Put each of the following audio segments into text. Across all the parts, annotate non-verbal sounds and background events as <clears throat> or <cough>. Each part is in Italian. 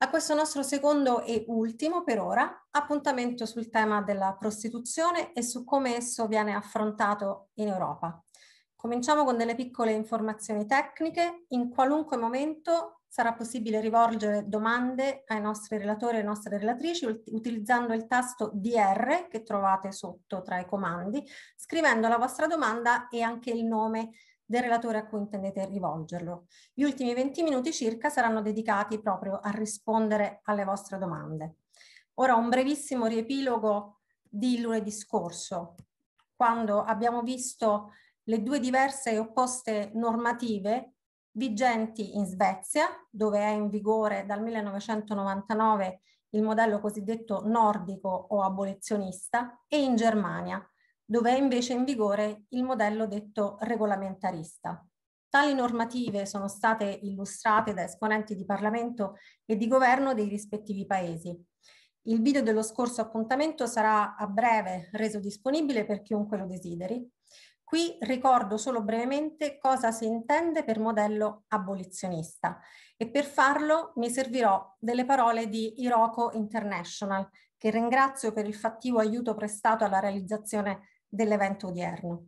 a questo nostro secondo e ultimo, per ora, appuntamento sul tema della prostituzione e su come esso viene affrontato in Europa. Cominciamo con delle piccole informazioni tecniche. In qualunque momento sarà possibile rivolgere domande ai nostri relatori e alle nostre relatrici utilizzando il tasto DR che trovate sotto tra i comandi, scrivendo la vostra domanda e anche il nome del relatore a cui intendete rivolgerlo. Gli ultimi 20 minuti circa saranno dedicati proprio a rispondere alle vostre domande. Ora un brevissimo riepilogo di lunedì scorso, quando abbiamo visto le due diverse e opposte normative vigenti in Svezia, dove è in vigore dal 1999 il modello cosiddetto nordico o abolizionista, e in Germania, dove è invece in vigore il modello detto regolamentarista. Tali normative sono state illustrate da esponenti di Parlamento e di governo dei rispettivi paesi. Il video dello scorso appuntamento sarà a breve reso disponibile per chiunque lo desideri. Qui ricordo solo brevemente cosa si intende per modello abolizionista e per farlo mi servirò delle parole di Iroco International, che ringrazio per il fattivo aiuto prestato alla realizzazione dell'evento odierno.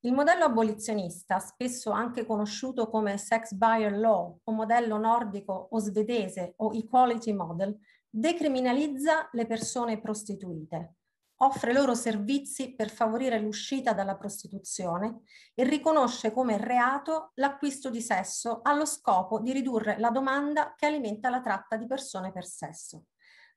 Il modello abolizionista, spesso anche conosciuto come sex buyer law o modello nordico o svedese o equality model, decriminalizza le persone prostituite, offre loro servizi per favorire l'uscita dalla prostituzione e riconosce come reato l'acquisto di sesso allo scopo di ridurre la domanda che alimenta la tratta di persone per sesso.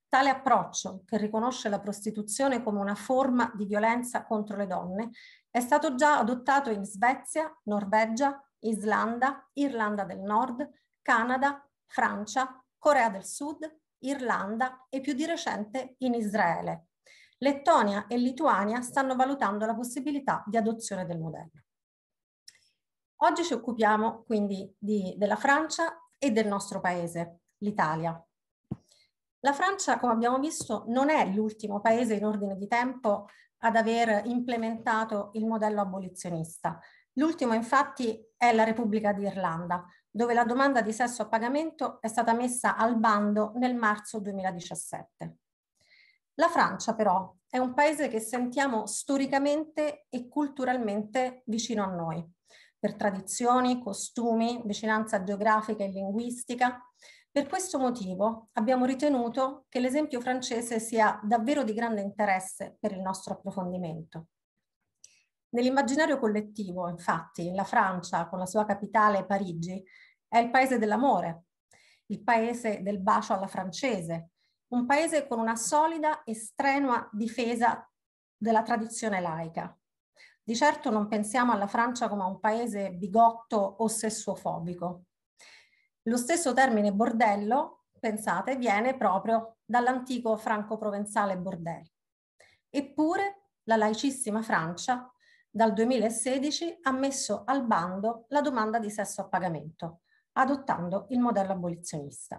Tale approccio, che riconosce la prostituzione come una forma di violenza contro le donne, è stato già adottato in Svezia, Norvegia, Islanda, Irlanda del Nord, Canada, Francia, Corea del Sud, Irlanda e più di recente in Israele. Lettonia e Lituania stanno valutando la possibilità di adozione del modello. Oggi ci occupiamo quindi di, della Francia e del nostro paese, l'Italia. La Francia, come abbiamo visto, non è l'ultimo paese in ordine di tempo ad aver implementato il modello abolizionista. L'ultimo infatti è la Repubblica d'Irlanda, dove la domanda di sesso a pagamento è stata messa al bando nel marzo 2017. La Francia però è un paese che sentiamo storicamente e culturalmente vicino a noi, per tradizioni, costumi, vicinanza geografica e linguistica. Per questo motivo abbiamo ritenuto che l'esempio francese sia davvero di grande interesse per il nostro approfondimento. Nell'immaginario collettivo, infatti, la Francia, con la sua capitale Parigi, è il paese dell'amore, il paese del bacio alla francese, un paese con una solida e strenua difesa della tradizione laica. Di certo non pensiamo alla Francia come a un paese bigotto o sessuofobico. Lo stesso termine bordello, pensate, viene proprio dall'antico franco-provenzale bordello. Eppure la laicissima Francia dal 2016 ha messo al bando la domanda di sesso a pagamento, adottando il modello abolizionista.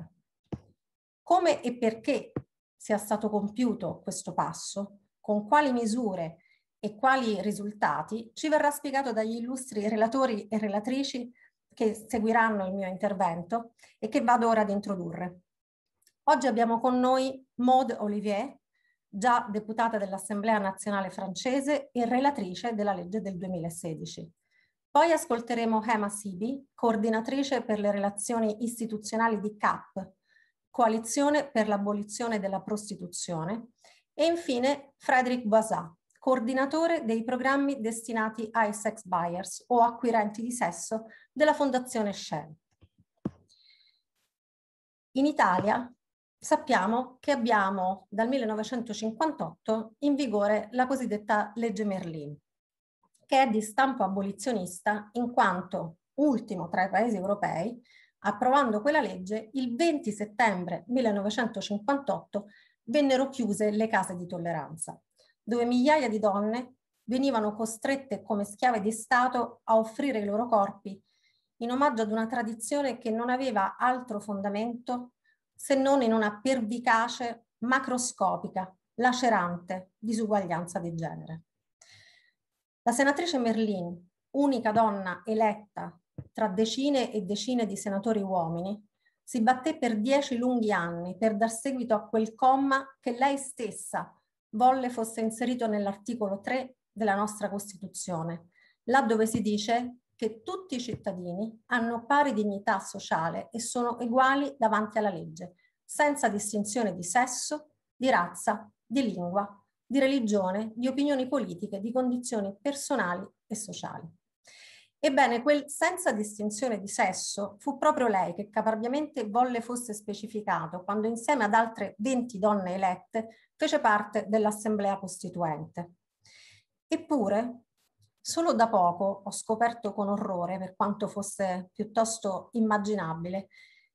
Come e perché sia stato compiuto questo passo, con quali misure e quali risultati, ci verrà spiegato dagli illustri relatori e relatrici che seguiranno il mio intervento e che vado ora ad introdurre. Oggi abbiamo con noi Maud Olivier, già deputata dell'Assemblea nazionale francese e relatrice della legge del 2016. Poi ascolteremo Hema Sibi, coordinatrice per le relazioni istituzionali di CAP, Coalizione per l'abolizione della prostituzione, e infine Frédéric Boisat, coordinatore dei programmi destinati ai sex buyers o acquirenti di sesso della Fondazione Shell. In Italia sappiamo che abbiamo dal 1958 in vigore la cosiddetta legge Merlin, che è di stampo abolizionista in quanto ultimo tra i paesi europei, approvando quella legge il 20 settembre 1958 vennero chiuse le case di tolleranza dove migliaia di donne venivano costrette come schiave di Stato a offrire i loro corpi in omaggio ad una tradizione che non aveva altro fondamento se non in una pervicace, macroscopica, lacerante disuguaglianza di genere. La senatrice Merlin, unica donna eletta tra decine e decine di senatori uomini, si batté per dieci lunghi anni per dar seguito a quel comma che lei stessa volle fosse inserito nell'articolo 3 della nostra Costituzione, là dove si dice che tutti i cittadini hanno pari dignità sociale e sono uguali davanti alla legge, senza distinzione di sesso, di razza, di lingua, di religione, di opinioni politiche, di condizioni personali e sociali. Ebbene, quel senza distinzione di sesso fu proprio lei che caparbiamente volle fosse specificato quando insieme ad altre 20 donne elette fece parte dell'Assemblea Costituente. Eppure, solo da poco ho scoperto con orrore, per quanto fosse piuttosto immaginabile,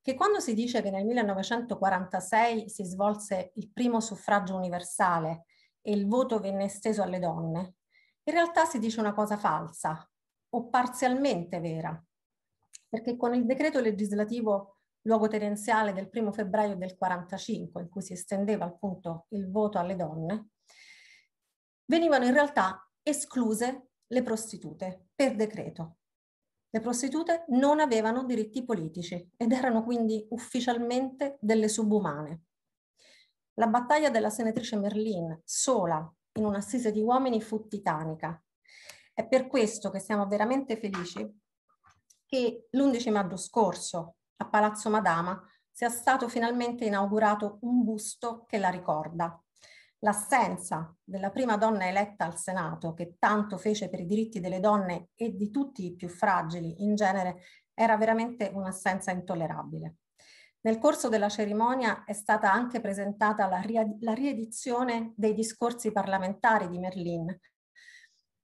che quando si dice che nel 1946 si svolse il primo suffragio universale e il voto venne esteso alle donne, in realtà si dice una cosa falsa, o parzialmente vera, perché con il decreto legislativo luogotenenziale del 1 febbraio del 45, in cui si estendeva appunto il voto alle donne, venivano in realtà escluse le prostitute per decreto. Le prostitute non avevano diritti politici ed erano quindi ufficialmente delle subumane. La battaglia della senatrice Merlin, sola in un'assise di uomini, fu titanica. È per questo che siamo veramente felici che l'11 maggio scorso a Palazzo Madama sia stato finalmente inaugurato un busto che la ricorda. L'assenza della prima donna eletta al Senato, che tanto fece per i diritti delle donne e di tutti i più fragili in genere, era veramente un'assenza intollerabile. Nel corso della cerimonia è stata anche presentata la, la riedizione dei discorsi parlamentari di Merlin,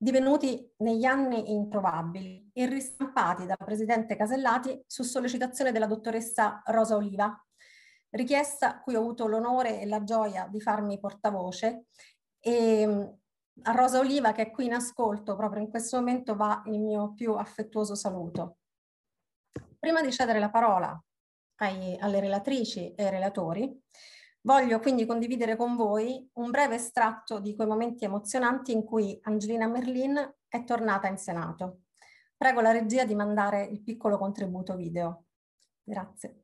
divenuti negli anni introvabili e ristampati dal presidente Casellati su sollecitazione della dottoressa Rosa Oliva, richiesta cui ho avuto l'onore e la gioia di farmi portavoce. E mm, a Rosa Oliva, che è qui in ascolto proprio in questo momento, va il mio più affettuoso saluto. Prima di cedere la parola ai, alle relatrici e ai relatori, Voglio quindi condividere con voi un breve estratto di quei momenti emozionanti in cui Angelina Merlin è tornata in Senato. Prego la regia di mandare il piccolo contributo video. Grazie.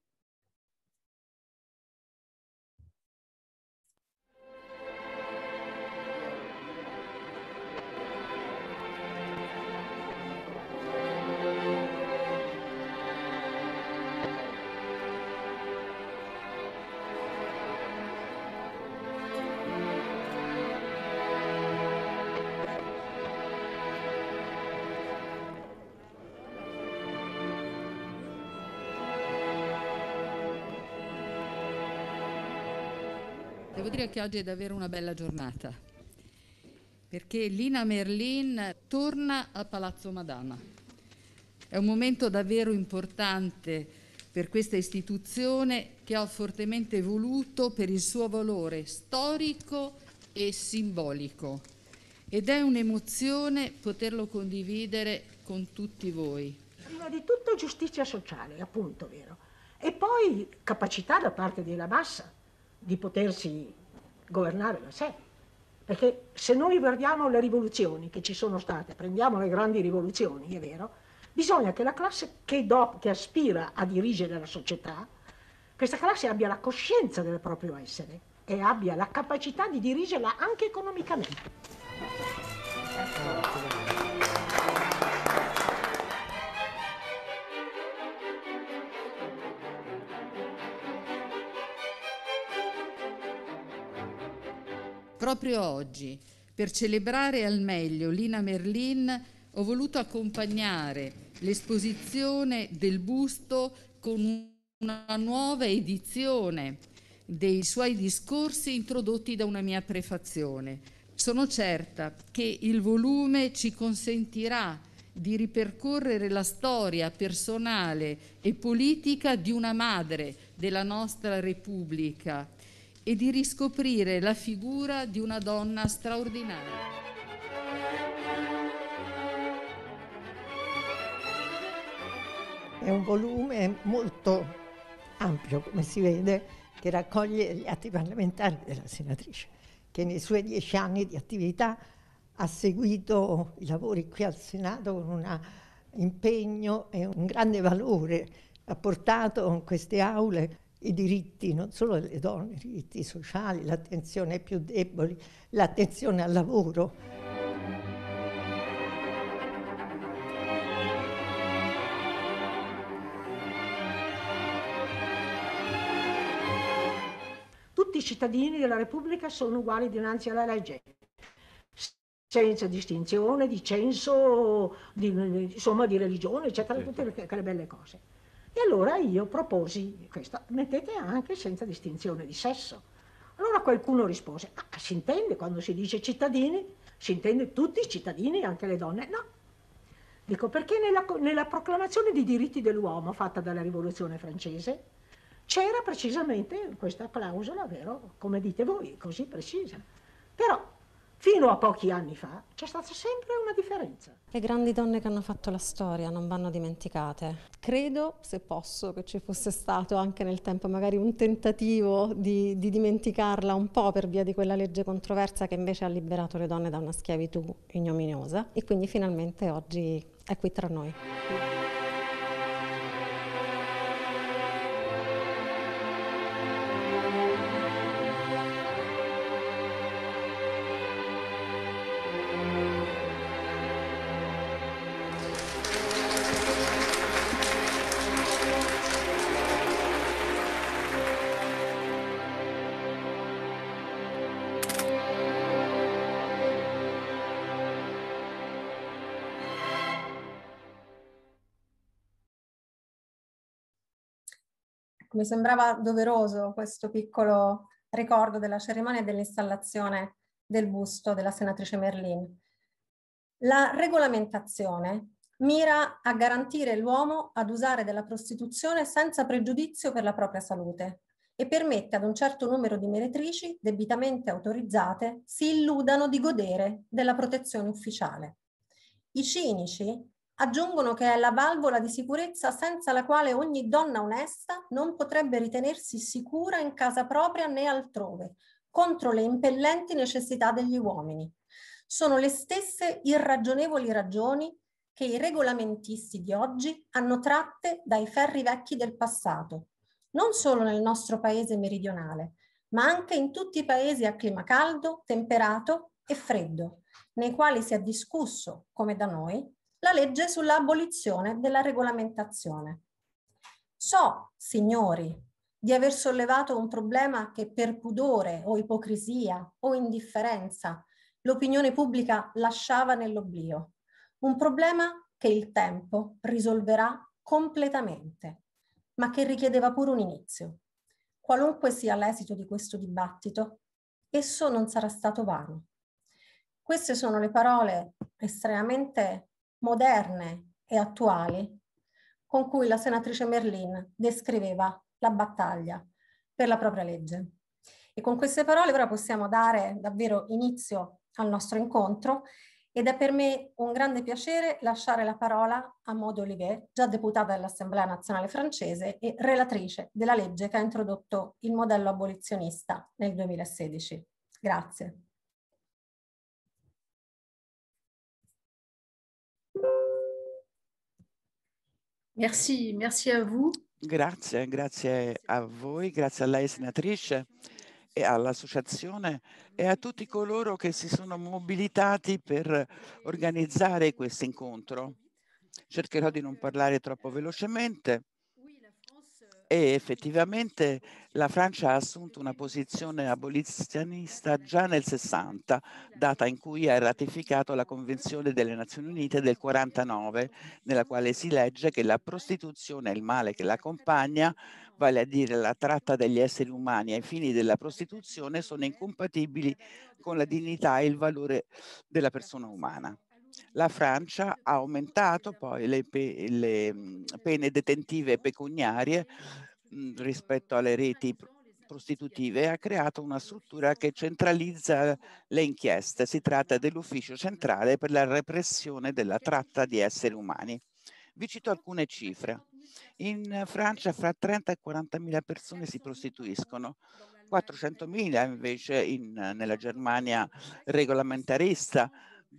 dica che oggi è davvero una bella giornata, perché Lina Merlin torna a Palazzo Madama. È un momento davvero importante per questa istituzione che ho fortemente voluto per il suo valore storico e simbolico. Ed è un'emozione poterlo condividere con tutti voi. Prima di tutto giustizia sociale, appunto, vero? E poi capacità da parte della massa di potersi governare da sé. Perché se noi guardiamo le rivoluzioni che ci sono state, prendiamo le grandi rivoluzioni, è vero, bisogna che la classe che, do, che aspira a dirigere la società, questa classe abbia la coscienza del proprio essere e abbia la capacità di dirigerla anche economicamente. proprio oggi, per celebrare al meglio Lina Merlin, ho voluto accompagnare l'esposizione del busto con una nuova edizione dei suoi discorsi introdotti da una mia prefazione. Sono certa che il volume ci consentirà di ripercorrere la storia personale e politica di una madre della nostra Repubblica e di riscoprire la figura di una donna straordinaria. È un volume molto ampio, come si vede, che raccoglie gli atti parlamentari della senatrice, che nei suoi dieci anni di attività ha seguito i lavori qui al Senato con un impegno e un grande valore, ha portato in queste aule i diritti non solo delle donne, i diritti sociali, l'attenzione ai più deboli, l'attenzione al lavoro. Tutti i cittadini della Repubblica sono uguali dinanzi alla legge, senza distinzione di censo, di, insomma di religione, eccetera, certo. tutte le belle cose. E allora io proposi questo, mettete anche senza distinzione di sesso. Allora qualcuno rispose, ah, si intende quando si dice cittadini, si intende tutti i cittadini, anche le donne? No. Dico perché nella, nella proclamazione di diritti dell'uomo fatta dalla rivoluzione francese c'era precisamente questa clausola, vero? Come dite voi, così precisa. Però fino a pochi anni fa c'è stata sempre una differenza. Le grandi donne che hanno fatto la storia non vanno dimenticate. Credo, se posso, che ci fosse stato anche nel tempo magari un tentativo di, di dimenticarla un po' per via di quella legge controversa che invece ha liberato le donne da una schiavitù ignominiosa e quindi finalmente oggi è qui tra noi. mi sembrava doveroso questo piccolo ricordo della cerimonia e dell'installazione del busto della senatrice Merlin. La regolamentazione mira a garantire l'uomo ad usare della prostituzione senza pregiudizio per la propria salute e permette ad un certo numero di meretrici debitamente autorizzate si illudano di godere della protezione ufficiale. I cinici Aggiungono che è la valvola di sicurezza senza la quale ogni donna onesta non potrebbe ritenersi sicura in casa propria né altrove, contro le impellenti necessità degli uomini. Sono le stesse irragionevoli ragioni che i regolamentisti di oggi hanno tratte dai ferri vecchi del passato, non solo nel nostro paese meridionale, ma anche in tutti i paesi a clima caldo, temperato e freddo, nei quali si è discusso, come da noi, la legge sull'abolizione della regolamentazione. So, signori, di aver sollevato un problema che per pudore o ipocrisia o indifferenza l'opinione pubblica lasciava nell'oblio. Un problema che il tempo risolverà completamente, ma che richiedeva pure un inizio. Qualunque sia l'esito di questo dibattito, esso non sarà stato vano. Queste sono le parole estremamente moderne e attuali con cui la senatrice Merlin descriveva la battaglia per la propria legge. E con queste parole ora possiamo dare davvero inizio al nostro incontro ed è per me un grande piacere lasciare la parola a Maud Olivier, già deputata dell'Assemblea nazionale francese e relatrice della legge che ha introdotto il modello abolizionista nel 2016. Grazie. Merci, merci a vous. Grazie, grazie a voi, grazie a lei senatrice e all'associazione e a tutti coloro che si sono mobilitati per organizzare questo incontro. Cercherò di non parlare troppo velocemente e effettivamente la Francia ha assunto una posizione abolizionista già nel 60, data in cui ha ratificato la Convenzione delle Nazioni Unite del 49, nella quale si legge che la prostituzione e il male che l'accompagna, vale a dire la tratta degli esseri umani ai fini della prostituzione, sono incompatibili con la dignità e il valore della persona umana. La Francia ha aumentato poi le, pe le mhmm, pene detentive pecuniarie mhmm, rispetto alle reti prostitutive e ha creato una struttura che centralizza le inchieste. Si tratta dell'Ufficio Centrale per la repressione della tratta di esseri umani. Vi cito alcune cifre. In Francia fra 30 e 40 mila persone si prostituiscono, 400 mila invece in, nella Germania regolamentarista,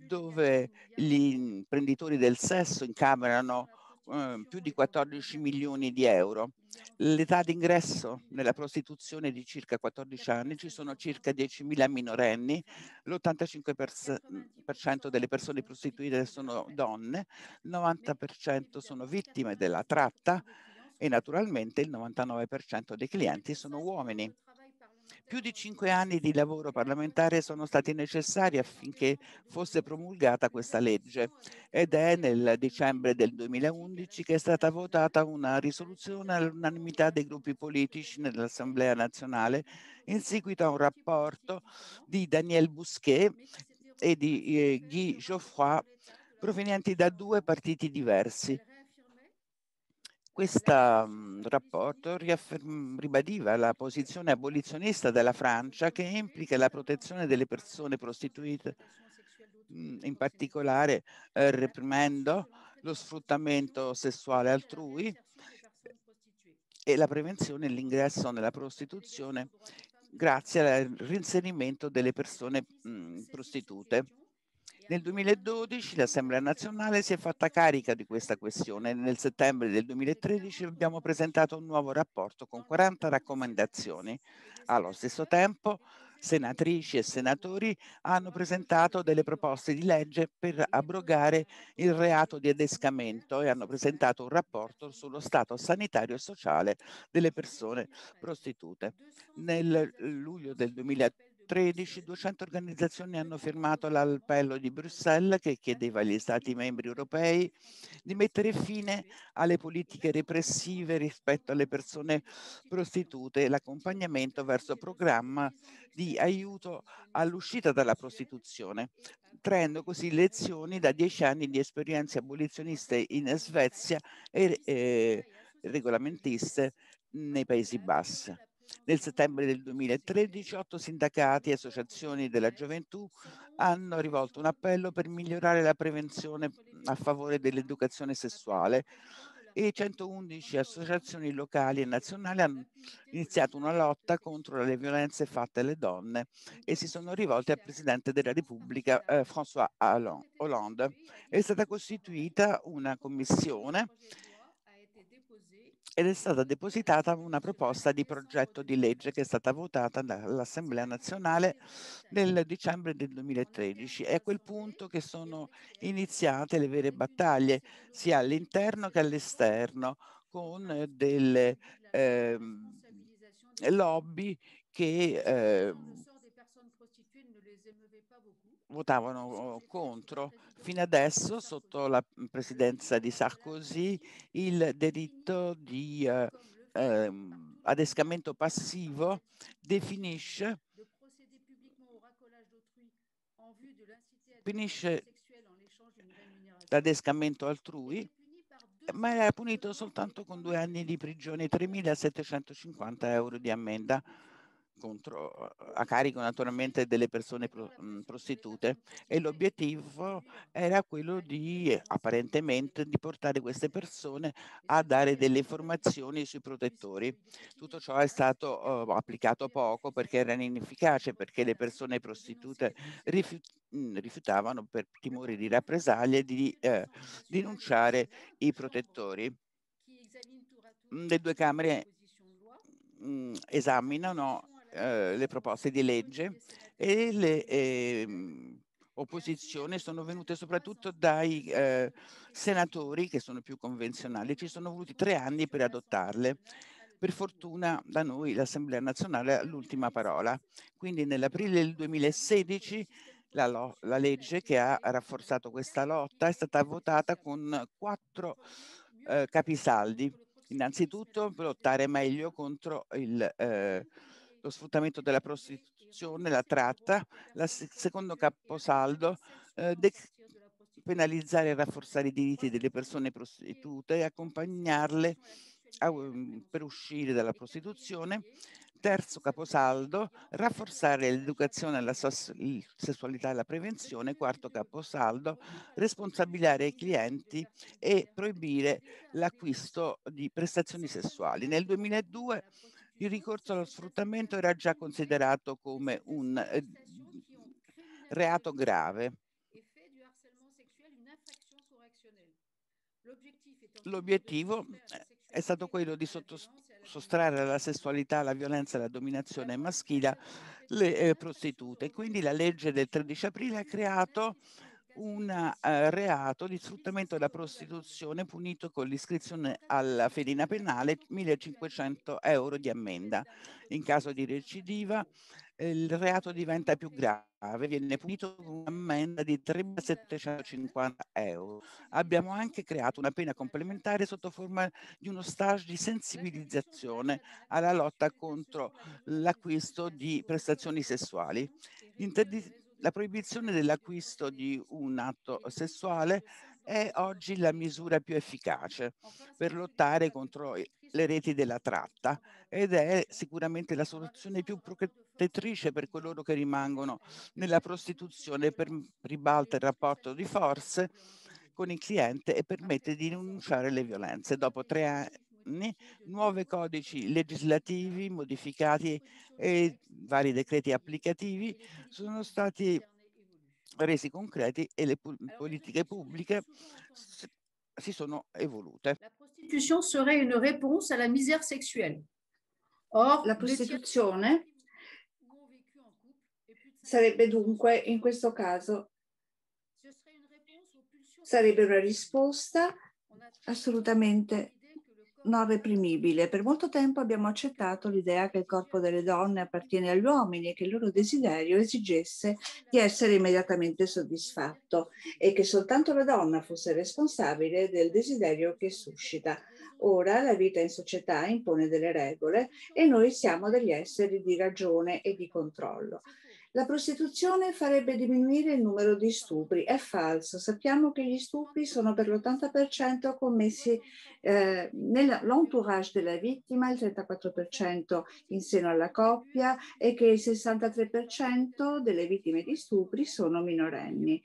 dove gli imprenditori del sesso incamerano eh, più di 14 milioni di euro. L'età d'ingresso nella prostituzione è di circa 14 anni, ci sono circa 10.000 minorenni, l'85% delle persone prostituite sono donne, il 90% sono vittime della tratta e naturalmente il 99% dei clienti sono uomini. Più di cinque anni di lavoro parlamentare sono stati necessari affinché fosse promulgata questa legge ed è nel dicembre del 2011 che è stata votata una risoluzione all'unanimità dei gruppi politici nell'Assemblea nazionale in seguito a un rapporto di Daniel Bousquet e di eh, Guy Geoffroy provenienti da due partiti diversi questo mhmm, rapporto ribadiva la posizione abolizionista della Francia che implica la protezione delle persone prostituite, mhmm, in particolare eh, reprimendo lo sfruttamento sessuale altrui eh, e la prevenzione e l'ingresso nella prostituzione grazie al reinserimento delle persone mh, mhmm, prostitute. Nel 2012 l'Assemblea nazionale si è fatta carica di questa questione e nel settembre del 2013 abbiamo presentato un nuovo rapporto con 40 raccomandazioni. Allo stesso tempo senatrici e senatori hanno presentato delle proposte di legge per abrogare il reato di adescamento e hanno presentato un rapporto sullo stato sanitario e sociale delle persone prostitute. Nel luglio del 2013 2013 200 organizzazioni hanno firmato l'appello di Bruxelles che chiedeva agli Stati membri europei di mettere fine alle politiche repressive rispetto alle persone prostitute e l'accompagnamento verso programma di aiuto all'uscita dalla prostituzione, traendo così lezioni da dieci anni di esperienze abolizioniste in Svezia e eh, regolamentiste nei Paesi Bassi. Nel settembre del 2013 otto sindacati e associazioni della gioventù hanno rivolto un appello per migliorare la prevenzione a favore dell'educazione sessuale e 111 associazioni locali e nazionali hanno iniziato una lotta contro le violenze fatte alle donne e si sono rivolte al Presidente della Repubblica eh, François Hollande. È stata costituita una commissione ed è stata depositata una proposta di progetto di legge che è stata votata dall'Assemblea nazionale nel dicembre del 2013. È a quel punto che sono iniziate le vere battaglie, sia all'interno che all'esterno, con delle eh, lobby che eh, votavano contro fino adesso sotto la presidenza di Sarkozy il diritto di eh, ehm, adescamento passivo definisce, definisce l'adescamento altrui ma era punito soltanto con due anni di prigione e 3.750 euro di ammenda contro, a carico naturalmente delle persone pro, mh, mhmm, prostitute e l'obiettivo era quello di apparentemente di portare queste persone a dare delle informazioni sui protettori. Tutto ciò è stato uh, applicato poco perché era inefficace, perché le persone prostitute rifiut mh, mhmm, rifiutavano per timore di rappresaglie di eh, denunciare i protettori. le due Camere mhmm, esaminano eh, le proposte di legge e le eh, opposizioni sono venute soprattutto dai eh, senatori che sono più convenzionali. Ci sono voluti tre anni per adottarle. Per fortuna da noi l'Assemblea nazionale ha l'ultima parola. Quindi nell'aprile del 2016 la, la, legge che ha rafforzato questa lotta è stata votata con quattro eh, capisaldi. Innanzitutto per lottare meglio contro il eh, lo sfruttamento della prostituzione, la tratta, il secondo caposaldo, eh, penalizzare e rafforzare i diritti delle persone prostitute e accompagnarle a, mm, per uscire dalla prostituzione. Terzo caposaldo, rafforzare l'educazione alla sessualità e alla prevenzione. Quarto caposaldo, responsabilizzare i clienti e proibire l'acquisto di prestazioni sessuali. Nel 2002 il ricorso allo sfruttamento era già considerato come un eh, reato grave. L'obiettivo eh, è stato quello di sottostrarre alla sessualità, alla violenza e alla dominazione maschile le eh, prostitute. Quindi la legge del 13 aprile ha creato un eh, reato di sfruttamento della prostituzione punito con l'iscrizione alla fedina penale 1500 euro di ammenda. In caso di recidiva eh, il reato diventa più grave, viene punito con un'ammenda di 3.750 euro. Abbiamo anche creato una pena complementare sotto forma di uno stage di sensibilizzazione alla lotta contro l'acquisto di prestazioni sessuali. L'interdizione la proibizione dell'acquisto di un atto sessuale è oggi la misura più efficace per lottare contro le reti della tratta ed è sicuramente la soluzione più protettrice per coloro che rimangono nella prostituzione per ribalta il rapporto di forze con il cliente e permette di rinunciare alle violenze. Dopo tre anni, nuovi codici legislativi modificati e vari decreti applicativi sono stati resi concreti e le politiche pubbliche si sono evolute. La prostituzione sarebbe una risposta alla misera sessuale. Or, la prostituzione sarebbe dunque, in questo caso, sarebbe una risposta assolutamente non reprimibile. Per molto tempo abbiamo accettato l'idea che il corpo delle donne appartiene agli uomini e che il loro desiderio esigesse di essere immediatamente soddisfatto e che soltanto la donna fosse responsabile del desiderio che suscita. Ora la vita in società impone delle regole e noi siamo degli esseri di ragione e di controllo. La prostituzione farebbe diminuire il numero di stupri. È falso. Sappiamo che gli stupri sono per l'80% commessi eh, nell'entourage della vittima, il 34% in seno alla coppia e che il 63% delle vittime di stupri sono minorenni.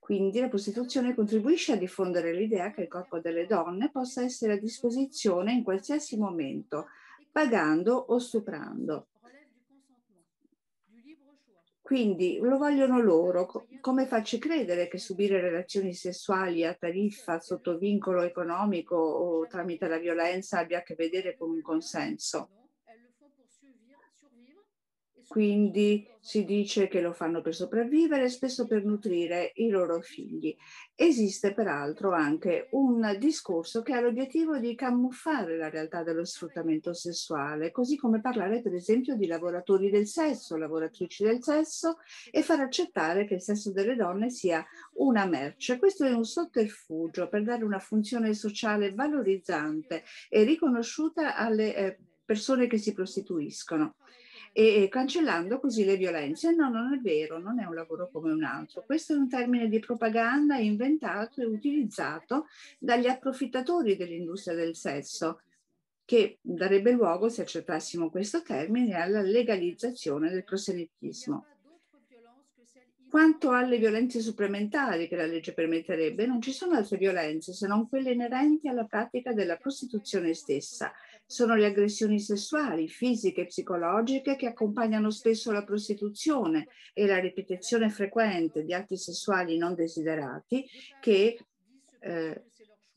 Quindi la prostituzione contribuisce a diffondere l'idea che il corpo delle donne possa essere a disposizione in qualsiasi momento, pagando o stuprando. Quindi lo vogliono loro. Come farci credere che subire relazioni sessuali a tariffa sotto vincolo economico o tramite la violenza abbia a che vedere con un consenso? quindi si dice che lo fanno per sopravvivere e spesso per nutrire i loro figli. Esiste peraltro anche un discorso che ha l'obiettivo di camuffare la realtà dello sfruttamento sessuale, così come parlare per esempio di lavoratori del sesso, lavoratrici del sesso e far accettare che il sesso delle donne sia una merce. Questo è un sotterfugio per dare una funzione sociale valorizzante e riconosciuta alle eh, persone che si prostituiscono e cancellando così le violenze. No, non è vero, non è un lavoro come un altro. Questo è un termine di propaganda inventato e utilizzato dagli approfittatori dell'industria del sesso, che darebbe luogo, se accettassimo questo termine, alla legalizzazione del proselitismo. Quanto alle violenze supplementari che la legge permetterebbe, non ci sono altre violenze se non quelle inerenti alla pratica della prostituzione stessa sono le aggressioni sessuali, fisiche e psicologiche che accompagnano spesso la prostituzione e la ripetizione frequente di atti sessuali non desiderati che eh,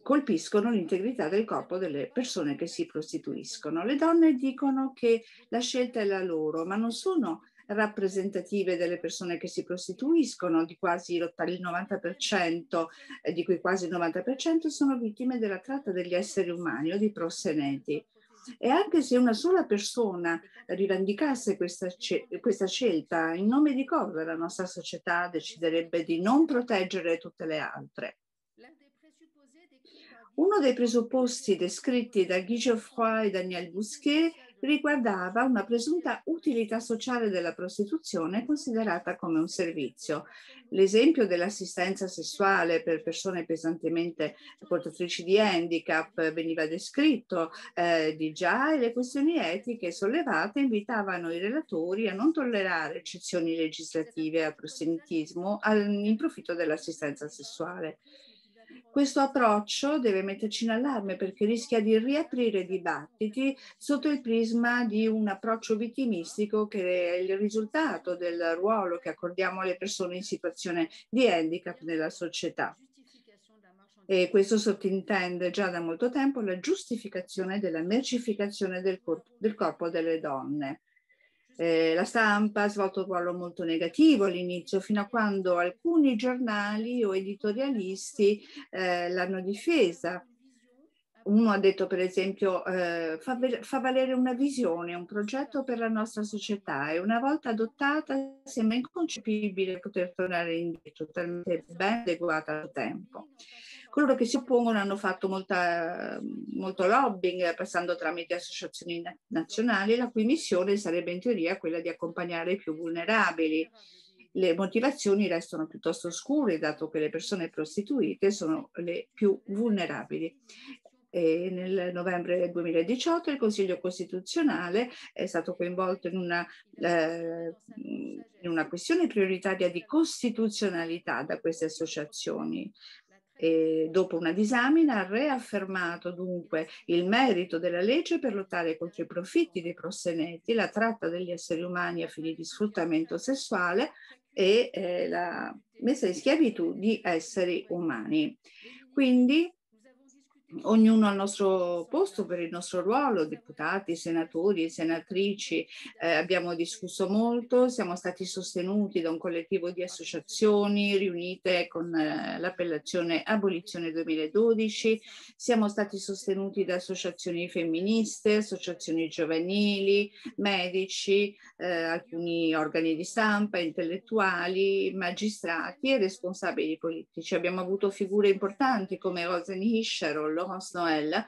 colpiscono l'integrità del corpo delle persone che si prostituiscono. Le donne dicono che la scelta è la loro, ma non sono rappresentative delle persone che si prostituiscono, di quasi il 90%, eh, di cui quasi il 90% sono vittime della tratta degli esseri umani o di prosseneti. E anche se una sola persona rivendicasse questa, questa scelta, in nome di cosa la nostra società deciderebbe di non proteggere tutte le altre? Uno dei presupposti descritti da Guy Geoffroy e Daniel Bousquet riguardava una presunta utilità sociale della prostituzione considerata come un servizio. L'esempio dell'assistenza sessuale per persone pesantemente portatrici di handicap veniva descritto eh, di già e le questioni etiche sollevate invitavano i relatori a non tollerare eccezioni legislative al prosenitismo in profitto dell'assistenza sessuale. Questo approccio deve metterci in allarme perché rischia di riaprire dibattiti sotto il prisma di un approccio vittimistico che è il risultato del ruolo che accordiamo alle persone in situazione di handicap nella società. E questo sottintende già da molto tempo la giustificazione della mercificazione del, corpo, del corpo delle donne eh, la stampa ha svolto un ruolo molto negativo all'inizio, fino a quando alcuni giornali o editorialisti eh, l'hanno difesa. Uno ha detto, per esempio, eh, fa, fa, valere una visione, un progetto per la nostra società e una volta adottata sembra inconcepibile poter tornare indietro, talmente ben adeguata al tempo. Coloro che si oppongono hanno fatto molta, molto lobbying eh, passando tramite associazioni nazionali, la cui missione sarebbe in teoria quella di accompagnare i più vulnerabili. Le motivazioni restano piuttosto scure dato che le persone prostituite sono le più vulnerabili. E nel novembre 2018 il Consiglio Costituzionale è stato coinvolto in una, eh, in una questione prioritaria di costituzionalità da queste associazioni. E dopo una disamina ha riaffermato dunque il merito della legge per lottare contro i profitti dei prosseneti, la tratta degli esseri umani a fini di sfruttamento sessuale e eh, la messa in schiavitù di esseri umani. Quindi ognuno al nostro posto per il nostro ruolo, deputati, senatori, senatrici, eh, abbiamo discusso molto, siamo stati sostenuti da un collettivo di associazioni riunite con eh, l'appellazione Abolizione 2012, siamo stati sostenuti da associazioni femministe, associazioni giovanili, medici, eh, alcuni organi di stampa, intellettuali, magistrati e responsabili politici. Abbiamo avuto figure importanti come Rosen Hischer, Laurence Noël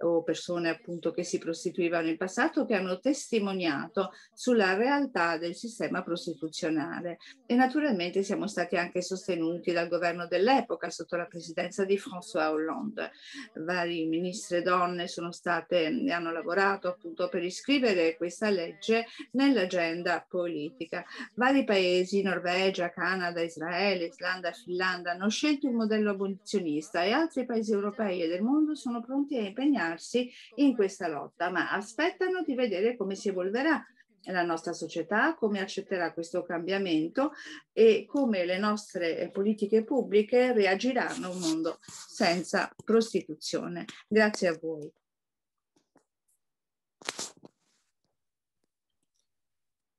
o persone appunto che si prostituivano in passato che hanno testimoniato sulla realtà del sistema prostituzionale e naturalmente siamo stati anche sostenuti dal governo dell'epoca sotto la presidenza di François Hollande. Vari ministre donne sono state hanno lavorato appunto per iscrivere questa legge nell'agenda politica. Vari paesi, Norvegia, Canada, Israele, Islanda, Finlandia hanno scelto il modello abolizionista e altri paesi europei e del mondo mondo sono pronti a impegnarsi in questa lotta, ma aspettano di vedere come si evolverà la nostra società, come accetterà questo cambiamento e come le nostre eh, politiche pubbliche reagiranno a un mondo senza prostituzione. Grazie a voi.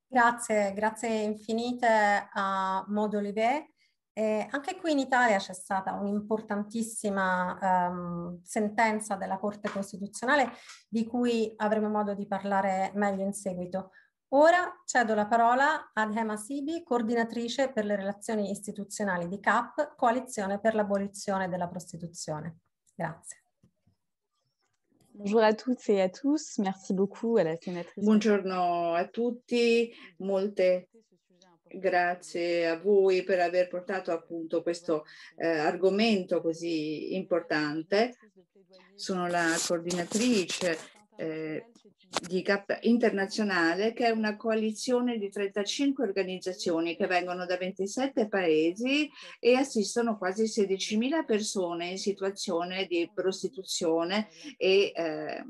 Grazie, grazie infinite a Modo Live eh, anche qui in Italia c'è stata un'importantissima ehm, sentenza della Corte Costituzionale di cui avremo modo di parlare meglio in seguito. Ora cedo la parola ad Hema Sibi, coordinatrice per le relazioni istituzionali di CAP, Coalizione per l'abolizione della prostituzione. Grazie. Buongiorno a tutti e a tutti, merci beaucoup à la Buongiorno a tutti, molte Grazie a voi per aver portato appunto questo eh, argomento così importante. Sono la coordinatrice eh, di GAP internazionale che è una coalizione di 35 organizzazioni che vengono da 27 paesi e assistono quasi 16.000 persone in situazione di prostituzione e eh,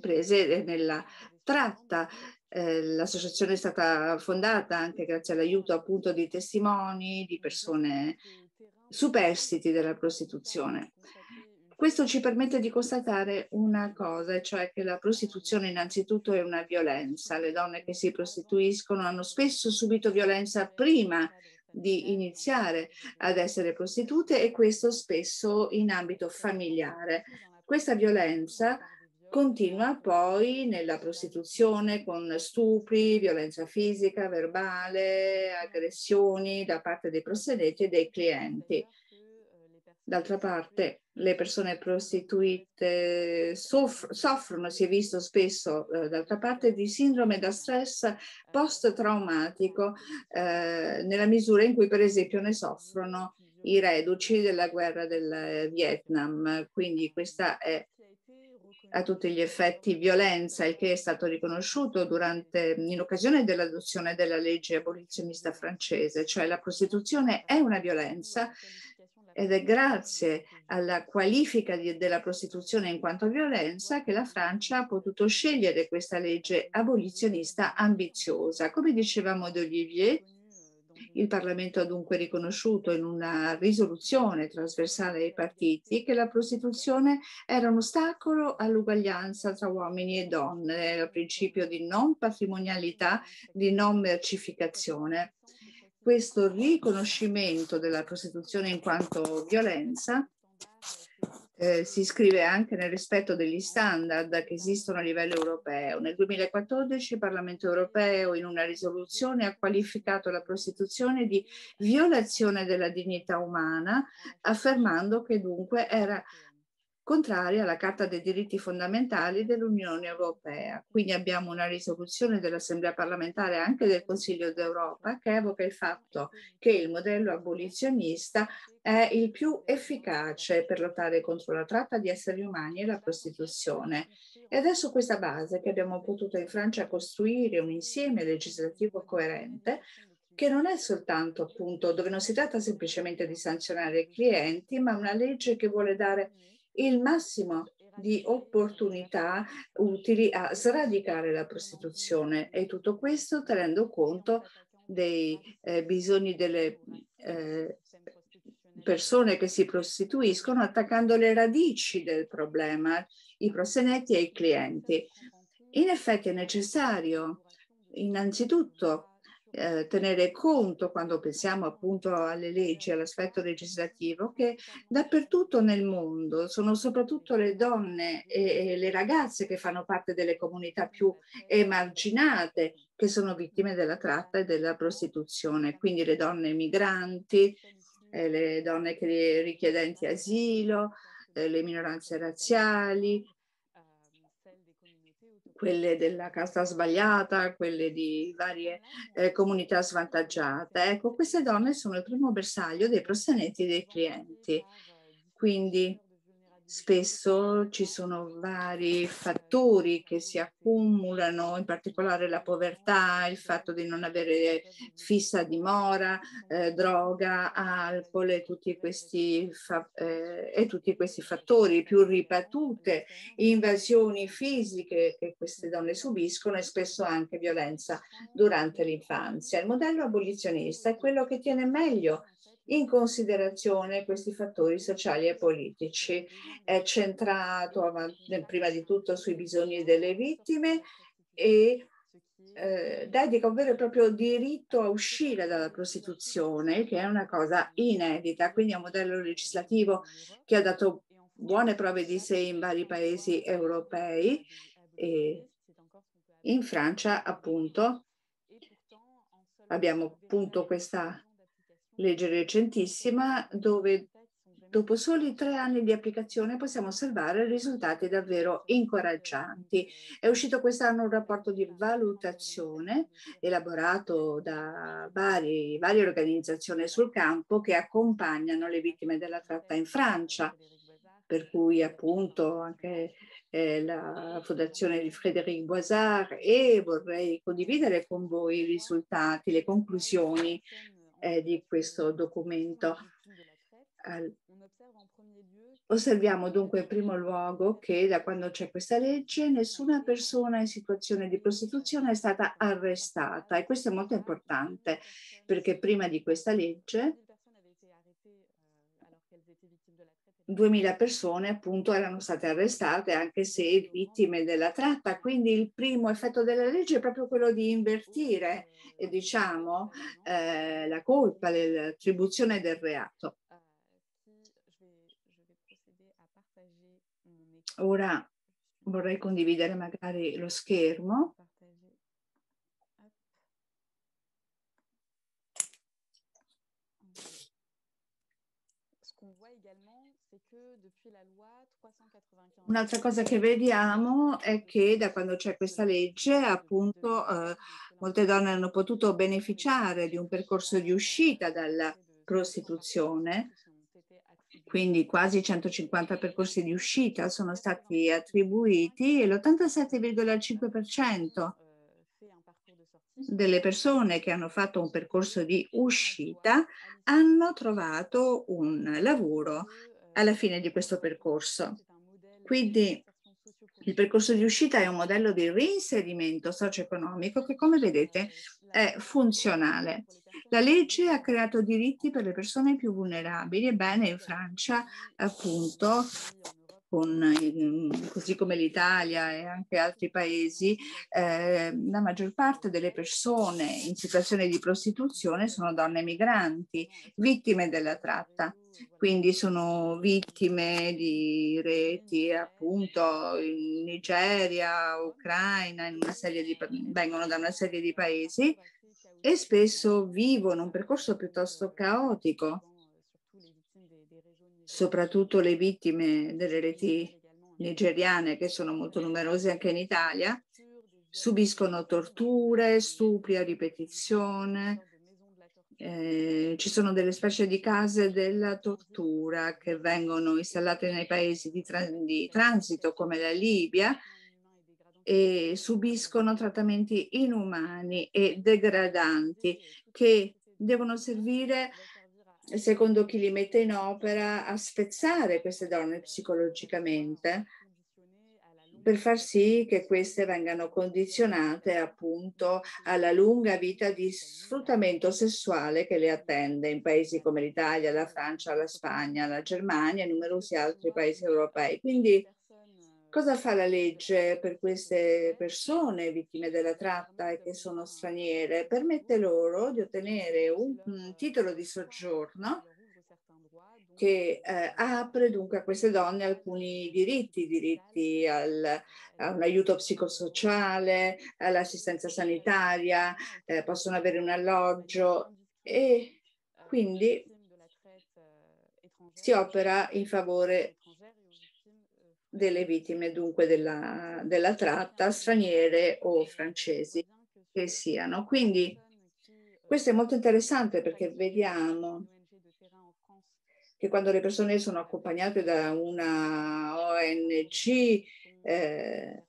prese nella tratta eh, l'associazione è stata fondata anche grazie all'aiuto appunto di testimoni, di persone superstiti della prostituzione. Questo ci permette di constatare una cosa, cioè che la prostituzione innanzitutto è una violenza. Le donne che si prostituiscono hanno spesso subito violenza prima di iniziare ad essere prostitute e questo spesso in ambito familiare. Questa violenza continua poi nella prostituzione con stupri, violenza fisica, verbale, aggressioni da parte dei proseguiti e dei clienti. D'altra parte, le persone prostituite soffrono, si è visto spesso, eh, d'altra parte, di sindrome da stress post-traumatico, eh, nella misura in cui, per esempio, ne soffrono i reduci della guerra del Vietnam. Quindi questa è a tutti gli effetti violenza, il che è stato riconosciuto durante, in occasione dell'adozione della legge abolizionista francese, cioè la prostituzione è una violenza ed è grazie alla qualifica di, della prostituzione in quanto violenza che la Francia ha potuto scegliere questa legge abolizionista ambiziosa. Come dicevamo d'Olivier, il Parlamento ha dunque riconosciuto in una risoluzione trasversale ai partiti che la prostituzione era un ostacolo all'uguaglianza tra uomini e donne, al principio di non patrimonialità, di non mercificazione questo riconoscimento della prostituzione in quanto violenza eh, si scrive anche nel rispetto degli standard che esistono a livello europeo. Nel 2014 il Parlamento europeo in una risoluzione ha qualificato la prostituzione di violazione della dignità umana, affermando che dunque era contraria alla Carta dei diritti fondamentali dell'Unione Europea. Quindi abbiamo una risoluzione dell'Assemblea parlamentare e anche del Consiglio d'Europa che evoca il fatto che il modello abolizionista è il più efficace per lottare contro la tratta di esseri umani e la prostituzione. Ed è su questa base che abbiamo potuto in Francia costruire un insieme legislativo coerente che non è soltanto appunto dove non si tratta semplicemente di sanzionare i clienti, ma una legge che vuole dare il massimo di opportunità utili a sradicare la prostituzione e tutto questo tenendo conto dei eh, bisogni delle eh, persone che si prostituiscono attaccando le radici del problema, i prosenetti e i clienti. In effetti è necessario innanzitutto eh, tenere conto quando pensiamo appunto alle leggi, all'aspetto legislativo, che dappertutto nel mondo sono soprattutto le donne e, le ragazze che fanno parte delle comunità più emarginate che sono vittime della tratta e della prostituzione, quindi le donne migranti, eh, le donne richiedenti asilo, eh, le minoranze razziali, quelle della casa sbagliata, quelle di varie eh, comunità svantaggiate. Ecco, queste donne sono il primo bersaglio dei prossenetti dei clienti. Quindi Spesso ci sono vari fattori che si accumulano, in particolare la povertà, il fatto di non avere fissa dimora, eh, droga, alcol e tutti, questi fa- eh, e tutti questi fattori, più ripetute invasioni fisiche che queste donne subiscono e spesso anche violenza durante l'infanzia. Il modello abolizionista è quello che tiene meglio in considerazione questi fattori sociali e politici. È centrato prima di tutto sui bisogni delle vittime e eh, dedica un vero e proprio diritto a uscire dalla prostituzione, che è una cosa inedita, quindi è un modello legislativo che ha dato buone prove di sé in vari paesi europei, e in Francia appunto abbiamo appunto questa legge recentissima dove dopo soli tre anni di applicazione possiamo osservare risultati davvero incoraggianti. È uscito quest'anno un rapporto di valutazione elaborato da vari, varie organizzazioni sul campo che accompagnano le vittime della tratta in Francia, per cui appunto anche eh, la fondazione di Frédéric Boisard e vorrei condividere con voi i risultati, le conclusioni eh, di questo documento. Eh, osserviamo dunque in primo luogo che da quando c'è questa legge nessuna persona in situazione di prostituzione è stata arrestata e questo è molto importante perché prima di questa legge 2000 persone appunto erano state arrestate anche se vittime della tratta. Quindi il primo effetto della legge è proprio quello di invertire eh, diciamo, eh, la colpa, dell'attribuzione del reato. Ora vorrei condividere magari lo schermo. Un'altra cosa che vediamo è che da quando c'è questa legge, appunto, eh, molte donne hanno potuto beneficiare di un percorso di uscita dalla prostituzione, quindi quasi 150 percorsi di uscita sono stati attribuiti e l'87,5% delle persone che hanno fatto un percorso di uscita hanno trovato un lavoro alla fine di questo percorso. Quindi il percorso di uscita è un modello di reinserimento socio-economico che, come vedete, è funzionale. La legge ha creato diritti per le persone più vulnerabili. Ebbene, in Francia, appunto, con, ehm, così come l'Italia e anche altri paesi, eh, la maggior parte delle persone in situazione di prostituzione sono donne migranti, vittime della tratta. Quindi sono vittime di reti appunto in Nigeria, Ucraina, in di, vengono da una serie di paesi e spesso vivono un percorso piuttosto caotico soprattutto le vittime delle reti nigeriane, che sono molto numerose anche in Italia, subiscono torture, stupri a ripetizione. Eh, ci sono delle specie di case della tortura che vengono installate nei paesi di, tra di transito come la Libia e subiscono trattamenti inumani e degradanti che devono servire secondo chi li mette in opera, a spezzare queste donne psicologicamente per far sì che queste vengano condizionate appunto alla lunga vita di sfruttamento sessuale che le attende in paesi come l'Italia, la Francia, la Spagna, la Germania e numerosi altri paesi europei. Quindi Cosa fa la legge per queste persone vittime della tratta e che sono straniere? Permette loro di ottenere un, un mm, titolo di soggiorno che eh, apre dunque a queste donne alcuni diritti, diritti al, a un aiuto psicosociale, all'assistenza sanitaria, eh, possono avere un alloggio e quindi si opera in favore delle vittime dunque della, della tratta, straniere o francesi che siano. Quindi questo è molto interessante perché vediamo che quando le persone sono accompagnate da una ONG, eh,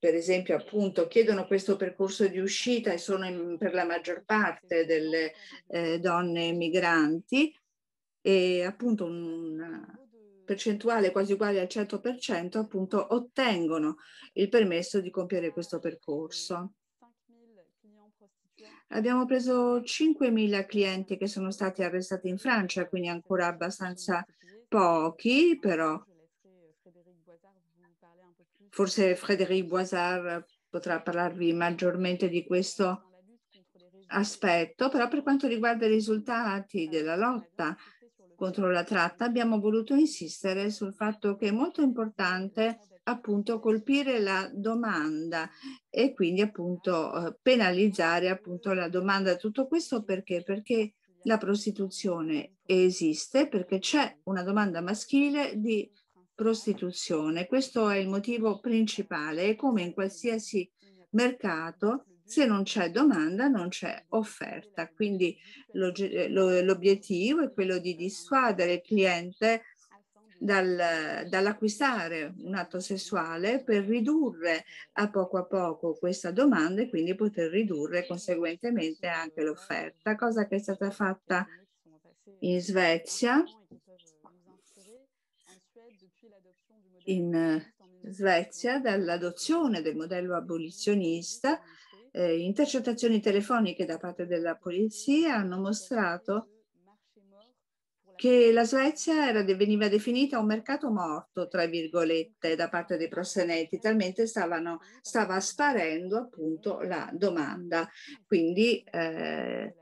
per esempio, appunto, chiedono questo percorso di uscita e sono in, per la maggior parte delle eh, donne migranti, e appunto una, percentuale quasi uguale al 100% appunto ottengono il permesso di compiere questo percorso. Abbiamo preso 5.000 clienti che sono stati arrestati in Francia, quindi ancora abbastanza pochi, però forse Frédéric Boisard potrà parlarvi maggiormente di questo aspetto, però per quanto riguarda i risultati della lotta contro la tratta, abbiamo voluto insistere sul fatto che è molto importante appunto colpire la domanda e quindi appunto eh, penalizzare appunto la domanda. Tutto questo perché? Perché la prostituzione esiste, perché c'è una domanda maschile di prostituzione. Questo è il motivo principale e come in qualsiasi mercato se non c'è domanda non c'è offerta, quindi eh, l'obiettivo è quello di dissuadere il cliente dal, dall'acquistare un atto sessuale per ridurre a poco a poco questa domanda e quindi poter ridurre conseguentemente anche l'offerta, cosa che è stata fatta in Svezia. In eh, Svezia dall'adozione del modello abolizionista eh, intercettazioni telefoniche da parte della polizia hanno mostrato che la Svezia era, veniva definita un mercato morto, tra virgolette, da parte dei prosseneti, talmente stavano, stava sparendo appunto la domanda. Quindi eh,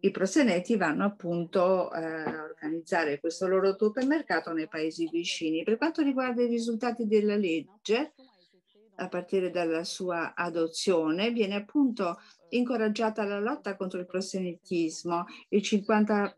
i prosseneti vanno appunto eh, a organizzare questo loro supermercato nei paesi vicini. Per quanto riguarda i risultati della legge, a partire dalla sua adozione, viene appunto incoraggiata la lotta contro il proselitismo. Il 50,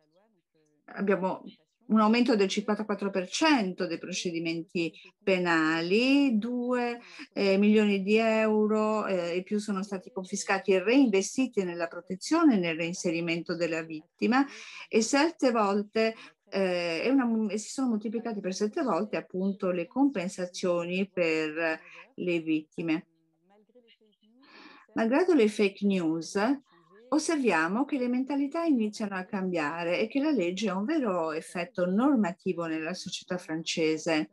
abbiamo un aumento del 54% dei procedimenti penali, 2 eh, milioni di euro eh, e più sono stati confiscati e reinvestiti nella protezione e nel reinserimento della vittima e sette volte eh, una, si sono moltiplicati per sette volte appunto le compensazioni per le vittime. Malgrado le fake news, osserviamo che le mentalità iniziano a cambiare e che la legge ha un vero effetto normativo nella società francese.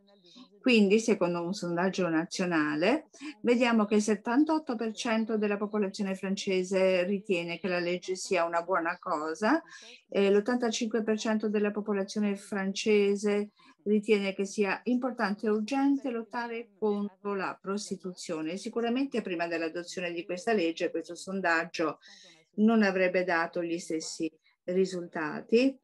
Quindi, secondo un sondaggio nazionale, vediamo che il 78% della popolazione francese ritiene che la legge sia una buona cosa, l'85% della popolazione francese ritiene che sia importante e urgente lottare contro la prostituzione. Sicuramente prima dell'adozione di questa legge questo sondaggio non avrebbe dato gli stessi risultati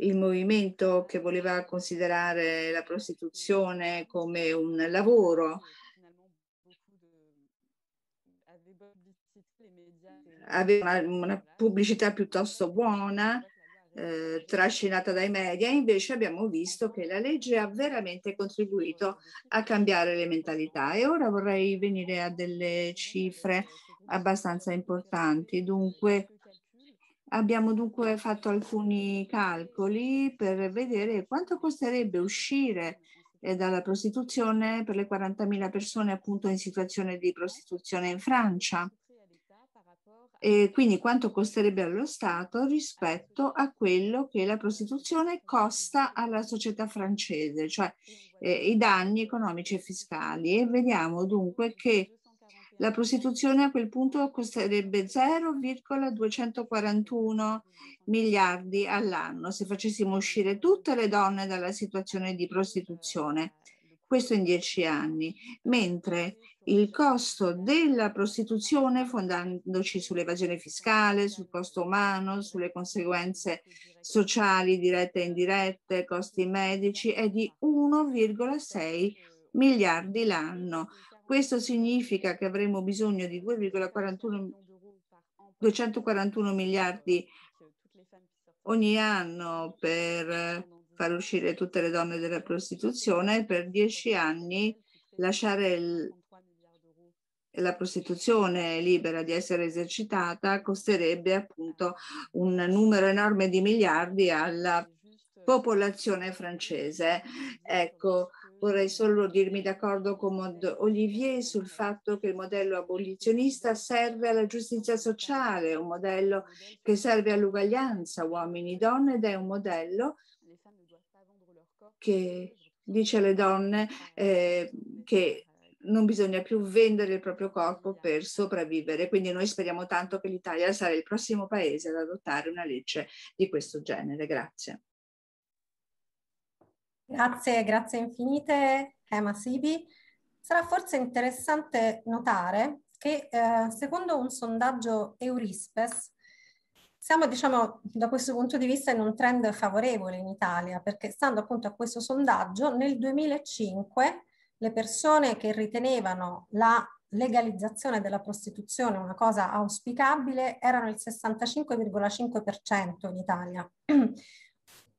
il movimento che voleva considerare la prostituzione come un lavoro. Aveva una, una pubblicità piuttosto buona, eh, trascinata dai media, invece abbiamo visto che la legge ha veramente contribuito a cambiare le mentalità. E ora vorrei venire a delle cifre abbastanza importanti. Dunque, Abbiamo dunque fatto alcuni calcoli per vedere quanto costerebbe uscire eh, dalla prostituzione per le 40.000 persone appunto in situazione di prostituzione in Francia. E quindi quanto costerebbe allo Stato rispetto a quello che la prostituzione costa alla società francese, cioè eh, i danni economici e fiscali. E vediamo dunque che la prostituzione a quel punto costerebbe 0,241 miliardi all'anno se facessimo uscire tutte le donne dalla situazione di prostituzione. Questo in dieci anni, mentre il costo della prostituzione, fondandoci sull'evasione fiscale, sul costo umano, sulle conseguenze sociali dirette e indirette, costi medici, è di 1,6 miliardi l'anno, questo significa che avremo bisogno di 2,41 miliardi ogni anno per far uscire tutte le donne dalla prostituzione e per dieci anni lasciare il, la prostituzione libera di essere esercitata costerebbe appunto un numero enorme di miliardi alla popolazione francese. Ecco, Vorrei solo dirmi d'accordo con Olivier sul fatto che il modello abolizionista serve alla giustizia sociale, un modello che serve all'uguaglianza uomini donne ed è un modello che dice alle donne eh, che non bisogna più vendere il proprio corpo per sopravvivere. Quindi noi speriamo tanto che l'Italia sarà il prossimo paese ad adottare una legge di questo genere. Grazie. Grazie, grazie infinite Hema Sibi. Sarà forse interessante notare che eh, secondo un sondaggio Eurispes siamo diciamo da questo punto di vista in un trend favorevole in Italia perché stando appunto a questo sondaggio nel 2005 le persone che ritenevano la legalizzazione della prostituzione una cosa auspicabile erano il 65,5% in Italia. <clears throat>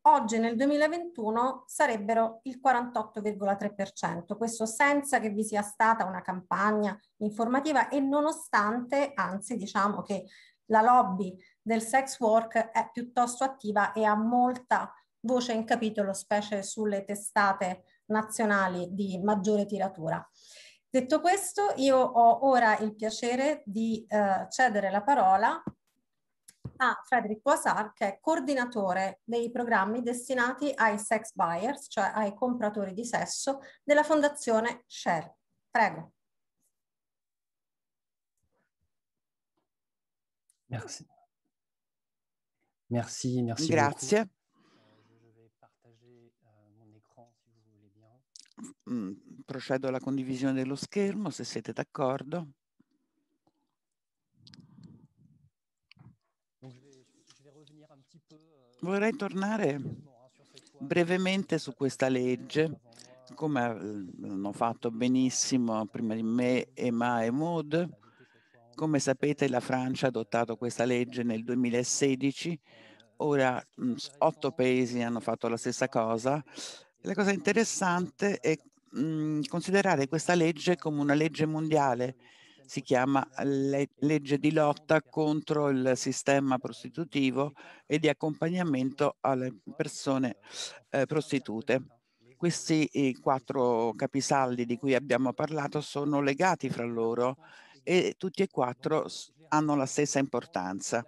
oggi nel 2021 sarebbero il 48,3%, questo senza che vi sia stata una campagna informativa e nonostante, anzi diciamo che la lobby del sex work è piuttosto attiva e ha molta voce in capitolo, specie sulle testate nazionali di maggiore tiratura. Detto questo, io ho ora il piacere di eh, cedere la parola a Frederick Boisard, che è coordinatore dei programmi destinati ai sex buyers, cioè ai compratori di sesso, della fondazione Share. Prego. Merci. Merci, merci Grazie. Beaucoup. Euh, euh, mm, procedo alla condivisione dello schermo, se siete d'accordo. Vorrei tornare brevemente su questa legge, come eh, hanno fatto benissimo prima di me Emma e Maud. Come sapete la Francia ha adottato questa legge nel 2016, ora mm, otto paesi hanno fatto la stessa cosa. La cosa interessante è mh, mm, considerare questa legge come una legge mondiale si chiama le legge di lotta contro il sistema prostitutivo e di accompagnamento alle persone eh, prostitute. Questi quattro capisaldi di cui abbiamo parlato sono legati fra loro e tutti e quattro hanno la stessa importanza.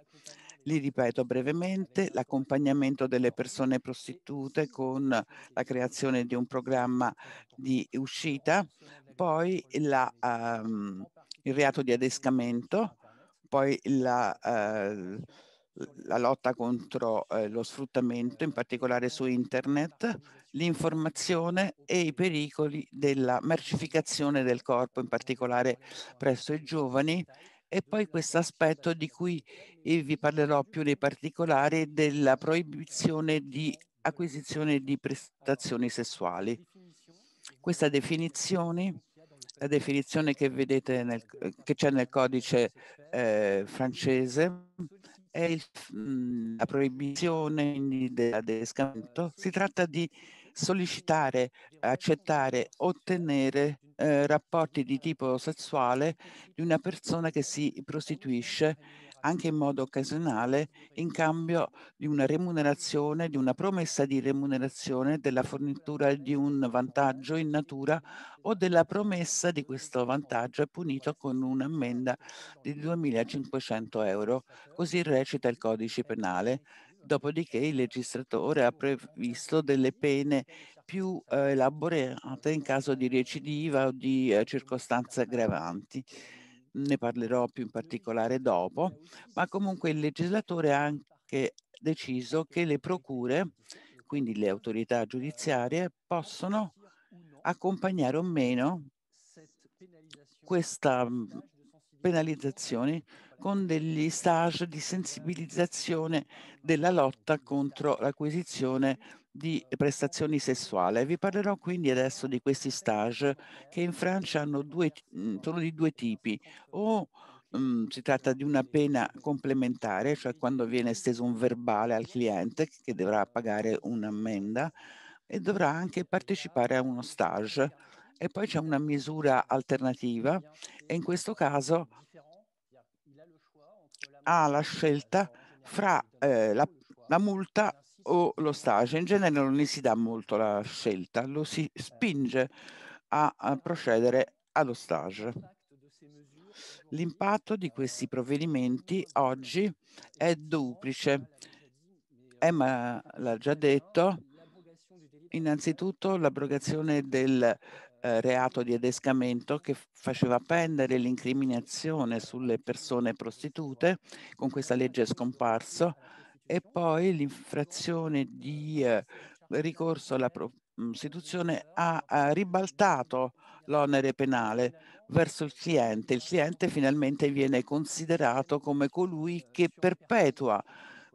Li ripeto brevemente, l'accompagnamento delle persone prostitute con la creazione di un programma di uscita, poi la, um, il reato di adescamento, poi la, eh, la lotta contro eh, lo sfruttamento, in particolare su internet, l'informazione e i pericoli della mercificazione del corpo, in particolare presso i giovani, e poi questo aspetto di cui eh, vi parlerò più nei particolari della proibizione di acquisizione di prestazioni sessuali. Questa definizione la definizione che vedete nel, eh, che c'è nel codice eh, francese è il, mh, mm, la proibizione dell'adescamento. Si tratta di sollecitare, accettare, ottenere eh, rapporti di tipo sessuale di una persona che si prostituisce anche in modo occasionale, in cambio di una remunerazione, di una promessa di remunerazione della fornitura di un vantaggio in natura o della promessa di questo vantaggio è punito con un'ammenda di 2.500 euro. Così recita il codice penale. Dopodiché il legislatore ha previsto delle pene più eh, elaborate in caso di recidiva o di eh, circostanze aggravanti ne parlerò più in particolare dopo, ma comunque il legislatore ha anche deciso che le procure, quindi le autorità giudiziarie, possono accompagnare o meno questa mhmm, penalizzazione con degli stage di sensibilizzazione della lotta contro l'acquisizione di prestazioni sessuali. Vi parlerò quindi adesso di questi stage che in Francia due, mhmm, sono di due tipi. O um, si tratta di una pena complementare, cioè quando viene steso un verbale al cliente che dovrà pagare un'ammenda e dovrà anche partecipare a uno stage. E poi c'è una misura alternativa e in questo caso ha la scelta fra eh, la, la multa o lo stage. In genere non gli si dà molto la scelta, lo si eh. spinge a, a procedere allo stage. L'impatto di questi provvedimenti oggi è duplice. Emma l'ha già detto, innanzitutto l'abrogazione del eh, reato di adescamento che faceva pendere l'incriminazione sulle persone prostitute, con questa legge è scomparso, e poi l'infrazione di eh, ricorso alla prostituzione mm, ha, ribaltato l'onere penale verso il cliente. Il cliente finalmente viene considerato come colui che perpetua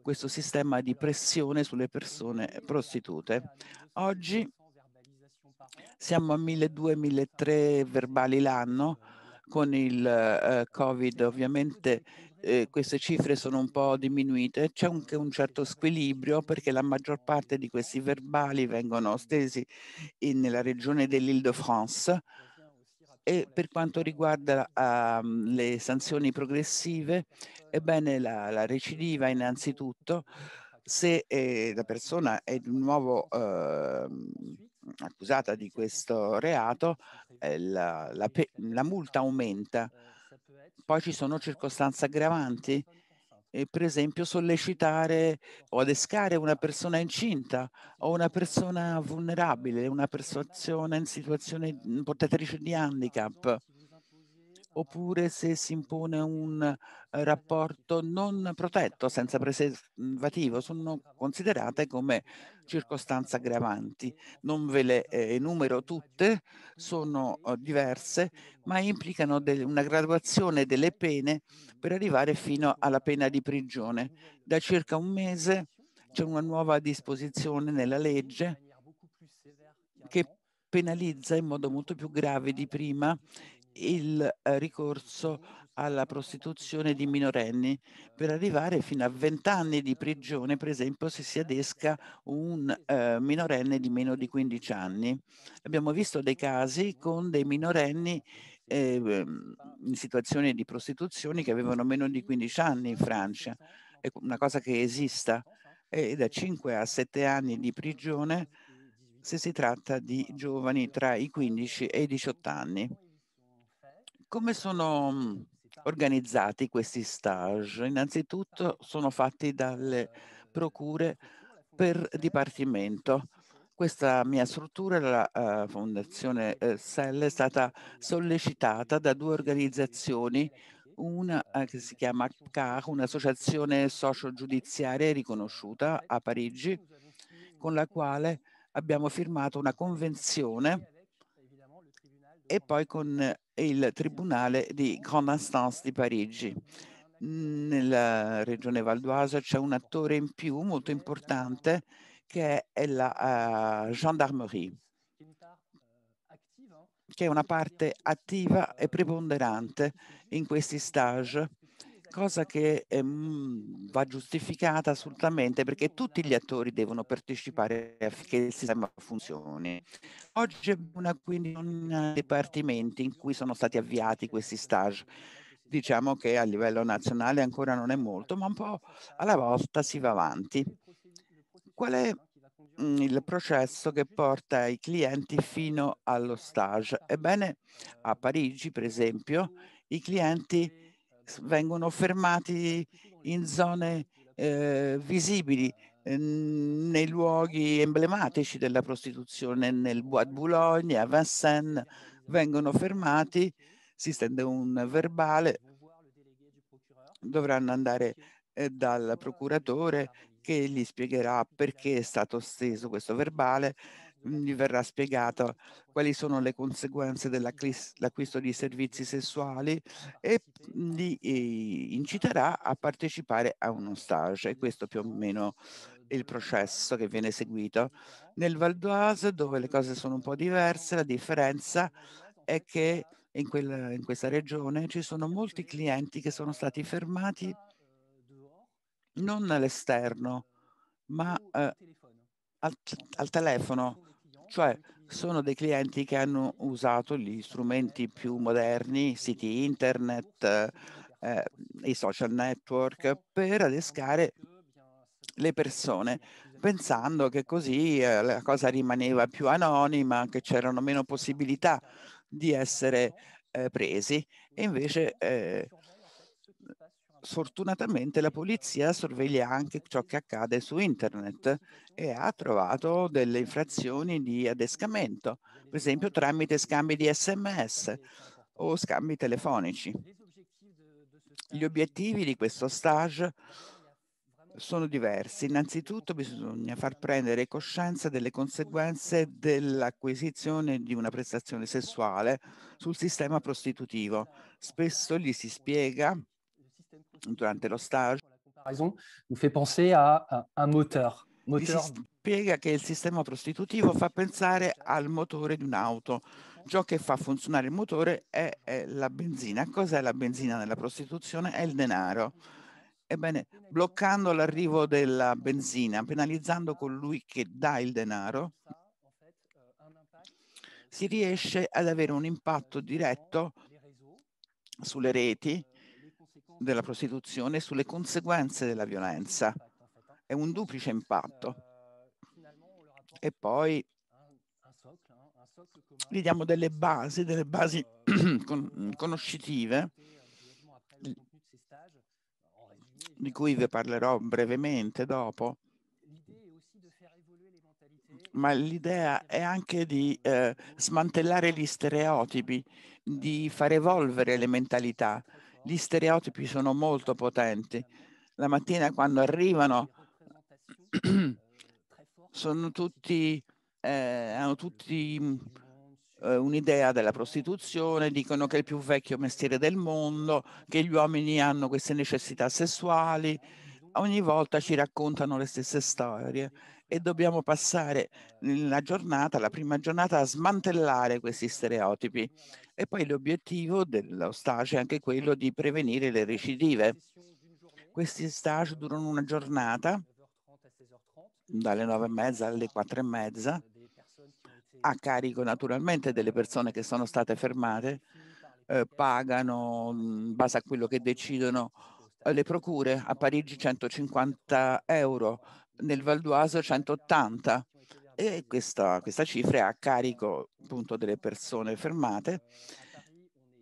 questo sistema di pressione sulle persone prostitute. Oggi siamo a 1.200-1.300 verbali l'anno, con il eh, Covid ovviamente eh, queste cifre sono un po' diminuite, c'è anche un certo squilibrio perché la maggior parte di questi verbali vengono stesi in, nella regione dell'Île-de-France e per quanto riguarda uh, le sanzioni progressive, ebbene la, la recidiva innanzitutto, se eh, la persona è di nuovo eh, accusata di questo reato, eh, la, la, la multa aumenta poi ci sono circostanze aggravanti, e per esempio sollecitare o adescare una persona incinta o una persona vulnerabile, una persona in situazione portatrice di handicap oppure se si impone un eh, rapporto non protetto senza preservativo, sono considerate come circostanze aggravanti. Non ve le eh, enumero tutte, sono eh, diverse, ma implicano una graduazione delle pene per arrivare fino alla pena di prigione. Da circa un mese c'è una nuova disposizione nella legge che penalizza in modo molto più grave di prima il eh, ricorso alla prostituzione di minorenni per arrivare fino a 20 anni di prigione, per esempio, se si adesca un eh, minorenne di meno di 15 anni. Abbiamo visto dei casi con dei minorenni eh, ehm, in situazioni di prostituzione che avevano meno di 15 anni in Francia. È una cosa che esista. E da 5 a 7 anni di prigione se si tratta di giovani tra i 15 e i 18 anni. Come sono mhmm, organizzati questi stage? Innanzitutto sono fatti dalle procure per dipartimento. Questa mia struttura, la uh, Fondazione uh, eh, SEL, è stata sollecitata da due organizzazioni, una uh, che si chiama CAR, un'associazione socio-giudiziaria riconosciuta a Parigi, con la quale abbiamo firmato una convenzione e poi con il Tribunale di Grande Instance di Parigi. Nella regione Val d'Oise c'è un attore in più molto importante che è la uh, Gendarmerie, che è una parte attiva e preponderante in questi stage cosa che eh, va giustificata assolutamente perché tutti gli attori devono partecipare affinché il sistema funzioni. Oggi abbiamo quindi un dipartimento in cui sono stati avviati questi stage diciamo che a livello nazionale ancora non è molto, ma un po' alla volta si va avanti. Qual è mm, il processo che porta i clienti fino allo stage? Ebbene, a Parigi, per esempio, i clienti vengono fermati in zone eh, visibili, nei luoghi emblematici della prostituzione, nel Bois de Boulogne, a Vincennes, vengono fermati, si stende un verbale, dovranno andare eh, dal procuratore che gli spiegherà perché è stato steso questo verbale, gli verrà spiegato quali sono le conseguenze dell'acquisto di servizi sessuali e li inciterà a partecipare a uno stage. E questo più o meno è il processo che viene seguito. Nel Val d'Oise, dove le cose sono un po' diverse, la differenza è che in, quella, in questa regione ci sono molti clienti che sono stati fermati non all'esterno, ma eh, al, al, telefono cioè sono dei clienti che hanno usato gli strumenti più moderni, siti internet, eh, i social network, per adescare le persone, pensando che così eh, la cosa rimaneva più anonima, che c'erano meno possibilità di essere eh, presi. E invece eh, sfortunatamente la polizia sorveglia anche ciò che accade su internet e ha trovato delle infrazioni di adescamento, per esempio tramite scambi di sms o scambi telefonici. Gli obiettivi di questo stage sono diversi. Innanzitutto bisogna far prendere coscienza delle conseguenze dell'acquisizione di una prestazione sessuale sul sistema prostitutivo. Spesso gli si spiega durante lo stage. La nous fait penser a, un moteur. moteur. Si spiega che il sistema prostitutivo fa pensare al motore di un'auto. Ciò che fa funzionare il motore è, è la benzina. Cos'è la benzina nella prostituzione? È il denaro. Ebbene, bloccando l'arrivo della benzina, penalizzando colui che dà il denaro, si riesce ad avere un impatto diretto sulle reti, della prostituzione e sulle conseguenze della violenza. È un duplice impatto. E poi gli diamo delle basi, delle basi <clears throat> conoscitive di cui vi parlerò brevemente dopo, ma l'idea è anche di eh, smantellare gli stereotipi, di far evolvere le mentalità, gli stereotipi sono molto potenti. La mattina quando arrivano <clears throat> sono tutti, eh, hanno tutti eh, un'idea della prostituzione, dicono che è il più vecchio mestiere del mondo, che gli uomini hanno queste necessità sessuali. Ogni volta ci raccontano le stesse storie e dobbiamo passare la giornata, la prima giornata, a smantellare questi stereotipi. E poi l'obiettivo dello stage è anche quello di prevenire le recidive. Questi stage durano una giornata, dalle e mezza alle e mezza, a carico naturalmente delle persone che sono state fermate, eh, pagano mm, in base a quello che decidono eh, le procure. A Parigi 150 euro nel Valduaso 180 e questa, questa cifra è a carico appunto delle persone fermate.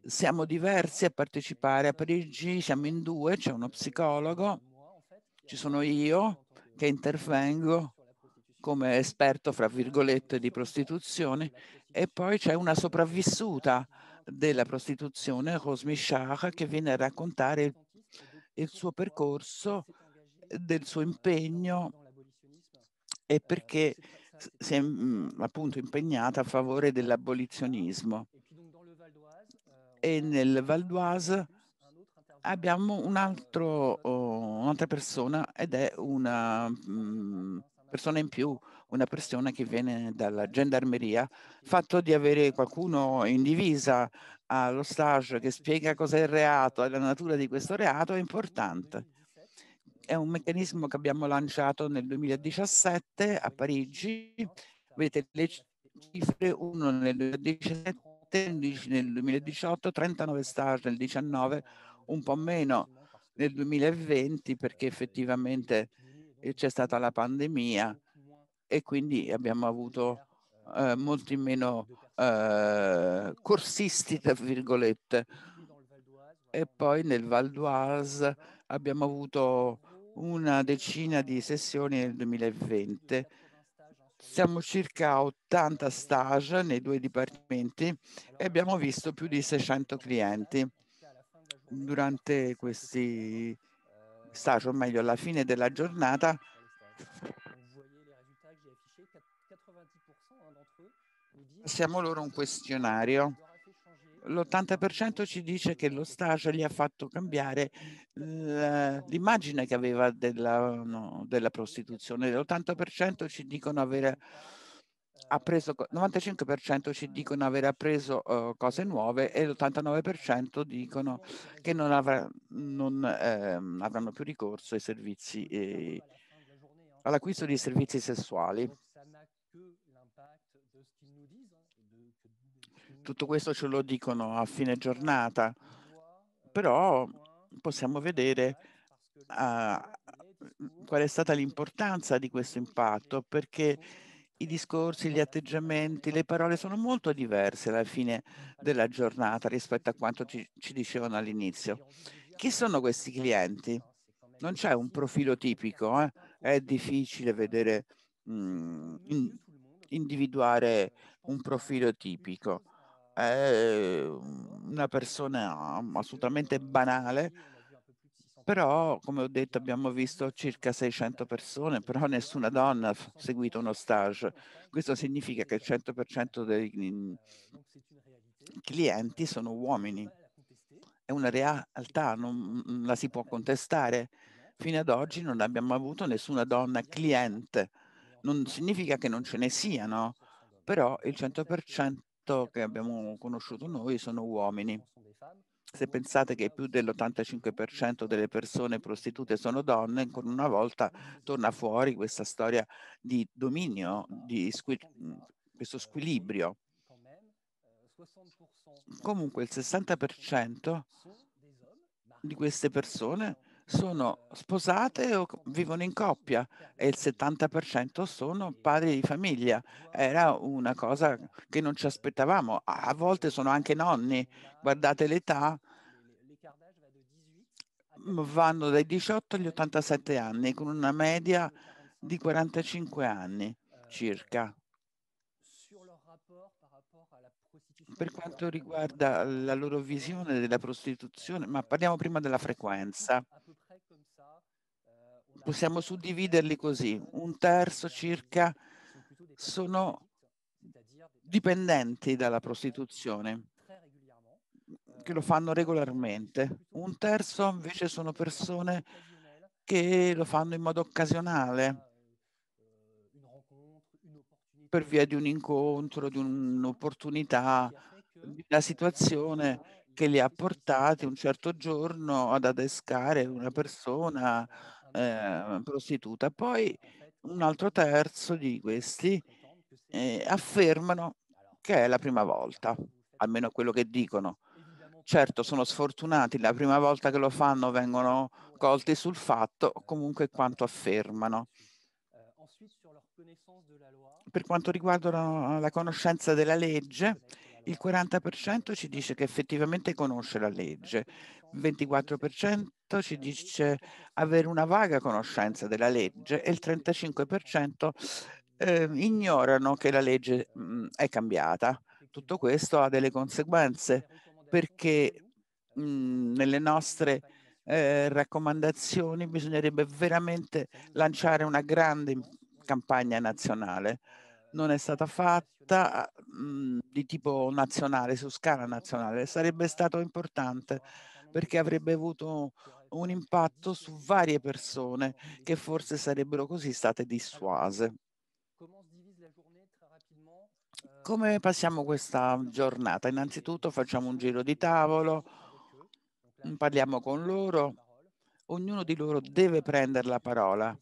Siamo diversi a partecipare a Parigi, siamo in due, c'è uno psicologo, ci sono io che intervengo come esperto, fra virgolette, di prostituzione e poi c'è una sopravvissuta della prostituzione, Rose Michard, che viene a raccontare il, il suo percorso, del suo impegno e perché si è appunto impegnata a favore dell'abolizionismo. E nel Val d'Oise abbiamo un altro, un'altra persona ed è una persona in più, una persona che viene dalla gendarmeria, fatto di avere qualcuno in divisa allo stage che spiega cos'è il reato e la natura di questo reato è importante. È un meccanismo che abbiamo lanciato nel 2017 a Parigi. Vedete le cifre 1 nel 2017, 11 nel 2018, 39 stage nel 2019, un po' meno nel 2020 perché effettivamente eh, c'è stata la pandemia e quindi abbiamo avuto eh, molti meno eh, corsisti, tra virgolette. E poi nel Val d'Oise abbiamo avuto una decina di sessioni nel 2020. Siamo circa 80 stage nei due dipartimenti e abbiamo visto più di 600 clienti. Durante questi stage, o meglio alla fine della giornata, passiamo loro un questionario l'80% ci dice che lo stage gli ha fatto cambiare l'immagine che aveva della, no, della prostituzione, l'80% ci dicono avere appreso, 95% ci dicono aver appreso uh, cose nuove e l'89% dicono che non, avrà, non eh, avranno più ricorso ai servizi, eh, all'acquisto di servizi sessuali. tutto questo ce lo dicono a fine giornata, però possiamo vedere uh, qual è stata l'importanza di questo impatto, perché i discorsi, gli atteggiamenti, le parole sono molto diverse alla fine della giornata rispetto a quanto ci, ci dicevano all'inizio. Chi sono questi clienti? Non c'è un profilo tipico, eh? è difficile vedere, mh, mm, individuare un profilo tipico è mhmm, una persona mhmm, assolutamente banale, però come ho detto abbiamo visto circa 600 persone, però nessuna donna ha seguito uno stage. Questo significa che il 100% dei mhmm, clienti sono uomini. È una realtà, non la si può contestare. Fino ad oggi non abbiamo avuto nessuna donna cliente. Non significa che non ce ne siano, però il 100% fatto che abbiamo conosciuto noi sono uomini. Se pensate che più dell'85% delle persone prostitute sono donne, ancora una volta torna fuori questa storia di dominio, di squi- questo squilibrio. Comunque il 60% di queste persone sono sposate o vivono in coppia e il 70% sono padri di famiglia. Era una cosa che non ci aspettavamo. A volte sono anche nonni, guardate l'età, vanno dai 18 agli 87 anni con una media di 45 anni circa. Per quanto riguarda la loro visione della prostituzione, ma parliamo prima della frequenza possiamo suddividerli così. Un terzo circa sono dipendenti dalla prostituzione, che lo fanno regolarmente. Un terzo invece sono persone che lo fanno in modo occasionale per via di un incontro, di un'opportunità, di una situazione che li ha portati un certo giorno ad adescare una persona eh, prostituta. Poi un altro terzo di questi eh, affermano che è la prima volta, almeno quello che dicono. Certo, sono sfortunati, la prima volta che lo fanno vengono colti sul fatto, comunque quanto affermano. Per quanto riguarda la conoscenza della legge, il 40% ci dice che effettivamente conosce la legge, il 24% 38 ci dice avere una vaga conoscenza della legge e il 35% eh, ignorano che la legge mh, mhmm, è cambiata. Tutto questo ha delle conseguenze perché mh, mhmm, nelle nostre eh, raccomandazioni bisognerebbe veramente lanciare una grande campagna nazionale. Non è stata fatta mh, mhmm, di tipo nazionale, su scala nazionale. Sarebbe stato importante perché avrebbe avuto un impatto su varie persone che forse sarebbero così state dissuase. Esatto, euh, Come passiamo questa giornata? Innanzitutto facciamo un giro di tavolo, mm, parliamo con loro, ognuno di loro deve prendere la parola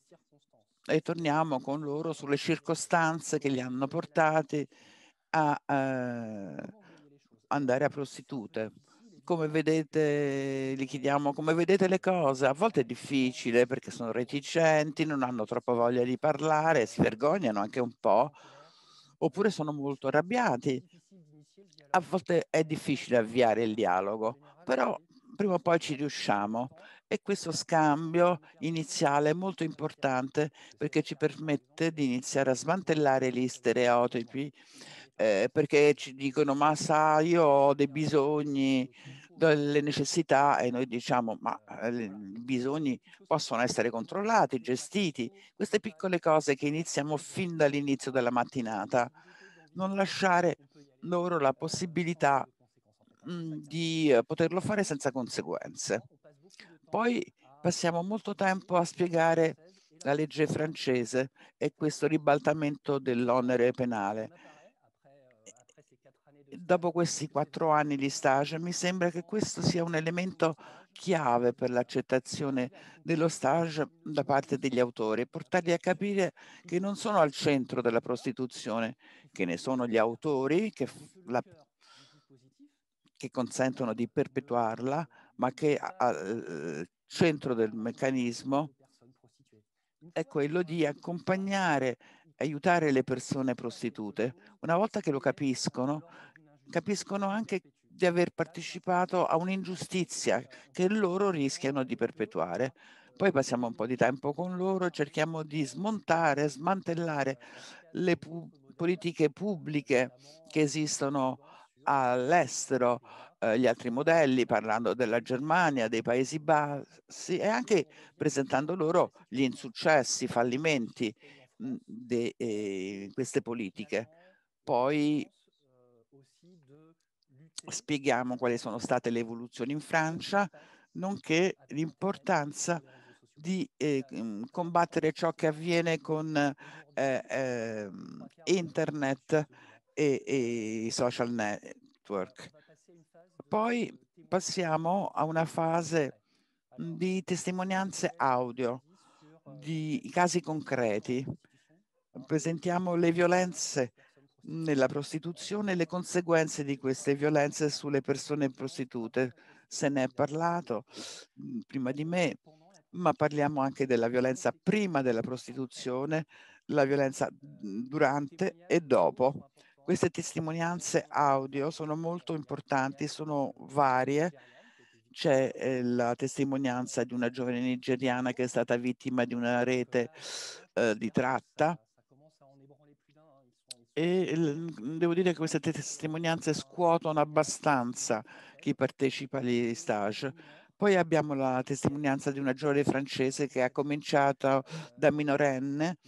e torniamo con loro sulle circostanze che li hanno portati a eh, andare a prostitute come vedete, gli chiediamo come vedete le cose. A volte è difficile perché sono reticenti, non hanno troppa voglia di parlare, si vergognano anche un po', oppure sono molto arrabbiati. A volte è difficile avviare il dialogo, però prima o poi ci riusciamo. E questo scambio iniziale è molto importante perché ci permette di iniziare a smantellare gli stereotipi eh, perché ci dicono ma sa io ho dei bisogni, delle necessità e noi diciamo ma eh, i bisogni possono essere controllati, gestiti, queste piccole cose che iniziamo fin dall'inizio della mattinata, non lasciare loro la possibilità mh, di eh, poterlo fare senza conseguenze. Poi passiamo molto tempo a spiegare la legge francese e questo ribaltamento dell'onere penale dopo questi quattro anni di stage. Mi sembra che questo sia un elemento chiave per l'accettazione dello stage da parte degli autori, portarli a capire che non sono al centro della prostituzione, che ne sono gli autori che, la, che consentono di perpetuarla, ma che al centro del meccanismo è quello di accompagnare aiutare le persone prostitute. Una volta che lo capiscono, capiscono anche di aver partecipato a un'ingiustizia che loro rischiano di perpetuare. Poi passiamo un po' di tempo con loro, cerchiamo di smontare, smantellare le pu- politiche pubbliche che esistono all'estero, eh, gli altri modelli, parlando della Germania, dei Paesi Bassi e anche presentando loro gli insuccessi, i fallimenti mm, di eh, queste politiche. Poi spieghiamo quali sono state le evoluzioni in Francia, nonché l'importanza di eh, mm, combattere ciò che avviene con eh, eh, internet e, e i social network. Poi passiamo a una fase di testimonianze audio, di casi concreti. Presentiamo le violenze nella prostituzione e le conseguenze di queste violenze sulle persone prostitute. Se ne è parlato mm, prima di me, ma parliamo anche della violenza prima della prostituzione, la violenza mm, durante e dopo. Queste testimonianze audio sono molto importanti, sono varie. C'è eh, la testimonianza di una giovane nigeriana che è stata vittima di una rete eh, di tratta e mhmm, devo dire che queste testimonianze scuotono abbastanza chi partecipa agli stage. Poi abbiamo la testimonianza di una giovane francese che ha cominciato da minorenne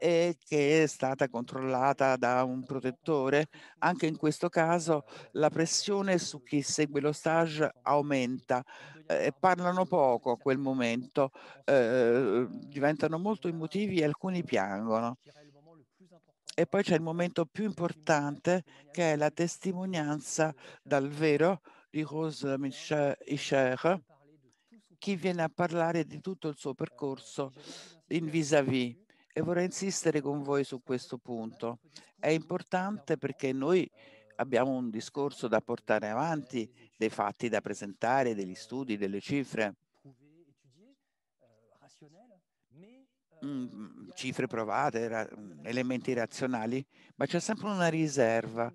e che è stata controllata da un protettore. Anche in questo caso la pressione su chi segue lo stage aumenta. Eh, parlano poco a quel momento, eh, diventano molto emotivi e alcuni piangono. E poi c'è il momento più importante che è la testimonianza dal vero di Rose Michel Ischer, chi viene a parlare di tutto il suo percorso in vis à -vis. E vorrei insistere con voi su questo punto. È importante perché noi abbiamo un discorso da portare avanti, dei fatti da presentare, degli studi, delle cifre. cifre provate, ra- elementi razionali, ma c'è sempre una riserva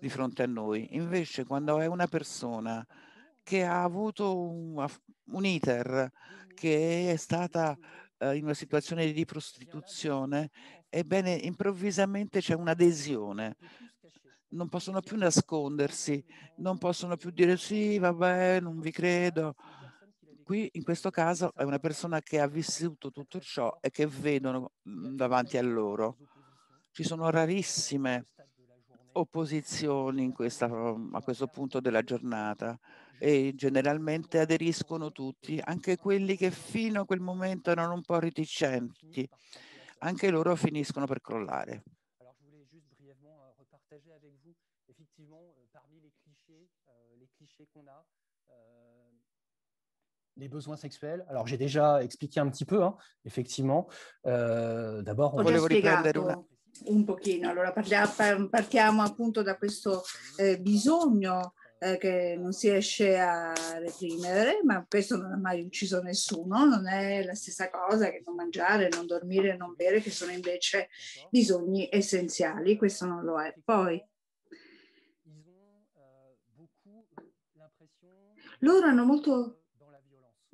di fronte a noi. Invece quando è una persona che ha avuto un, un iter, che è stata eh, in una situazione di prostituzione, ebbene improvvisamente c'è un'adesione non possono più nascondersi, non possono più dire sì, vabbè, non vi credo, qui in questo caso è una persona che ha vissuto tutto ciò e che vedono mhmm, davanti a loro. Ci sono rarissime opposizioni questa, mhmm, a questo punto della giornata e generalmente aderiscono tutti, anche quelli che fino a quel momento erano un po' reticenti, anche loro finiscono per crollare. Euh, effectivement, euh, parmi les clichés, euh, les clichés qu'on a, les besoins sexuels. Alors, j'ai déjà expliqué un petit peu, hein, effettivamente. Eh, d'abord, oh, on... Ho già spiegato un pochino. Allora, partiamo appunto da questo eh, bisogno eh, che non si riesce a reprimere, ma questo non ha mai ucciso nessuno, non è la stessa cosa che non mangiare, non dormire, non bere, che sono invece bisogni essenziali, questo non lo è. Poi, euh, loro hanno molto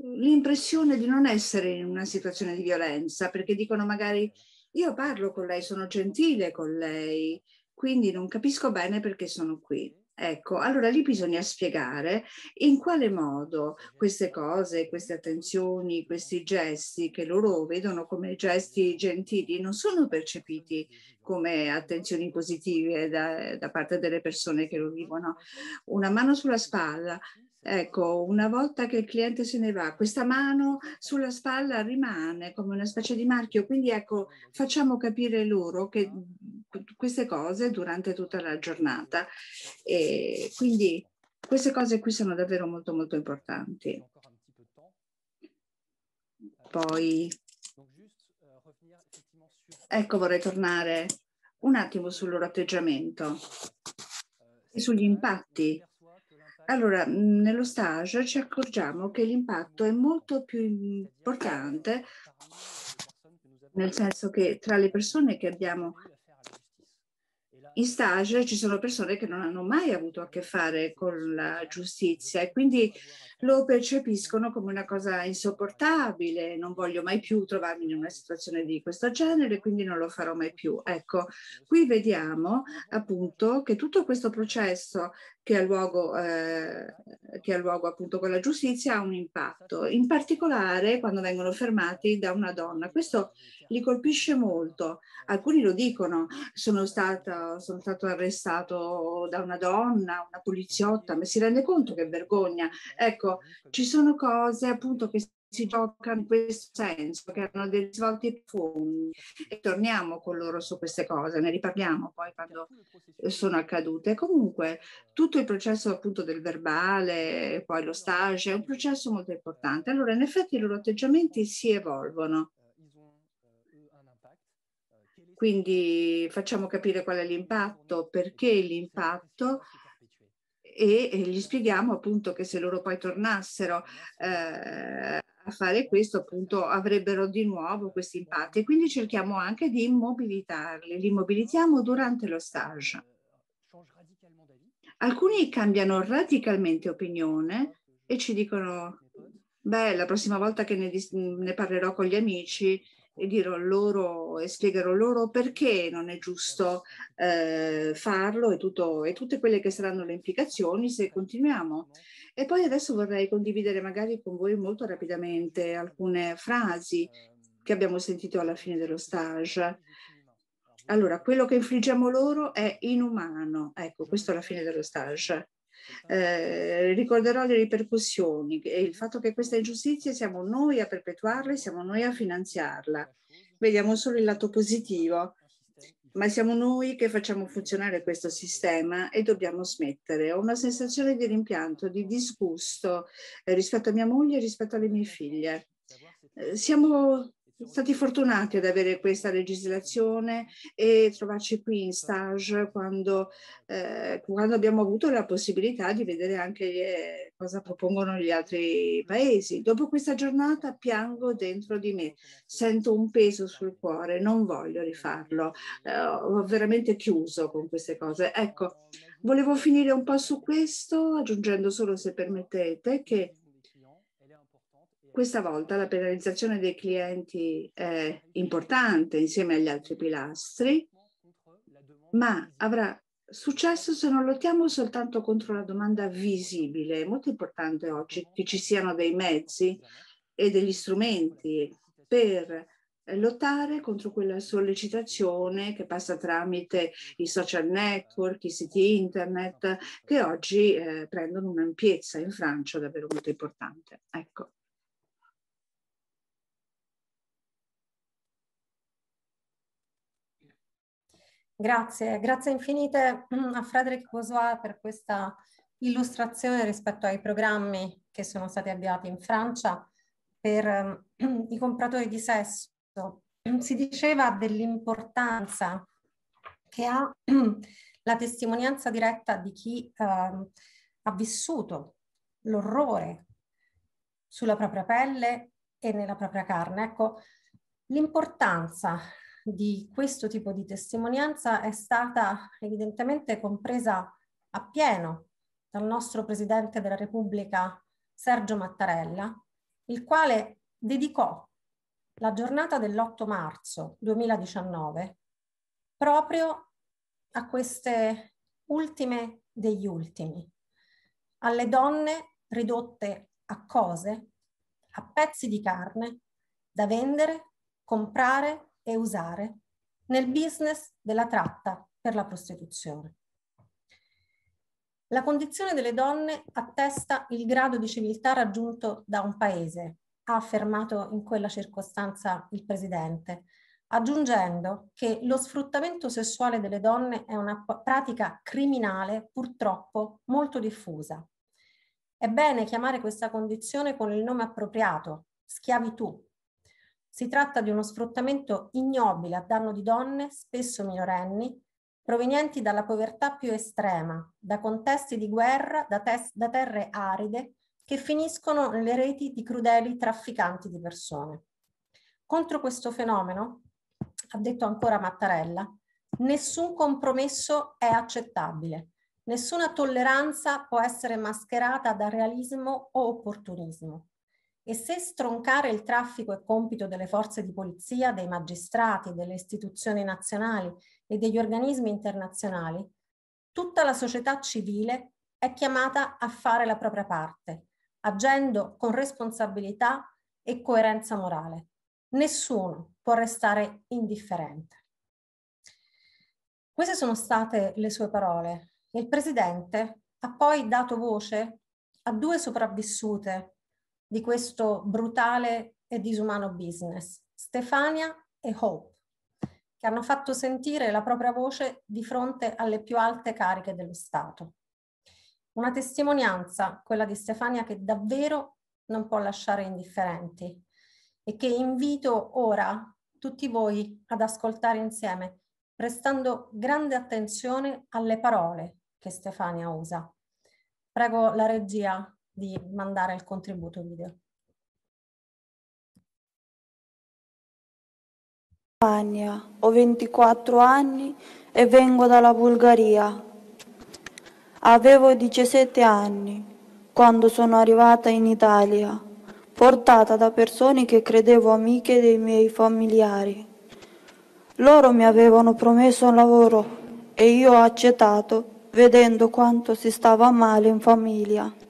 l'impressione di non essere in una situazione di violenza, perché dicono magari io parlo con lei, sono gentile con lei, quindi non capisco bene perché sono qui. Ecco, allora lì bisogna spiegare in quale modo queste cose, queste attenzioni, questi gesti che loro vedono come gesti gentili non sono percepiti come attenzioni positive da, da parte delle persone che lo vivono. Una mano sulla spalla, Ecco, una volta che il cliente se ne va, questa mano sulla spalla rimane come una specie di marchio, quindi ecco, facciamo capire loro che queste cose durante tutta la giornata. E quindi queste cose qui sono davvero molto molto importanti. Poi Ecco, vorrei tornare un attimo sul loro atteggiamento e sugli impatti. Allora, mm, nello stage ci accorgiamo che l'impatto è molto più importante, nel senso che tra le persone che abbiamo in stage ci sono persone che non hanno mai avuto a che fare con la giustizia e quindi lo percepiscono come una cosa insopportabile, non voglio mai più trovarmi in una situazione di questo genere, quindi non lo farò mai più. Ecco, qui vediamo appunto che tutto questo processo che ha luogo, eh, luogo appunto con la giustizia ha un impatto, in particolare quando vengono fermati da una donna. Questo li colpisce molto. Alcuni lo dicono, sono, stata, sono stato arrestato da una donna, una poliziotta, ma si rende conto che vergogna. Ecco, ci sono cose appunto che si gioca in questo senso, che hanno dei risvolti profondi e torniamo con loro su queste cose, ne riparliamo poi quando sono accadute. Comunque tutto il processo appunto del verbale, poi lo stage, è un processo molto importante. Allora in effetti i loro atteggiamenti si evolvono. Quindi facciamo capire qual è l'impatto, perché l'impatto e, gli spieghiamo appunto che se loro poi tornassero eh, a fare questo appunto avrebbero di nuovo questi impatti e quindi cerchiamo anche di immobilitarli, li immobilitiamo durante lo stage. Alcuni cambiano radicalmente opinione e ci dicono, beh, la prossima volta che ne, ne parlerò con gli amici, e dirò loro e spiegherò loro perché non è giusto eh, farlo e, tutto, e tutte quelle che saranno le implicazioni se continuiamo. E poi adesso vorrei condividere magari con voi molto rapidamente alcune frasi che abbiamo sentito alla fine dello stage. Allora, quello che infliggiamo loro è inumano. Ecco, questo la fine dello stage. Eh, ricorderò le ripercussioni e il fatto che questa ingiustizia siamo noi a perpetuarla e siamo noi a finanziarla. Vediamo solo il lato positivo, ma siamo noi che facciamo funzionare questo sistema e dobbiamo smettere. Ho una sensazione di rimpianto, di disgusto eh, rispetto a mia moglie e rispetto alle mie figlie. Eh, siamo stati fortunati ad avere questa legislazione e trovarci qui in stage quando, eh, quando abbiamo avuto la possibilità di vedere anche eh, cosa propongono gli altri paesi. Dopo questa giornata piango dentro di me, sento un peso sul cuore, non voglio rifarlo, eh, ho veramente chiuso con queste cose. Ecco, volevo finire un po' su questo aggiungendo solo se permettete che questa volta la penalizzazione dei clienti è importante insieme agli altri pilastri, ma avrà successo se non lottiamo soltanto contro la domanda visibile. È molto importante oggi che ci siano dei mezzi e degli strumenti per lottare contro quella sollecitazione che passa tramite i social network, i siti internet, che oggi eh, prendono un'ampiezza in Francia davvero molto importante. Ecco. Grazie, grazie infinite mm, a Frederic Bosois per questa illustrazione rispetto ai programmi che sono stati avviati in Francia per mm, i compratori di sesso. Mm, si diceva dell'importanza che ha la testimonianza diretta di chi eh, ha vissuto l'orrore sulla propria pelle e nella propria carne. Ecco, l'importanza di questo tipo di testimonianza è stata evidentemente compresa appieno dal nostro Presidente della Repubblica Sergio Mattarella, il quale dedicò la giornata dell'8 marzo 2019 proprio a queste ultime degli ultimi, alle donne ridotte a cose, a pezzi di carne da vendere, comprare e usare nel business della tratta per la prostituzione. La condizione delle donne attesta il grado di civiltà raggiunto da un paese, ha affermato in quella circostanza il presidente, aggiungendo che lo sfruttamento sessuale delle donne è una pratica criminale purtroppo molto diffusa. È bene chiamare questa condizione con il nome appropriato, schiavitù, si tratta di uno sfruttamento ignobile a danno di donne, spesso minorenni, provenienti dalla povertà più estrema, da contesti di guerra, da, da terre aride, che finiscono nelle reti di crudeli trafficanti di persone. Contro questo fenomeno, ha detto ancora Mattarella, nessun compromesso è accettabile, nessuna tolleranza può essere mascherata da realismo o opportunismo. E se stroncare il traffico è compito delle forze di polizia, dei magistrati, delle istituzioni nazionali e degli organismi internazionali, tutta la società civile è chiamata a fare la propria parte, agendo con responsabilità e coerenza morale. Nessuno può restare indifferente. Queste sono state le sue parole. Il Presidente ha poi dato voce a due sopravvissute di questo brutale e disumano business, Stefania e Hope, che hanno fatto sentire la propria voce di fronte alle più alte cariche dello Stato. Una testimonianza, quella di Stefania, che davvero non può lasciare indifferenti e che invito ora tutti voi ad ascoltare insieme, prestando grande attenzione alle parole che Stefania usa. Prego la regia di mandare il contributo video. Ho 24 anni e vengo dalla Bulgaria. Avevo 17 anni quando sono arrivata in Italia, portata da persone che credevo amiche dei miei familiari. Loro mi avevano promesso un lavoro e io ho accettato, vedendo quanto si stava male in famiglia.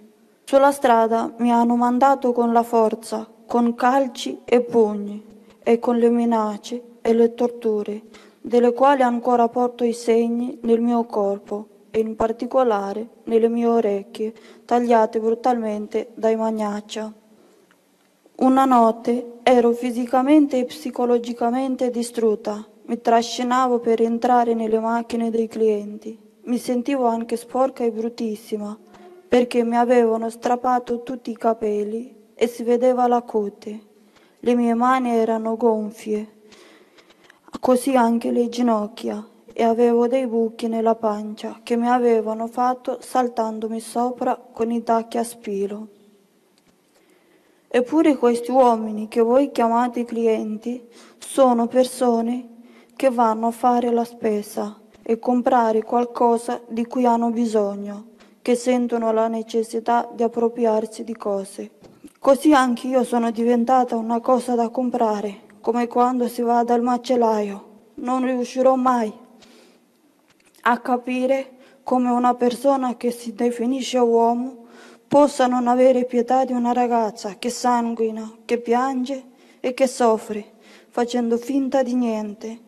Sulla strada mi hanno mandato con la forza, con calci e pugni, e con le minacce e le torture, delle quali ancora porto i segni nel mio corpo e in particolare nelle mie orecchie, tagliate brutalmente dai magnaccia. Una notte ero fisicamente e psicologicamente distrutta, mi trascinavo per entrare nelle macchine dei clienti, mi sentivo anche sporca e bruttissima, perché mi avevano strappato tutti i capelli e si vedeva la cote. Le mie mani erano gonfie, così anche le ginocchia e avevo dei buchi nella pancia che mi avevano fatto saltandomi sopra con i tacchi a spilo. Eppure questi uomini che voi chiamate clienti sono persone che vanno a fare la spesa e comprare qualcosa di cui hanno bisogno che sentono la necessità di appropriarsi di cose. Così anche io sono diventata una cosa da comprare, come quando si va dal macellaio. Non riuscirò mai a capire come una persona che si definisce uomo possa non avere pietà di una ragazza che sanguina, che piange e che soffre, facendo finta di niente.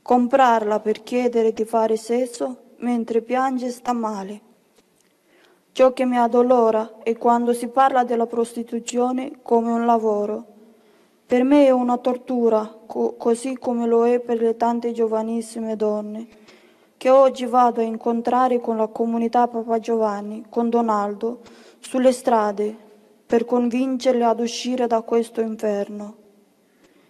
Comprarla per chiedere di fare sesso mentre piange sta male. Ciò che mi addolora è quando si parla della prostituzione come un lavoro. Per me è una tortura, co- così come lo è per le tante giovanissime donne che oggi vado a incontrare con la comunità Papa Giovanni, con Donaldo, sulle strade per convincerle ad uscire da questo inferno.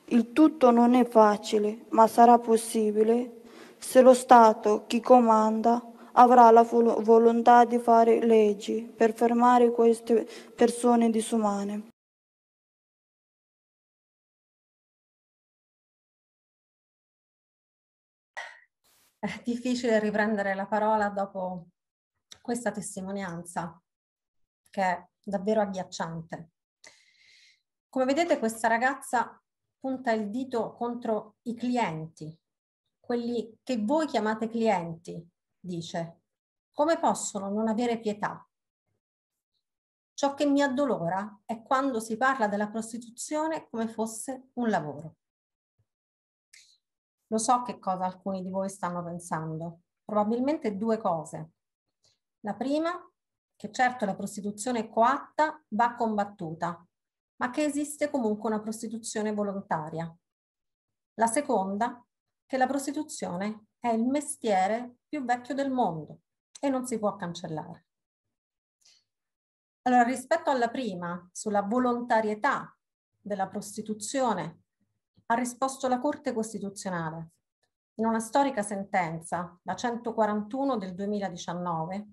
Il tutto non è facile, ma sarà possibile se lo Stato, chi comanda, avrà la volontà di fare leggi per fermare queste persone disumane. È difficile riprendere la parola dopo questa testimonianza che è davvero agghiacciante. Come vedete questa ragazza punta il dito contro i clienti, quelli che voi chiamate clienti, dice, come possono non avere pietà? Ciò che mi addolora è quando si parla della prostituzione come fosse un lavoro. Lo so che cosa alcuni di voi stanno pensando, probabilmente due cose. La prima, che certo la prostituzione coatta va combattuta, ma che esiste comunque una prostituzione volontaria. La seconda, che la prostituzione è il mestiere più vecchio del mondo e non si può cancellare. Allora, rispetto alla prima, sulla volontarietà della prostituzione, ha risposto la Corte Costituzionale in una storica sentenza, la 141 del 2019,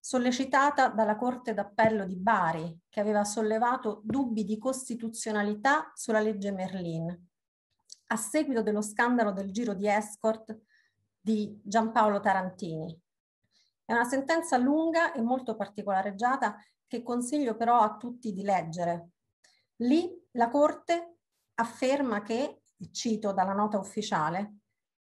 sollecitata dalla Corte d'Appello di Bari, che aveva sollevato dubbi di costituzionalità sulla legge Merlin, a seguito dello scandalo del giro di escort di Giampaolo Tarantini. È una sentenza lunga e molto particolareggiata che consiglio però a tutti di leggere. Lì la Corte afferma che, cito dalla nota ufficiale,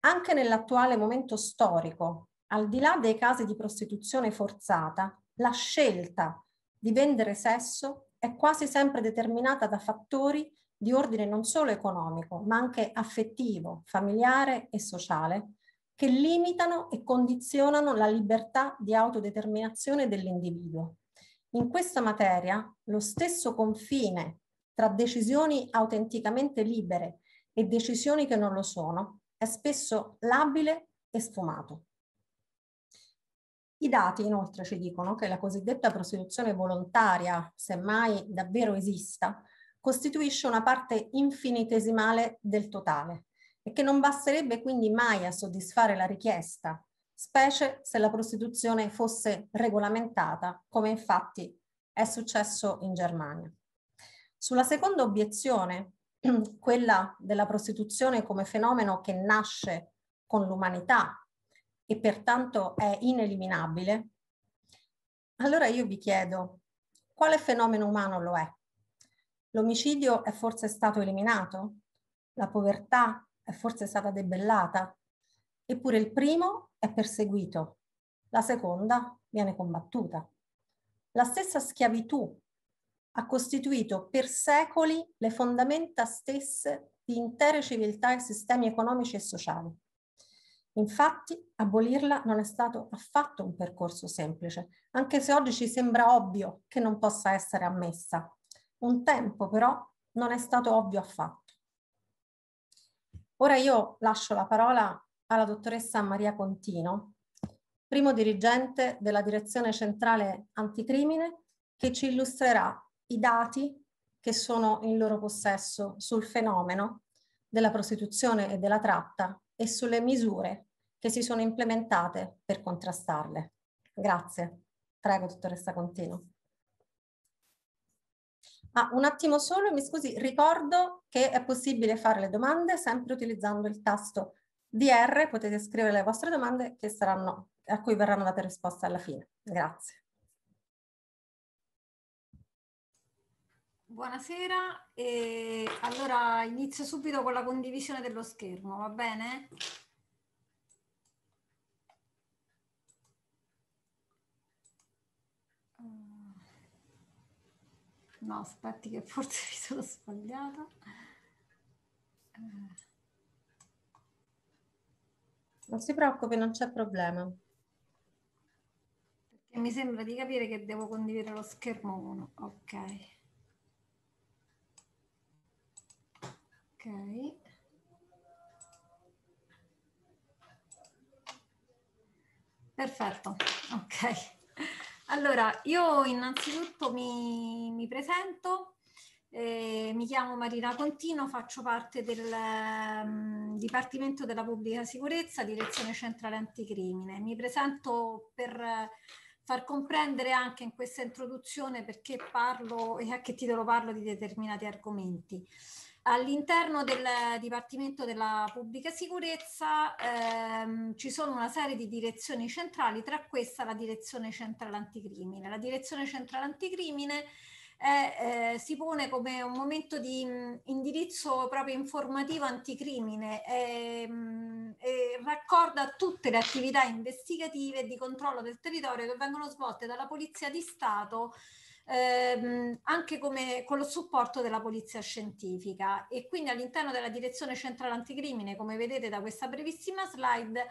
anche nell'attuale momento storico, al di là dei casi di prostituzione forzata, la scelta di vendere sesso è quasi sempre determinata da fattori di ordine non solo economico, ma anche affettivo, familiare e sociale, che limitano e condizionano la libertà di autodeterminazione dell'individuo. In questa materia, lo stesso confine tra decisioni autenticamente libere e decisioni che non lo sono è spesso labile e sfumato. I dati inoltre ci dicono che la cosiddetta prostituzione volontaria, semmai davvero esista, costituisce una parte infinitesimale del totale e che non basterebbe quindi mai a soddisfare la richiesta, specie se la prostituzione fosse regolamentata, come infatti è successo in Germania. Sulla seconda obiezione, <clears throat> quella della prostituzione come fenomeno che nasce con l'umanità e pertanto è ineliminabile, allora io vi chiedo, quale fenomeno umano lo è? L'omicidio è forse stato eliminato? La povertà è forse stata debellata? Eppure il primo è perseguito, la seconda viene combattuta. La stessa schiavitù ha costituito per secoli le fondamenta stesse di intere civiltà e sistemi economici e sociali. Infatti, abolirla non è stato affatto un percorso semplice, anche se oggi ci sembra ovvio che non possa essere ammessa. Un tempo però non è stato ovvio affatto. Ora io lascio la parola alla dottoressa Maria Contino, primo dirigente della Direzione Centrale Anticrimine, che ci illustrerà i dati che sono in loro possesso sul fenomeno della prostituzione e della tratta e sulle misure che si sono implementate per contrastarle. Grazie. Prego, dottoressa Contino. Ah, un attimo solo, mi scusi, ricordo che è possibile fare le domande sempre utilizzando il tasto DR, potete scrivere le vostre domande che saranno, a cui verranno date risposte alla fine. Grazie. Buonasera, e allora inizio subito con la condivisione dello schermo, va bene? No, aspetti che forse <laughs> mi sono sbagliata. Eh. Non si preoccupi, non c'è problema. Perché mi sembra di capire che devo condividere lo schermo 1. Ok. Ok. Perfetto, ok. Allora, io innanzitutto mi, mi presento, eh, mi chiamo Marina Contino, faccio parte del um, Dipartimento della Pubblica Sicurezza, Direzione Centrale Anticrimine. Mi presento per far comprendere anche in questa introduzione perché parlo e a che titolo parlo di determinati argomenti. All'interno del Dipartimento della Pubblica Sicurezza ehm, ci sono una serie di direzioni centrali, tra questa la Direzione Centrale Anticrimine. La Direzione Centrale Anticrimine è, eh, si pone come un momento di mh, mm, indirizzo proprio informativo anticrimine e, ehm, mh, e raccorda tutte le attività investigative di controllo del territorio che vengono svolte dalla Polizia di Stato ehm, anche come, con lo supporto della polizia scientifica e quindi all'interno della direzione centrale anticrimine, come vedete da questa brevissima slide,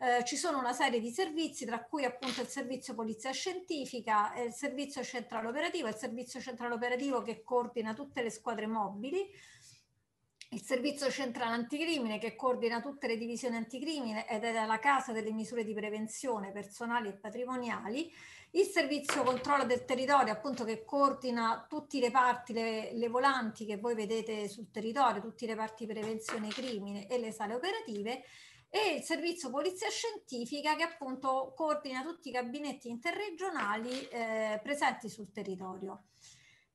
eh, ci sono una serie di servizi, tra cui appunto il servizio polizia scientifica, eh, il servizio centrale operativo, il servizio centrale operativo che coordina tutte le squadre mobili, il servizio centrale anticrimine che coordina tutte le divisioni anticrimine ed è la casa delle misure di prevenzione personali e patrimoniali, il servizio controllo del territorio appunto che coordina tutte le parti, le, le volanti che voi vedete sul territorio, tutte le parti prevenzione crimine e le sale operative e il servizio polizia scientifica che appunto coordina tutti i gabinetti interregionali eh, presenti sul territorio.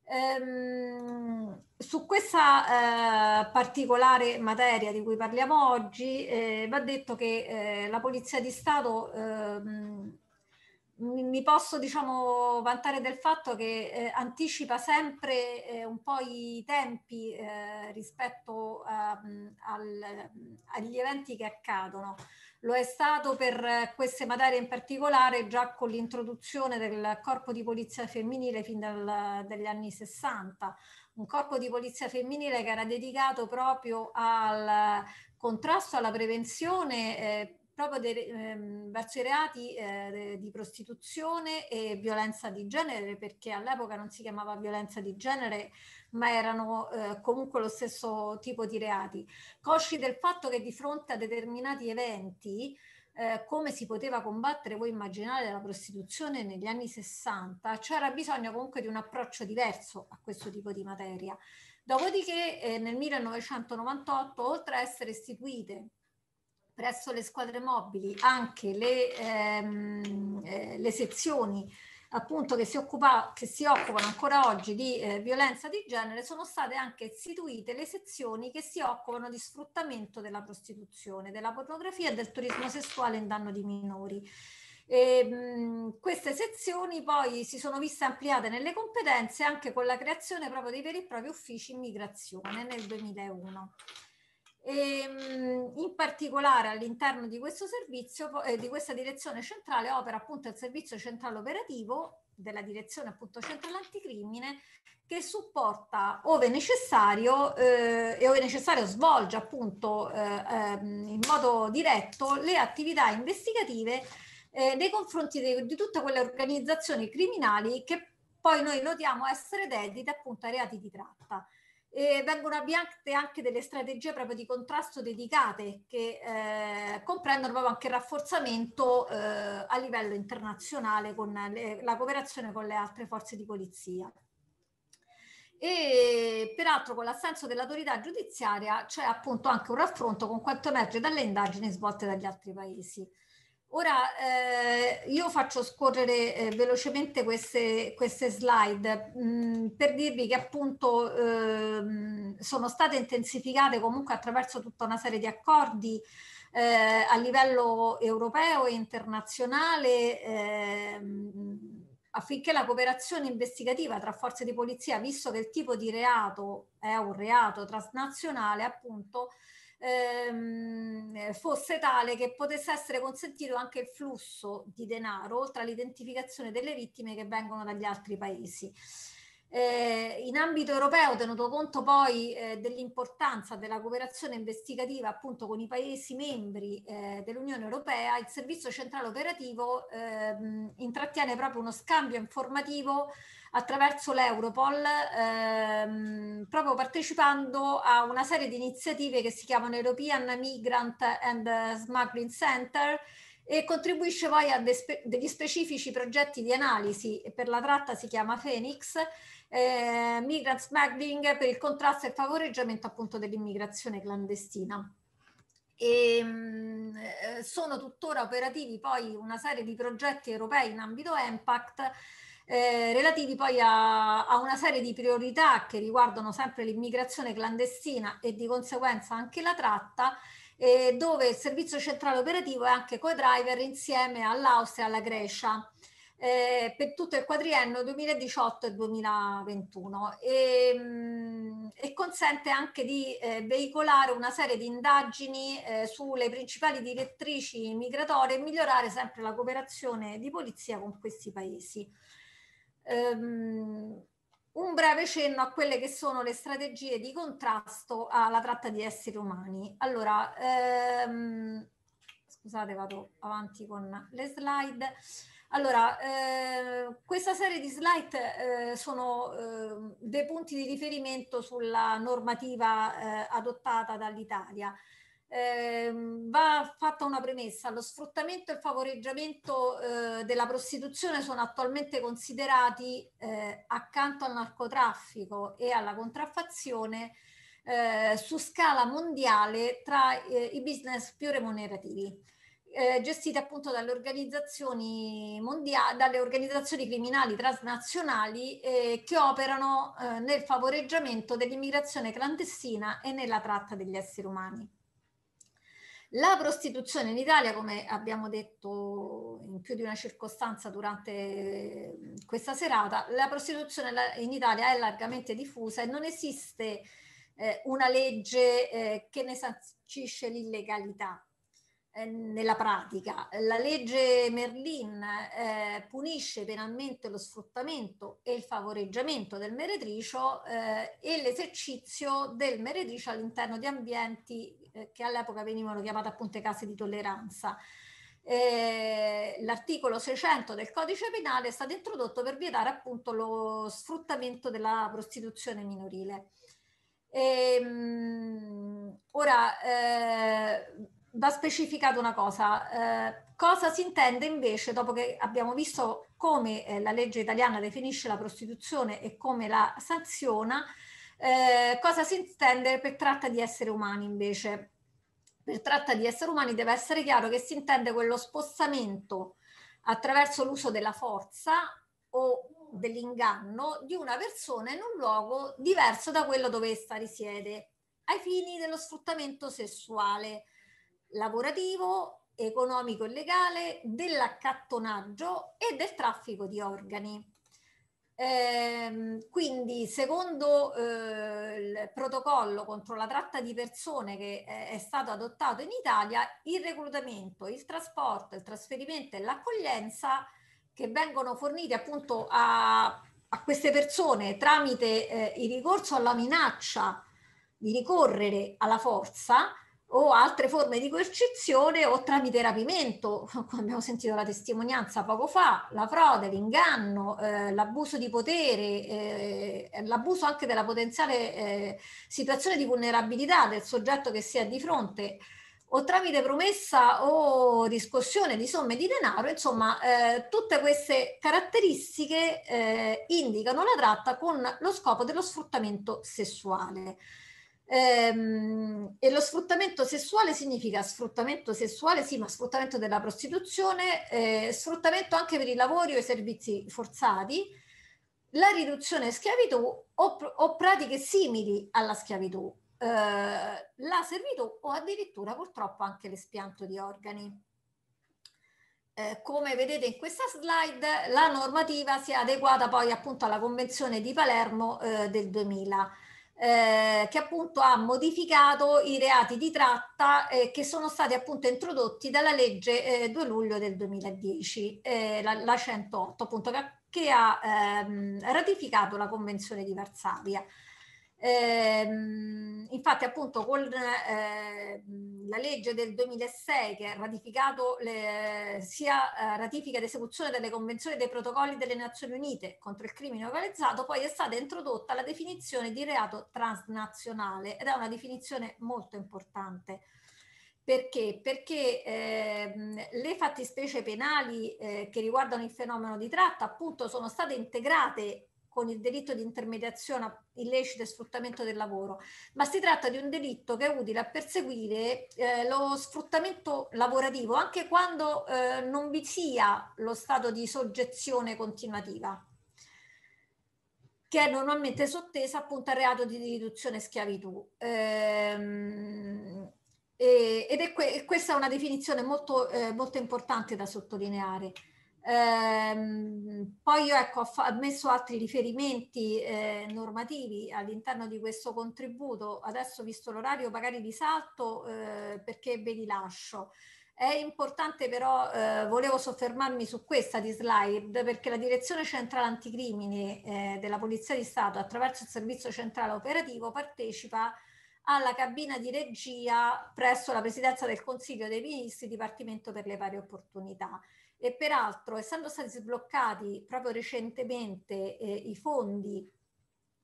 Ehm, su questa eh, particolare materia di cui parliamo oggi eh, va detto che eh, la Polizia di Stato ehm, mi posso diciamo vantare del fatto che eh, anticipa sempre eh, un po' i tempi eh, rispetto ehm, al, agli eventi che accadono lo è stato per eh, queste materie in particolare già con l'introduzione del corpo di polizia femminile fin dagli anni 60, un corpo di polizia femminile che era dedicato proprio al contrasto, alla prevenzione eh, proprio de, ehm, verso i reati eh, di prostituzione e violenza di genere, perché all'epoca non si chiamava violenza di genere, ma erano eh, comunque lo stesso tipo di reati. Cosci del fatto che di fronte a determinati eventi, eh, come si poteva combattere, voi immaginate, la prostituzione negli anni 60, c'era bisogno comunque di un approccio diverso a questo tipo di materia. Dopodiché eh, nel 1998, oltre a essere istituite presso le squadre mobili anche le, ehm, eh, le sezioni appunto che si, occupa, che si occupano ancora oggi di eh, violenza di genere, sono state anche istituite le sezioni che si occupano di sfruttamento della prostituzione, della pornografia e del turismo sessuale in danno di minori. E, ehm, mh, queste sezioni poi si sono viste ampliate nelle competenze anche con la creazione proprio dei veri e propri uffici immigrazione nel 2001. E, ehm, in particolare all'interno di questo servizio, eh, di questa direzione centrale, opera appunto il servizio centrale operativo della direzione appunto centrale anticrimine che supporta ove necessario eh, e ove necessario svolge appunto eh, eh, in modo diretto le attività investigative eh, nei confronti di, di tutte quelle organizzazioni criminali che poi noi notiamo essere dedite appunto a reati di tratta e vengono avviate anche delle strategie proprio di contrasto dedicate che eh, comprendono proprio anche il rafforzamento eh, a livello internazionale con le, la cooperazione con le altre forze di polizia. E peraltro con l'assenso dell'autorità giudiziaria c'è appunto anche un raffronto con quanto emerge dalle indagini svolte dagli altri paesi. Ora eh, io faccio scorrere eh, velocemente queste, queste slide mh, mm, per dirvi che appunto eh, sono state intensificate comunque attraverso tutta una serie di accordi eh, a livello europeo e internazionale ehm, affinché la cooperazione investigativa tra forze di polizia, visto che il tipo di reato è un reato transnazionale, appunto ehm, eh, fosse tale che potesse essere consentito anche il flusso di denaro, oltre all'identificazione delle vittime che vengono dagli altri paesi. Eh, in ambito europeo, tenuto conto poi eh, dell'importanza della cooperazione investigativa appunto con i Paesi membri eh, dell'Unione Europea, il Servizio Centrale Operativo ehm, intrattiene proprio uno scambio informativo attraverso l'Europol, ehm, proprio partecipando a una serie di iniziative che si chiamano European Migrant and Smuggling Center e contribuisce poi a de- degli specifici progetti di analisi, per la tratta si chiama Phoenix, eh, Migrant Smuggling per il contrasto e il favoreggiamento appunto dell'immigrazione clandestina. E, ehm, mh, eh, sono tuttora operativi poi una serie di progetti europei in ambito impact eh, relativi poi a, a, una serie di priorità che riguardano sempre l'immigrazione clandestina e di conseguenza anche la tratta, eh, dove il servizio centrale operativo è anche co-driver insieme all'Austria e alla Grecia. Eh, per tutto il quadriennio 2018 e 2021 e, mh, e consente anche di eh, veicolare una serie di indagini eh, sulle principali direttrici migratorie e migliorare sempre la cooperazione di polizia con questi paesi ehm, un breve cenno a quelle che sono le strategie di contrasto alla tratta di esseri umani. Allora, ehm, scusate, vado avanti con le slide. Allora, eh, questa serie di slide eh, sono eh, dei punti di riferimento sulla normativa eh, adottata dall'Italia eh, va fatta una premessa, lo sfruttamento e il favoreggiamento eh, della prostituzione sono attualmente considerati eh, accanto al narcotraffico e alla contraffazione eh, su scala mondiale tra eh, i business più remunerativi. Eh, gestiti appunto dalle organizzazioni, mondiali, dalle organizzazioni criminali transnazionali che operano nel favoreggiamento dell'immigrazione clandestina e nella tratta degli esseri umani. La prostituzione in Italia, come abbiamo detto in più di una circostanza durante eh, questa serata, la prostituzione in Italia è largamente diffusa e non esiste eh, una legge eh, che ne sancisce l'illegalità eh, nella pratica. La legge Merlin eh, punisce penalmente lo sfruttamento e il favoreggiamento del meretricio e l'esercizio del meretricio all'interno di ambienti eh, che all'epoca venivano chiamate appunto case di tolleranza. Eh, l'articolo 600 del codice penale è stato introdotto per vietare appunto lo sfruttamento della prostituzione minorile. E, ehm, ora eh, va specificata una cosa, eh, cosa si intende invece dopo che abbiamo visto come eh, la legge italiana definisce la prostituzione e come la sanziona, eh, cosa si intende per tratta di esseri umani invece? Per tratta di esseri umani deve essere chiaro che si intende quello spostamento attraverso l'uso della forza o dell'inganno di una persona in un luogo diverso da quello dove essa risiede, ai fini dello sfruttamento sessuale, lavorativo, economico e legale, dell'accattonaggio e del traffico di organi. Eh, quindi, secondo eh, il protocollo contro la tratta di persone che eh, è stato adottato in Italia, il reclutamento, il trasporto, il trasferimento e l'accoglienza che vengono forniti appunto a, a queste persone tramite eh, il ricorso alla minaccia di ricorrere alla forza o altre forme di coercizione o tramite rapimento, <laughs> come abbiamo sentito la testimonianza poco fa, la frode, l'inganno, eh, l'abuso di potere, eh, l'abuso anche della potenziale eh, situazione di vulnerabilità del soggetto che si è di fronte o tramite promessa o discussione di somme di denaro, insomma eh, tutte queste caratteristiche eh, indicano la tratta con lo scopo dello sfruttamento sessuale. Ehm, e lo sfruttamento sessuale significa sfruttamento sessuale, sì, ma sfruttamento della prostituzione, eh, sfruttamento anche per i lavori o i servizi forzati, la riduzione a schiavitù o, o, pratiche simili alla schiavitù, eh, la servitù o addirittura purtroppo anche l'espianto di organi. Eh, come vedete in questa slide, la normativa si è adeguata poi appunto alla Convenzione di Palermo eh, del 2000. Eh, che appunto ha modificato i reati di tratta eh, che sono stati appunto introdotti dalla legge eh, 2 luglio del 2010, eh, la, la, 108 appunto che, che ha ehm, ratificato la Convenzione di Varsavia. Ehm, infatti appunto con eh, la legge del 2006 che ha ratificato le, sia eh, ratifica ed esecuzione delle convenzioni e dei protocolli delle Nazioni Unite contro il crimine organizzato, poi è stata introdotta la definizione di reato transnazionale ed è una definizione molto importante. Perché? Perché ehm, le fattispecie penali eh, che riguardano il fenomeno di tratta appunto sono state integrate con il delitto di intermediazione illecita e sfruttamento del lavoro, ma si tratta di un delitto che è utile a perseguire eh, lo sfruttamento lavorativo anche quando eh, non vi sia lo stato di soggezione continuativa, che è normalmente sottesa appunto al reato di riduzione e schiavitù. Ehm, ed è que- questa è una definizione molto, eh, molto importante da sottolineare. Ehm, poi io ecco, ho messo altri riferimenti eh, normativi all'interno di questo contributo, adesso visto l'orario magari li salto eh, perché ve li lascio. È importante però, eh, volevo soffermarmi su questa di slide, perché la Direzione Centrale Anticrimine eh, della Polizia di Stato attraverso il Servizio Centrale Operativo partecipa alla cabina di regia presso la Presidenza del Consiglio dei Ministri, Dipartimento per le Pari Opportunità e peraltro essendo stati sbloccati proprio recentemente eh, i fondi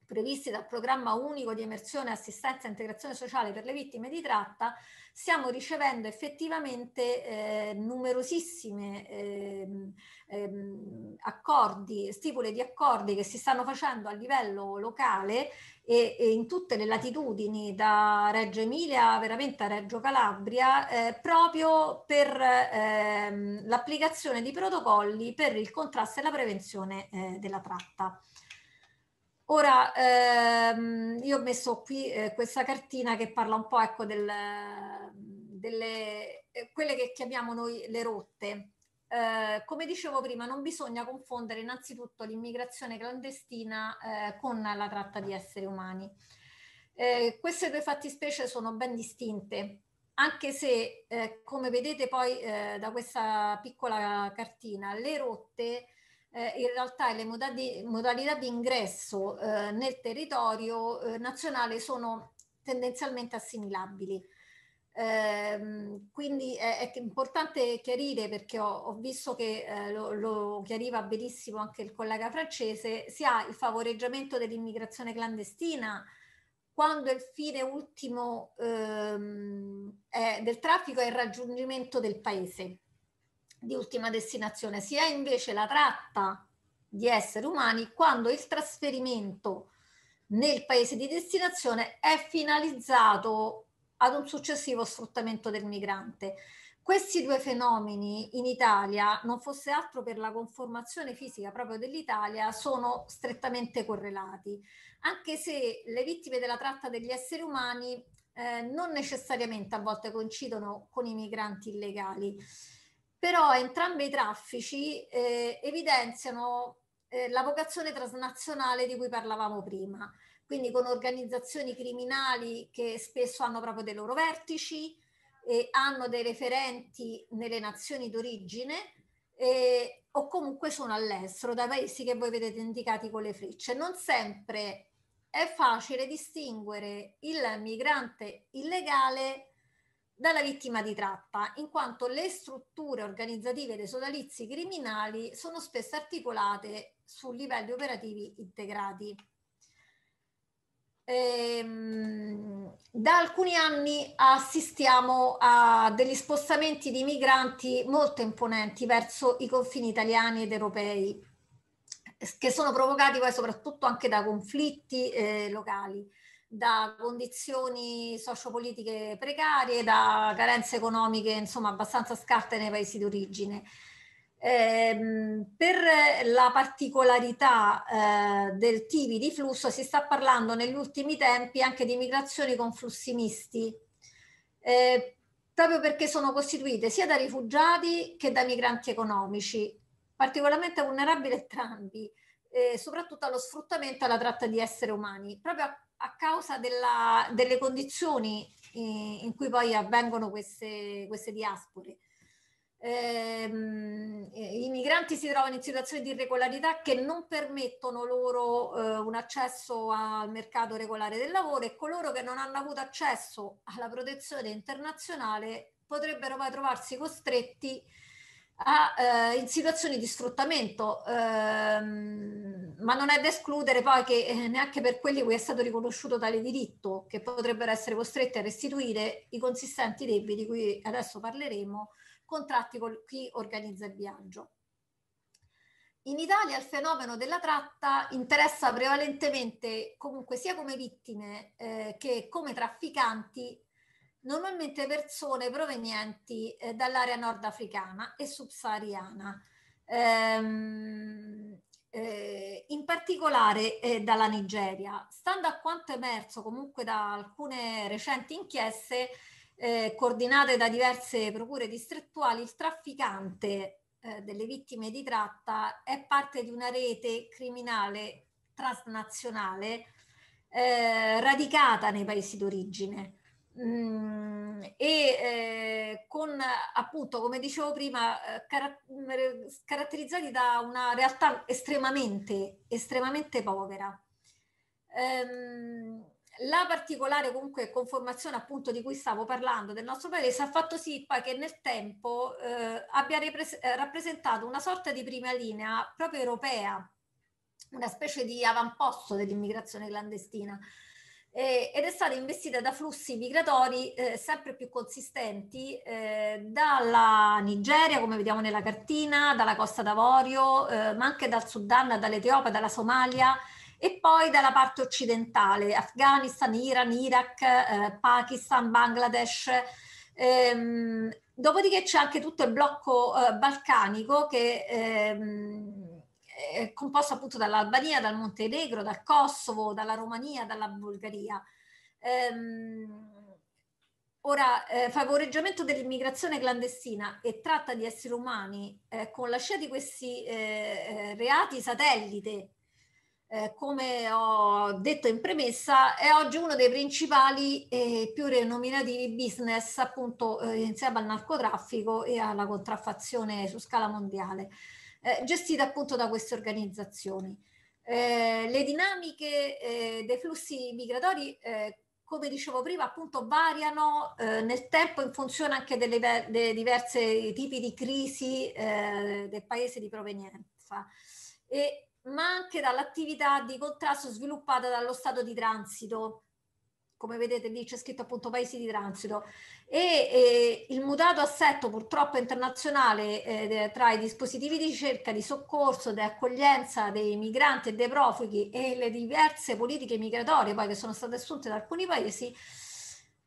previsti dal programma unico di emersione, assistenza e integrazione sociale per le vittime di tratta, stiamo ricevendo effettivamente eh, numerosissime ehm, ehm, accordi, stipule di accordi che si stanno facendo a livello locale e, e in tutte le latitudini, da Reggio Emilia veramente a Reggio Calabria, eh, proprio per ehm, l'applicazione di protocolli per il contrasto e la prevenzione eh, della tratta. Ora ehm, io ho messo qui eh, questa cartina che parla un po' ecco, del, delle eh, quelle che chiamiamo noi le rotte. Eh, come dicevo prima, non bisogna confondere innanzitutto l'immigrazione clandestina eh, con la tratta di esseri umani. Eh, queste due fattispecie sono ben distinte, anche se, eh, come vedete poi da questa piccola cartina, le rotte eh, in realtà le modali- modalità di ingresso eh, nel territorio eh, nazionale sono tendenzialmente assimilabili. Ehm, quindi è, è, importante chiarire perché ho, ho visto che eh, lo, lo, chiariva benissimo anche il collega francese, sia il favoreggiamento dell'immigrazione clandestina quando il fine ultimo ehm, è, del traffico è il raggiungimento del paese di ultima destinazione, si è invece la tratta di esseri umani quando il trasferimento nel paese di destinazione è finalizzato ad un successivo sfruttamento del migrante. Questi due fenomeni in Italia, non fosse altro per la conformazione fisica proprio dell'Italia, sono strettamente correlati, anche se le vittime della tratta degli esseri umani eh, non necessariamente a volte coincidono con i migranti illegali però entrambi i traffici eh, evidenziano eh, la vocazione transnazionale di cui parlavamo prima, quindi con organizzazioni criminali che spesso hanno proprio dei loro vertici, eh, hanno dei referenti nelle nazioni d'origine eh, o comunque sono all'estero, dai paesi che voi vedete indicati con le frecce. Non sempre è facile distinguere il migrante illegale dalla vittima di tratta, in quanto le strutture organizzative dei sodalizi criminali sono spesso articolate su livelli operativi integrati. Ehm, da alcuni anni assistiamo a degli spostamenti di migranti molto imponenti verso i confini italiani ed europei, che sono provocati poi soprattutto anche da conflitti eh, locali da condizioni sociopolitiche precarie, da carenze economiche insomma abbastanza scarte nei paesi d'origine. Eh, per la particolarità eh, del tipo di flusso si sta parlando negli ultimi tempi anche di migrazioni con flussi misti, eh, proprio perché sono costituite sia da rifugiati che da migranti economici, particolarmente vulnerabili entrambi, eh, soprattutto allo sfruttamento e alla tratta di esseri umani. Proprio a a causa della, delle condizioni in, eh, in cui poi avvengono queste, queste diaspore. Ehm, eh, I migranti si trovano in situazioni di irregolarità che non permettono loro eh, un accesso al mercato regolare del lavoro e coloro che non hanno avuto accesso alla protezione internazionale potrebbero poi trovarsi costretti a, eh, in situazioni di sfruttamento, ehm, ma non è da escludere poi che eh, neanche per quelli cui è stato riconosciuto tale diritto, che potrebbero essere costretti a restituire i consistenti debiti di cui adesso parleremo, contratti con chi organizza il viaggio. In Italia il fenomeno della tratta interessa prevalentemente comunque sia come vittime eh, che come trafficanti normalmente persone provenienti eh, dall'area nordafricana e subsahariana, ehm, eh, in particolare eh, dalla Nigeria. Stando a quanto emerso comunque da alcune recenti inchieste eh, coordinate da diverse procure distrettuali, il trafficante eh, delle vittime di tratta è parte di una rete criminale transnazionale eh, radicata nei paesi d'origine Mm, e eh, con appunto come dicevo prima eh, car- mm, caratterizzati da una realtà estremamente estremamente povera ehm, la particolare comunque conformazione appunto di cui stavo parlando del nostro paese ha fatto sì poi che nel tempo eh, abbia repres- eh, rappresentato una sorta di prima linea proprio europea una specie di avamposto dell'immigrazione clandestina eh, ed è stata investita da flussi migratori eh, sempre più consistenti eh, dalla Nigeria, come vediamo nella cartina, dalla Costa d'Avorio, eh, ma anche dal Sudan, dall'Etiopia, dalla Somalia e poi dalla parte occidentale, Afghanistan, Iran, Iraq, eh, Pakistan, Bangladesh. Ehm, dopodiché c'è anche tutto il blocco eh, balcanico che ehm, eh, composto appunto dall'Albania, dal Montenegro, dal Kosovo, dalla Romania, dalla Bulgaria. Ehm, ora, eh, favoreggiamento dell'immigrazione clandestina e tratta di esseri umani eh, con la scia di questi eh, eh, reati satellite eh, come ho detto in premessa, è oggi uno dei principali e eh, più rinominativi business, appunto, eh, insieme al narcotraffico e alla contraffazione su scala mondiale. Eh, gestita appunto da queste organizzazioni. Eh, le dinamiche eh, dei flussi migratori, eh, come dicevo prima, appunto variano eh, nel tempo in funzione anche delle, delle diverse tipi di crisi del paese di provenienza. E, ma anche dall'attività di contrasto sviluppata dallo Stato di transito, come vedete lì c'è scritto appunto paesi di transito e, e il mutato assetto purtroppo internazionale eh, tra i dispositivi di ricerca, di soccorso, di accoglienza dei migranti e dei profughi e le diverse politiche migratorie poi che sono state assunte da alcuni paesi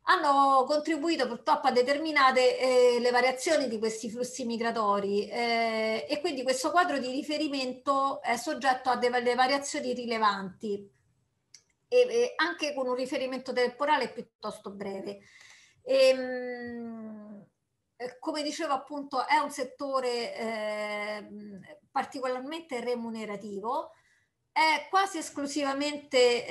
hanno contribuito purtroppo a determinate eh, le variazioni di questi flussi migratori eh, e quindi questo quadro di riferimento è soggetto a delle variazioni rilevanti e, e anche con un riferimento temporale piuttosto breve. E, ehm, eh, come dicevo appunto è un settore eh, particolarmente remunerativo, è quasi esclusivamente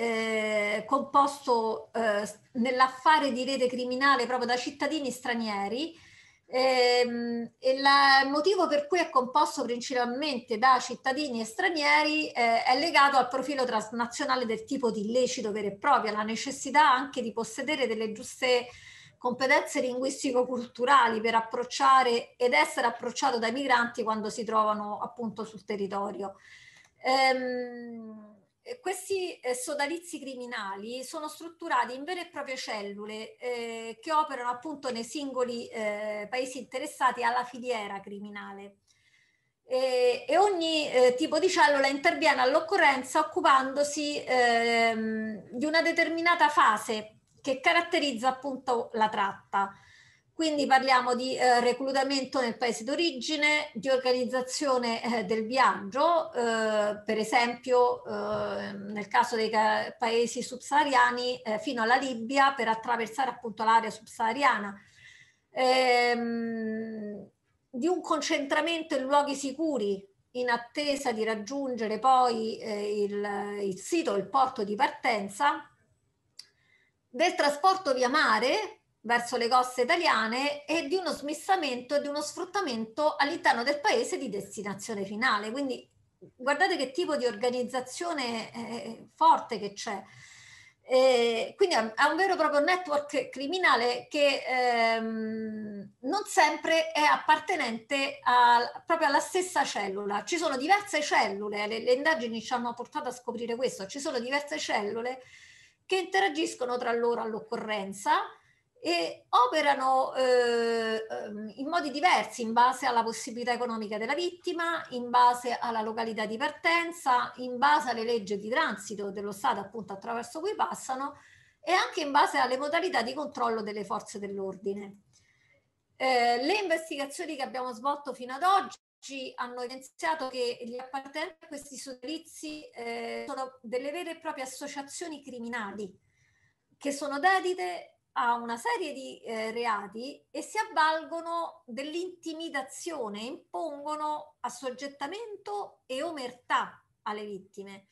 eh, composto eh, nell'affare di rete criminale proprio da cittadini stranieri eh, il motivo per cui è composto principalmente da cittadini e stranieri eh, è legato al profilo transnazionale del tipo di illecito vero e proprio, alla necessità anche di possedere delle giuste competenze linguistico-culturali per approcciare ed essere approcciato dai migranti quando si trovano appunto sul territorio. Ehm, eh, questi eh, sodalizi criminali sono strutturati in vere e proprie cellule eh, che operano appunto nei singoli eh, paesi interessati alla filiera criminale. E, eh, e ogni eh, tipo di cellula interviene all'occorrenza occupandosi ehm, di una determinata fase che caratterizza appunto la tratta. Quindi parliamo di eh, reclutamento nel paese d'origine, di organizzazione eh, del viaggio, eh, per esempio eh, nel caso dei paesi subsahariani eh, fino alla Libia per attraversare appunto l'area subsahariana, ehm, di un concentramento in luoghi sicuri in attesa di raggiungere poi eh, il, il sito, il porto di partenza, del trasporto via mare verso le coste italiane e di uno smissamento e di uno sfruttamento all'interno del paese di destinazione finale. Quindi guardate che tipo di organizzazione eh, forte che c'è. Eh, quindi è un, vero e proprio network criminale che ehm, non sempre è appartenente a, proprio alla stessa cellula. Ci sono diverse cellule, le, le indagini ci hanno portato a scoprire questo, ci sono diverse cellule che interagiscono tra loro all'occorrenza e operano eh, ehm, in modi diversi in base alla possibilità economica della vittima, in base alla località di partenza, in base alle leggi di transito dello Stato appunto attraverso cui passano e anche in base alle modalità di controllo delle forze dell'ordine. Eh, le investigazioni che abbiamo svolto fino ad oggi hanno evidenziato che gli appartenenti a questi sodalizi eh, sono delle vere e proprie associazioni criminali che sono dedite a una serie di eh, reati e si avvalgono dell'intimidazione, impongono assoggettamento e omertà alle vittime.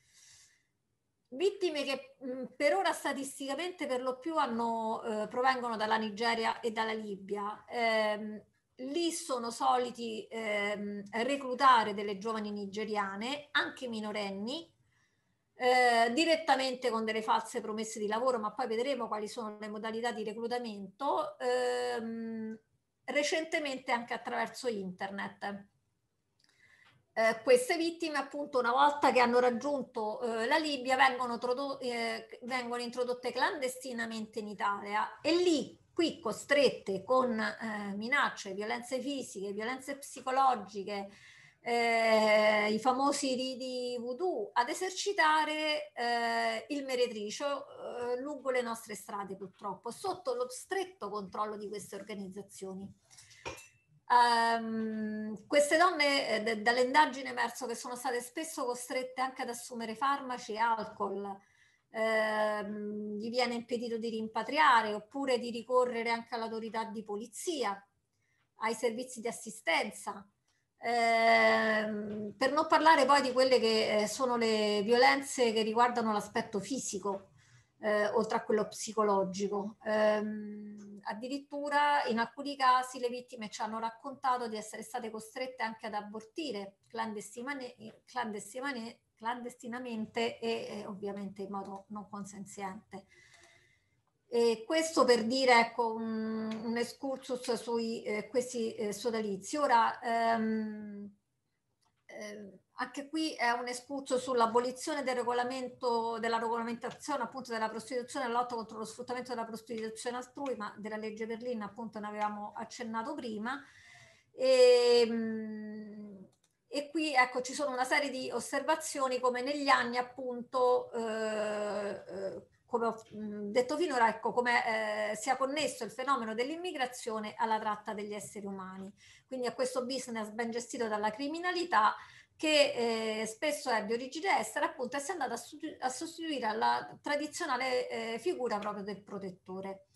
Vittime che mh, mm, per ora statisticamente per lo più hanno, eh, provengono dalla Nigeria e dalla Libia. Eh, lì sono soliti ehm, reclutare delle giovani nigeriane, anche minorenni, eh, direttamente con delle false promesse di lavoro, ma poi vedremo quali sono le modalità di reclutamento, ehm, recentemente anche attraverso internet. Eh, queste vittime appunto una volta che hanno raggiunto eh, la Libia vengono, eh, vengono, introdotte clandestinamente in Italia e lì, qui costrette con eh, minacce, violenze fisiche, violenze psicologiche, eh, i famosi riti voodoo, ad esercitare eh, il meretricio eh, lungo le nostre strade purtroppo, sotto lo stretto controllo di queste organizzazioni. Um, queste donne eh, d- dalle è emerso che sono state spesso costrette anche ad assumere farmaci e alcol, ehm, gli viene impedito di rimpatriare oppure di ricorrere anche all'autorità di polizia, ai servizi di assistenza, Ehm, per non parlare poi di quelle che eh, sono le violenze che riguardano l'aspetto fisico, eh, oltre a quello psicologico. Eh, addirittura in alcuni casi le vittime ci hanno raccontato di essere state costrette anche ad abortire clandestinamente e eh, ovviamente in modo non consenziente. E questo per dire ecco, un, un excursus su eh, questi eh, sodalizi. Ora, ehm, eh, anche qui è un escurso sull'abolizione del regolamento, della regolamentazione appunto della prostituzione e lotta contro lo sfruttamento della prostituzione altrui, ma della legge Berlino appunto ne avevamo accennato prima. E, ehm, e qui ecco ci sono una serie di osservazioni come negli anni appunto eh, eh come ho mhmm, detto finora, ecco, come eh, sia connesso il fenomeno dell'immigrazione alla tratta degli esseri umani. Quindi a questo business ben gestito dalla criminalità che eh, spesso è di origine estera, appunto, e si è andata a, sostituire la tradizionale eh, figura proprio del protettore.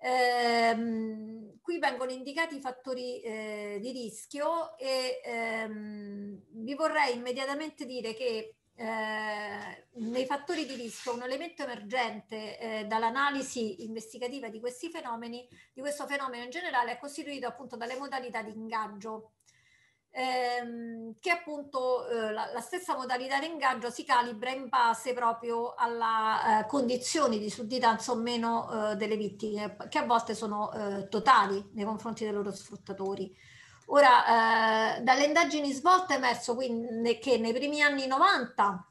Ehm, qui vengono indicati i fattori eh, di rischio e ehm, vi vorrei immediatamente dire che eh, nei fattori di rischio un elemento emergente eh, dall'analisi investigativa di questi fenomeni, di questo fenomeno in generale, è costituito appunto dalle modalità di ingaggio. Ehm, che appunto eh, la, la, stessa modalità di ingaggio si calibra in base proprio alla eh, condizione di sudditanza o meno eh, delle vittime, che a volte sono eh, totali nei confronti dei loro sfruttatori. Ora, eh, dalle indagini svolte è emerso quindi che nei primi anni 90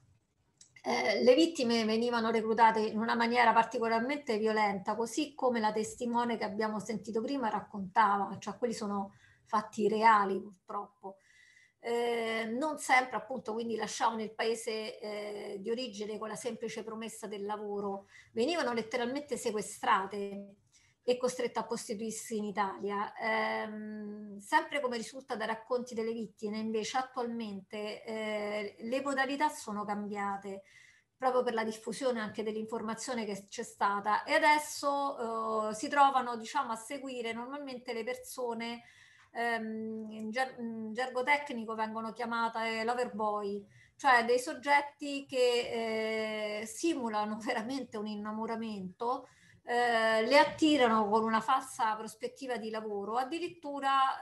eh, le vittime venivano reclutate in una maniera particolarmente violenta, così come la testimone che abbiamo sentito prima raccontava, cioè quelli sono fatti reali purtroppo. Eh, non sempre appunto quindi lasciavano il paese eh, di origine con la semplice promessa del lavoro, venivano letteralmente sequestrate e costretto a costituirsi in Italia. Ehm, sempre come risulta da racconti delle vittime, invece attualmente eh, le modalità sono cambiate proprio per la diffusione anche dell'informazione che c'è stata e adesso eh, si trovano diciamo, a seguire normalmente le persone ehm, in, ger- in gergo tecnico vengono chiamate loverboy, cioè dei soggetti che eh, simulano <laughs> veramente un innamoramento eh, le attirano con una falsa prospettiva di lavoro, addirittura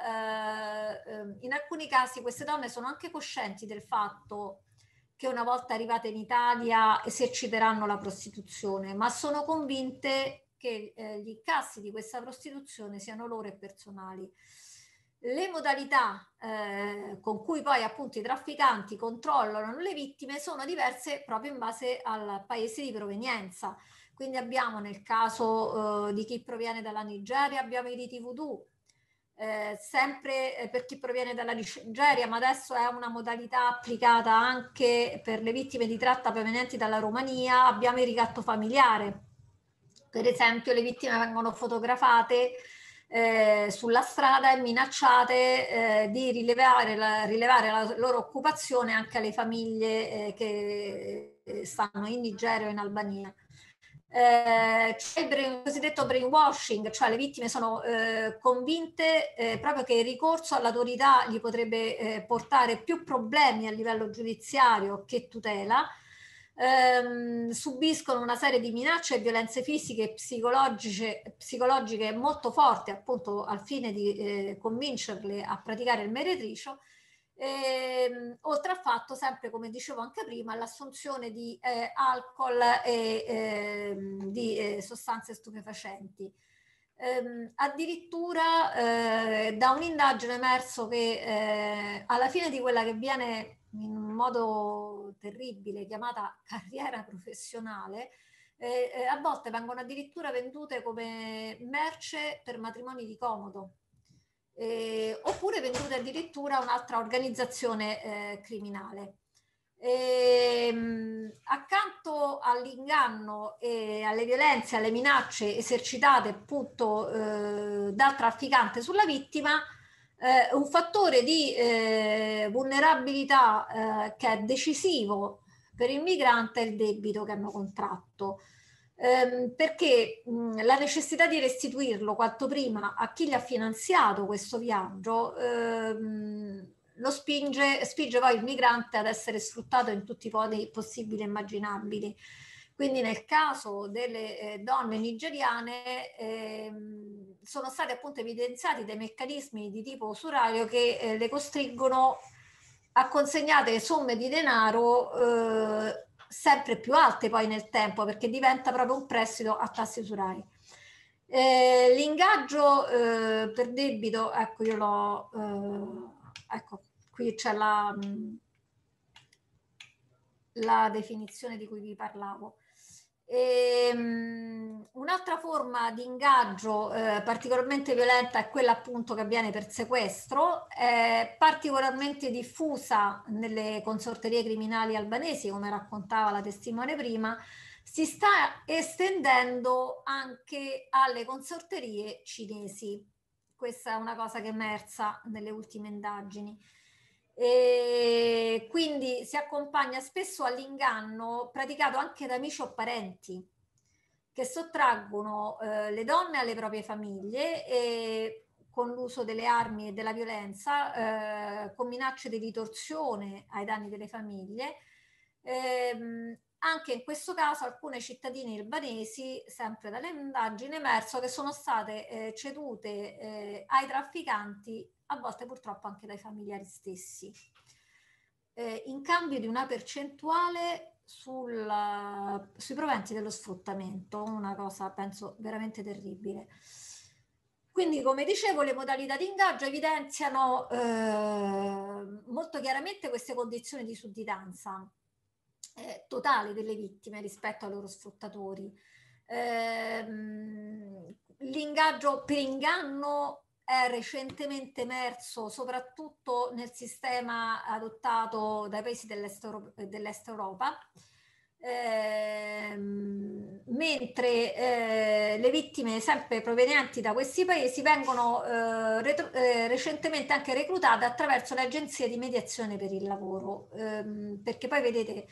eh, ehm, in alcuni casi queste donne sono anche coscienti del fatto che una volta arrivate in Italia eserciteranno la prostituzione, ma sono convinte che eh, gli incassi di questa prostituzione siano loro e personali. Le modalità eh, con cui poi appunto i trafficanti controllano le vittime sono diverse proprio in base al paese di provenienza. Quindi abbiamo nel caso eh, di chi proviene dalla Nigeria, abbiamo i riti voodoo, eh, sempre eh, per chi proviene dalla Nigeria, ma adesso è una modalità applicata anche per le vittime di tratta provenienti dalla Romania, abbiamo il ricatto familiare. Per esempio le vittime vengono fotografate eh, sulla strada e minacciate eh, di rilevare la, rilevare la, loro occupazione anche alle famiglie eh, che eh, stanno in Nigeria o in Albania eh, c'è il cosiddetto brainwashing, cioè le vittime sono eh, convinte eh, proprio che il ricorso all'autorità gli potrebbe eh, portare più problemi a livello giudiziario che tutela. Ehm, subiscono una serie di minacce e violenze fisiche e psicologiche, psicologiche molto forti appunto al fine di eh, convincerle a praticare il meretricio Ehm, oltre al fatto, sempre come dicevo anche prima, l'assunzione di eh, alcol e eh, di eh, sostanze stupefacenti. Ehm, addirittura eh, da un'indagine è emerso che eh, alla fine di quella che viene in un modo terribile chiamata <laughs> carriera professionale, eh, a volte vengono addirittura vendute come merce per matrimoni di comodo, eh, oppure vendute addirittura a un'altra organizzazione eh, criminale. E, ehm, accanto all'inganno e alle violenze, alle minacce esercitate appunto eh, dal trafficante sulla vittima, eh, un fattore di eh, vulnerabilità eh, che è decisivo per il migrante è il debito che hanno contratto ehm, perché mh, mhmm, la necessità di restituirlo quanto prima a chi gli ha finanziato questo viaggio ehm, lo spinge, spinge poi il migrante ad essere sfruttato in tutti i modi possibili e immaginabili. Quindi nel caso delle eh, donne nigeriane ehm, sono stati appunto evidenziati dei meccanismi di tipo usurario che eh, le costringono a consegnate somme di denaro eh, sempre più alte poi nel tempo perché diventa proprio un prestito a tassi usurai. Eh, l'ingaggio eh, per debito, ecco io l'ho, eh, ecco qui c'è la, la definizione di cui vi parlavo. E, um, un'altra forma di ingaggio eh, particolarmente violenta è quella appunto che avviene per sequestro, eh, particolarmente diffusa nelle consorterie criminali albanesi, come raccontava la testimone prima, si sta estendendo anche alle consorterie cinesi. Questa è una cosa che è emersa nelle ultime indagini e quindi si accompagna spesso all'inganno praticato anche da amici o parenti che sottraggono eh, le donne alle proprie famiglie e con l'uso delle armi e della violenza, eh, con minacce di ritorsione ai danni delle famiglie, ehm, anche in questo caso alcune cittadine albanesi, sempre dalle indagini, è emerso che sono state eh, cedute eh, ai trafficanti, a volte purtroppo anche dai familiari stessi, eh, in cambio di una percentuale sul, sui proventi dello sfruttamento, una cosa penso veramente terribile. Quindi, come dicevo, le modalità di ingaggio evidenziano eh, molto chiaramente queste condizioni di sudditanza eh, totale delle vittime rispetto ai loro sfruttatori. Eh, l'ingaggio per inganno è recentemente emerso soprattutto nel sistema adottato dai paesi dell'est, dell'est Europa, eh, mentre eh, le vittime sempre provenienti da questi paesi vengono eh, retro, eh, recentemente anche reclutate attraverso le agenzie di mediazione per il lavoro, ehm, perché poi vedete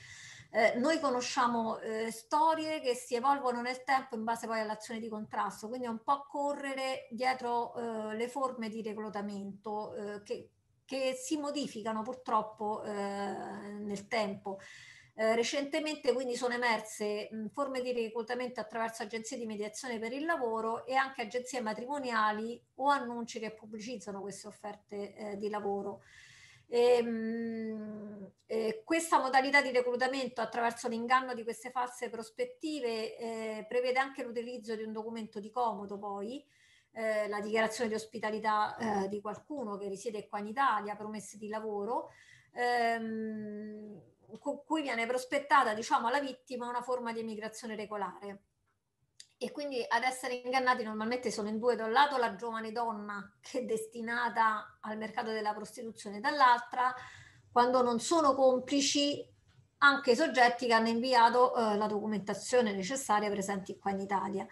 eh, noi conosciamo eh, storie che si evolvono nel tempo in base poi all'azione di contrasto, quindi è un po' correre dietro eh, le forme di reclutamento eh, che, che, si modificano purtroppo eh, nel tempo. recentemente quindi sono emerse mh, forme di reclutamento attraverso agenzie di mediazione per il lavoro e anche agenzie matrimoniali o annunci che pubblicizzano queste offerte di lavoro. Ehm, eh, questa modalità di reclutamento attraverso l'inganno di queste false prospettive eh, prevede anche l'utilizzo di un documento di comodo poi, eh, la dichiarazione di ospitalità eh, di qualcuno che risiede qua in Italia, promesse di lavoro, ehm, con cui viene prospettata diciamo, alla vittima una forma di emigrazione regolare e quindi ad essere ingannati normalmente sono in due, da un lato la giovane donna che è destinata al mercato della prostituzione, dall'altra quando non sono complici anche i soggetti che hanno inviato eh, la documentazione necessaria presenti qua in Italia.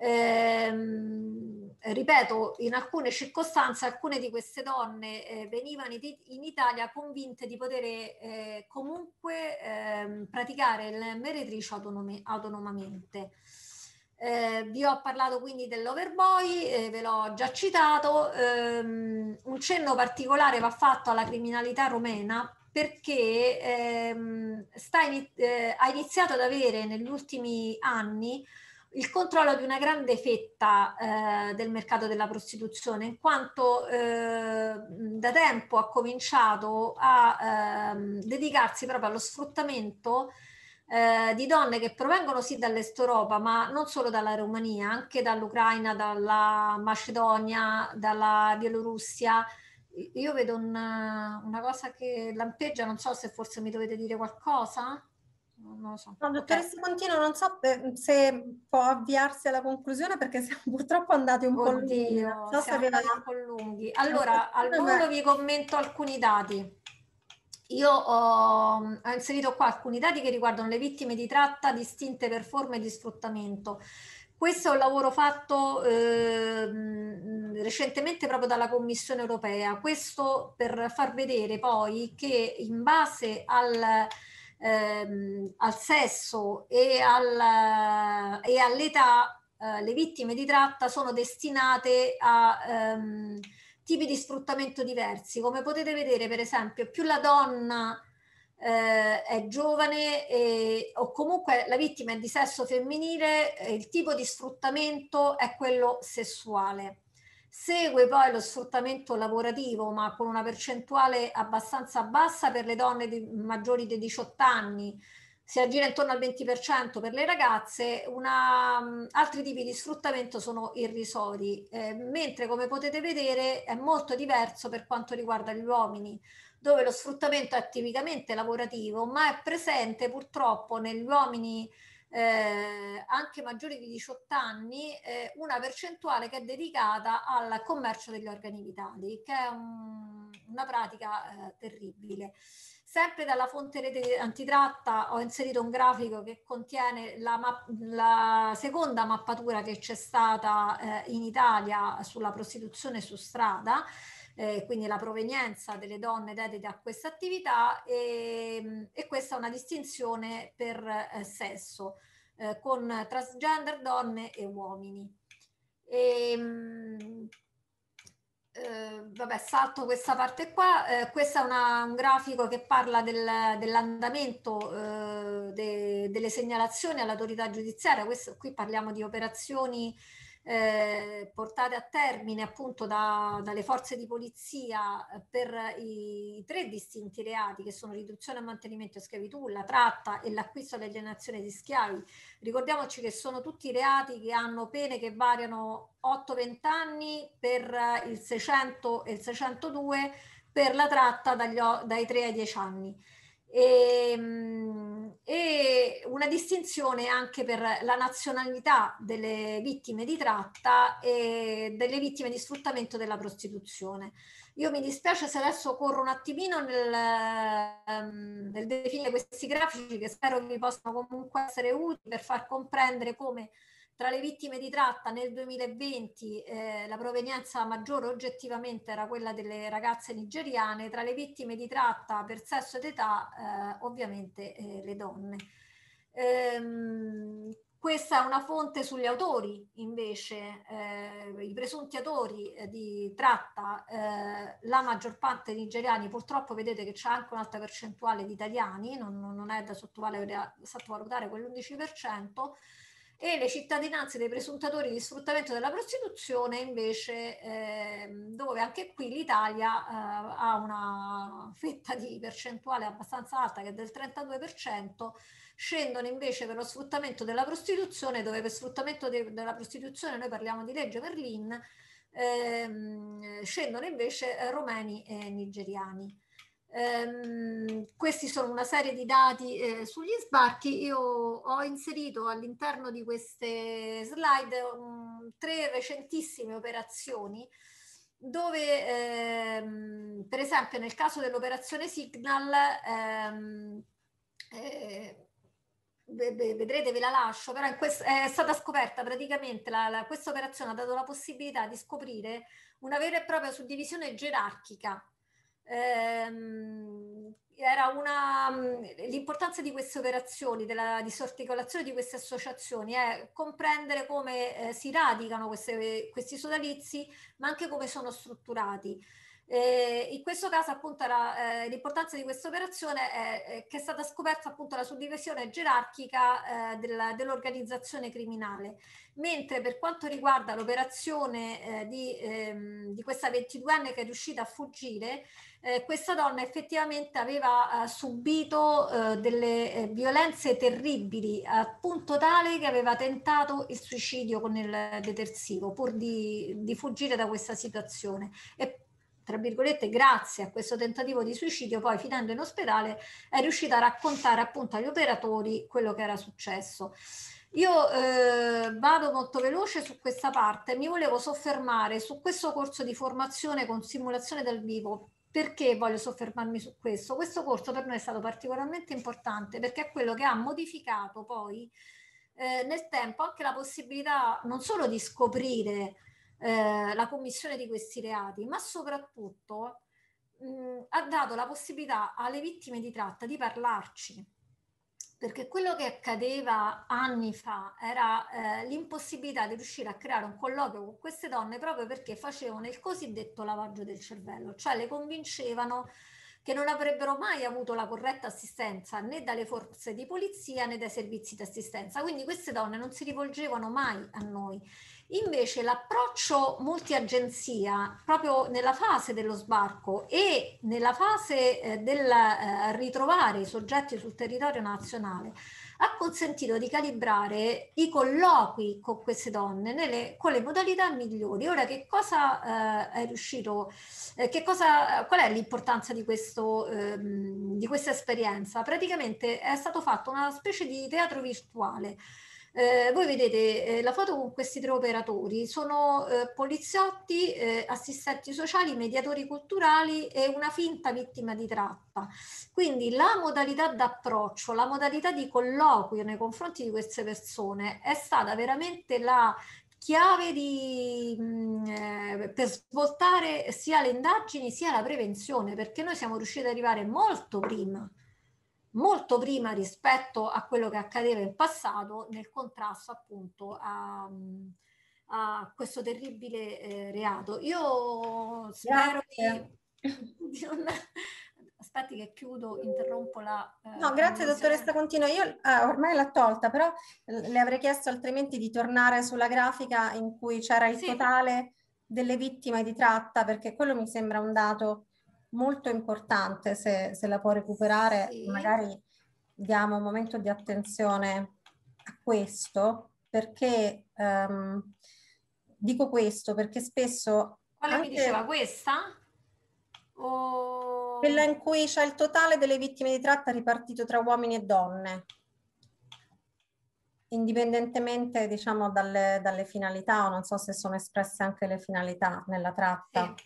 Ehm, ripeto, in alcune circostanze alcune di queste donne eh, venivano in Italia convinte di poter eh, comunque ehm, praticare il meretricio autonom- autonomamente. Eh, vi ho parlato quindi dell'overboy, eh, ve l'ho già citato, ehm, un cenno particolare va fatto alla criminalità romena perché ehm, in, eh, ha iniziato ad avere negli ultimi anni il controllo di una grande fetta eh, del mercato della prostituzione, in quanto ehm, da tempo ha cominciato a ehm, dedicarsi proprio allo sfruttamento eh, di donne che provengono sì dall'est Europa, ma non solo dalla Romania, anche dall'Ucraina, dalla Macedonia, dalla Bielorussia. Io vedo una, una cosa che lampeggia, non so se forse mi dovete dire qualcosa. Non lo so. No, dottoressa okay. Contino, non so eh, se può avviarsi alla conclusione perché <laughs> siamo purtroppo andati un Oddio, po' lunghi. So siamo sapeva... un po' lunghi. Allora, <laughs> al volo vi commento alcuni dati. Io ho, ho, inserito qua alcuni dati che riguardano le vittime di tratta distinte per forme di sfruttamento. Questo è un lavoro fatto eh, recentemente proprio dalla Commissione europea, questo per far vedere poi che in base al, ehm, al sesso e, al, e all'età eh, le vittime di tratta sono destinate a... Ehm, tipi di sfruttamento diversi. Come potete vedere, per esempio, più la donna eh, è giovane e, o comunque la vittima è di sesso femminile, eh, il tipo di sfruttamento è quello sessuale. Segue poi lo sfruttamento lavorativo, ma con una percentuale abbastanza bassa per le donne di, maggiori di 18 anni, si aggira intorno al 20% per le ragazze, una, mm, altri tipi di sfruttamento sono irrisori, eh, mentre come potete vedere è molto diverso per quanto riguarda gli uomini, dove lo sfruttamento è tipicamente lavorativo, ma è presente purtroppo negli uomini eh, anche maggiori di 18 anni eh, una percentuale che è dedicata al commercio degli organi vitali, che è un, una pratica eh, terribile. Sempre dalla fonte rete antitratta ho inserito un grafico che contiene la, ma- la seconda mappatura che c'è stata eh, in Italia sulla prostituzione su strada, eh, quindi la provenienza delle donne dedicate a questa attività e, ehm, e questa è una distinzione per eh, sesso, eh, con transgender donne e uomini. E, ehm, mh, Ehm, vabbè, salto questa parte qua, eh, questo è una, un grafico che parla del, dell'andamento eh, de, delle segnalazioni all'autorità giudiziaria, questo, qui parliamo di operazioni eh, portate a termine appunto da, dalle forze di polizia eh, per i tre distinti reati che sono riduzione e mantenimento in schiavitù, la tratta e l'acquisto e l'alienazione di schiavi. Ricordiamoci che sono tutti reati che hanno pene che variano 8-20 anni per eh, il 600 e il 602, per la tratta dagli, dai 3 ai 10 anni e, ehm, e, una distinzione anche per la nazionalità delle vittime di tratta e delle vittime di sfruttamento della prostituzione. Io mi dispiace se adesso corro un attimino nel, um, nel definire questi grafici che spero vi possano comunque essere utili per far comprendere come tra le vittime di tratta nel 2020 eh, la provenienza maggiore oggettivamente era quella delle ragazze nigeriane, tra le vittime di tratta per sesso ed età eh, ovviamente eh, le donne. Ehm, questa è una fonte sugli autori, invece, eh, i presunti autori eh, di tratta, eh, la maggior parte nigeriani, purtroppo vedete che c'è anche un'alta percentuale di italiani, non, non è da sottovalutare, sottovalutare quell'11%, e le cittadinanze dei presuntatori di sfruttamento della prostituzione invece eh, dove anche qui l'Italia eh, ha una fetta di percentuale abbastanza alta che è del 32%, scendono invece per lo sfruttamento della prostituzione dove per sfruttamento de- della prostituzione noi parliamo di legge Berlin, ehm, scendono invece eh, romeni e nigeriani. Um, questi sono una serie di dati eh, sugli sbarchi. Io ho inserito all'interno di queste slide um, tre recentissime operazioni dove ehm, per esempio nel caso dell'operazione Signal ehm, eh, vedrete ve la lascio, però quest- è stata scoperta praticamente, la, la, questa operazione ha dato la possibilità di scoprire una vera e propria suddivisione gerarchica ehm, era una, l'importanza di queste operazioni, della disarticolazione di queste associazioni è comprendere come eh, si radicano queste, questi sodalizi, ma anche come sono strutturati. Eh, in questo caso appunto era, eh, l'importanza di questa operazione è che è stata scoperta appunto la suddivisione gerarchica eh, della, dell'organizzazione criminale, mentre per quanto riguarda l'operazione eh, di, ehm, di, questa 22enne che è riuscita a fuggire, eh, questa donna effettivamente aveva eh, subito delle violenze terribili al punto tale che aveva tentato il suicidio con il detersivo pur di, di fuggire da questa situazione. E tra virgolette, grazie a questo tentativo di suicidio, poi finendo in ospedale, è riuscita a raccontare appunto agli operatori quello che era successo. Io eh, vado molto veloce su questa parte, mi volevo soffermare su questo corso di formazione con simulazione dal vivo. Perché voglio soffermarmi su questo? Questo corso per noi è stato particolarmente importante perché è quello che ha modificato poi eh, nel tempo anche la possibilità non solo di scoprire eh, la commissione di questi reati, ma soprattutto mh, ha dato la possibilità alle vittime di tratta di parlarci. Perché quello che accadeva anni fa era eh, l'impossibilità di riuscire a creare un colloquio con queste donne proprio perché facevano il cosiddetto lavaggio del cervello, cioè le convincevano che non avrebbero mai avuto la corretta assistenza né dalle forze di polizia né dai servizi di assistenza. Quindi queste donne non si rivolgevano mai a noi Invece l'approccio multiagenzia, proprio nella fase dello sbarco e nella fase eh, del eh, ritrovare i soggetti sul territorio nazionale, ha consentito di calibrare i colloqui con queste donne nelle, con le modalità migliori. Ora, che cosa eh, è riuscito, eh, che cosa, qual è l'importanza di, questo, ehm, di questa esperienza? Praticamente è stato fatto una specie di teatro virtuale eh, voi vedete eh, la foto con questi tre operatori, sono eh, poliziotti, eh, assistenti sociali, mediatori culturali e una finta vittima di tratta. Quindi la modalità d'approccio, la modalità di colloquio nei confronti di queste persone è stata veramente la chiave di, mh, mm, eh, per svoltare sia le indagini sia la prevenzione, perché noi siamo riusciti ad arrivare molto prima molto prima rispetto a quello che accadeva in passato nel contrasto appunto a, a questo terribile eh, reato. Io spero di, <laughs> di non... <laughs> Aspetti che chiudo, interrompo la... Eh, no, grazie dottoressa Contino, Io eh, ormai l'ho tolta, però eh, le avrei chiesto altrimenti di tornare sulla grafica in cui c'era il sì. totale delle vittime di tratta, perché quello mi sembra un dato molto importante, se, se la può recuperare, sì. magari diamo un momento di attenzione a questo, perché um, dico questo perché spesso... Quale mi diceva questa? O... Quella in cui c'è il totale delle vittime di tratta ripartito tra uomini e donne indipendentemente diciamo dalle, dalle, finalità o non so se sono espresse anche le finalità nella tratta. Sì.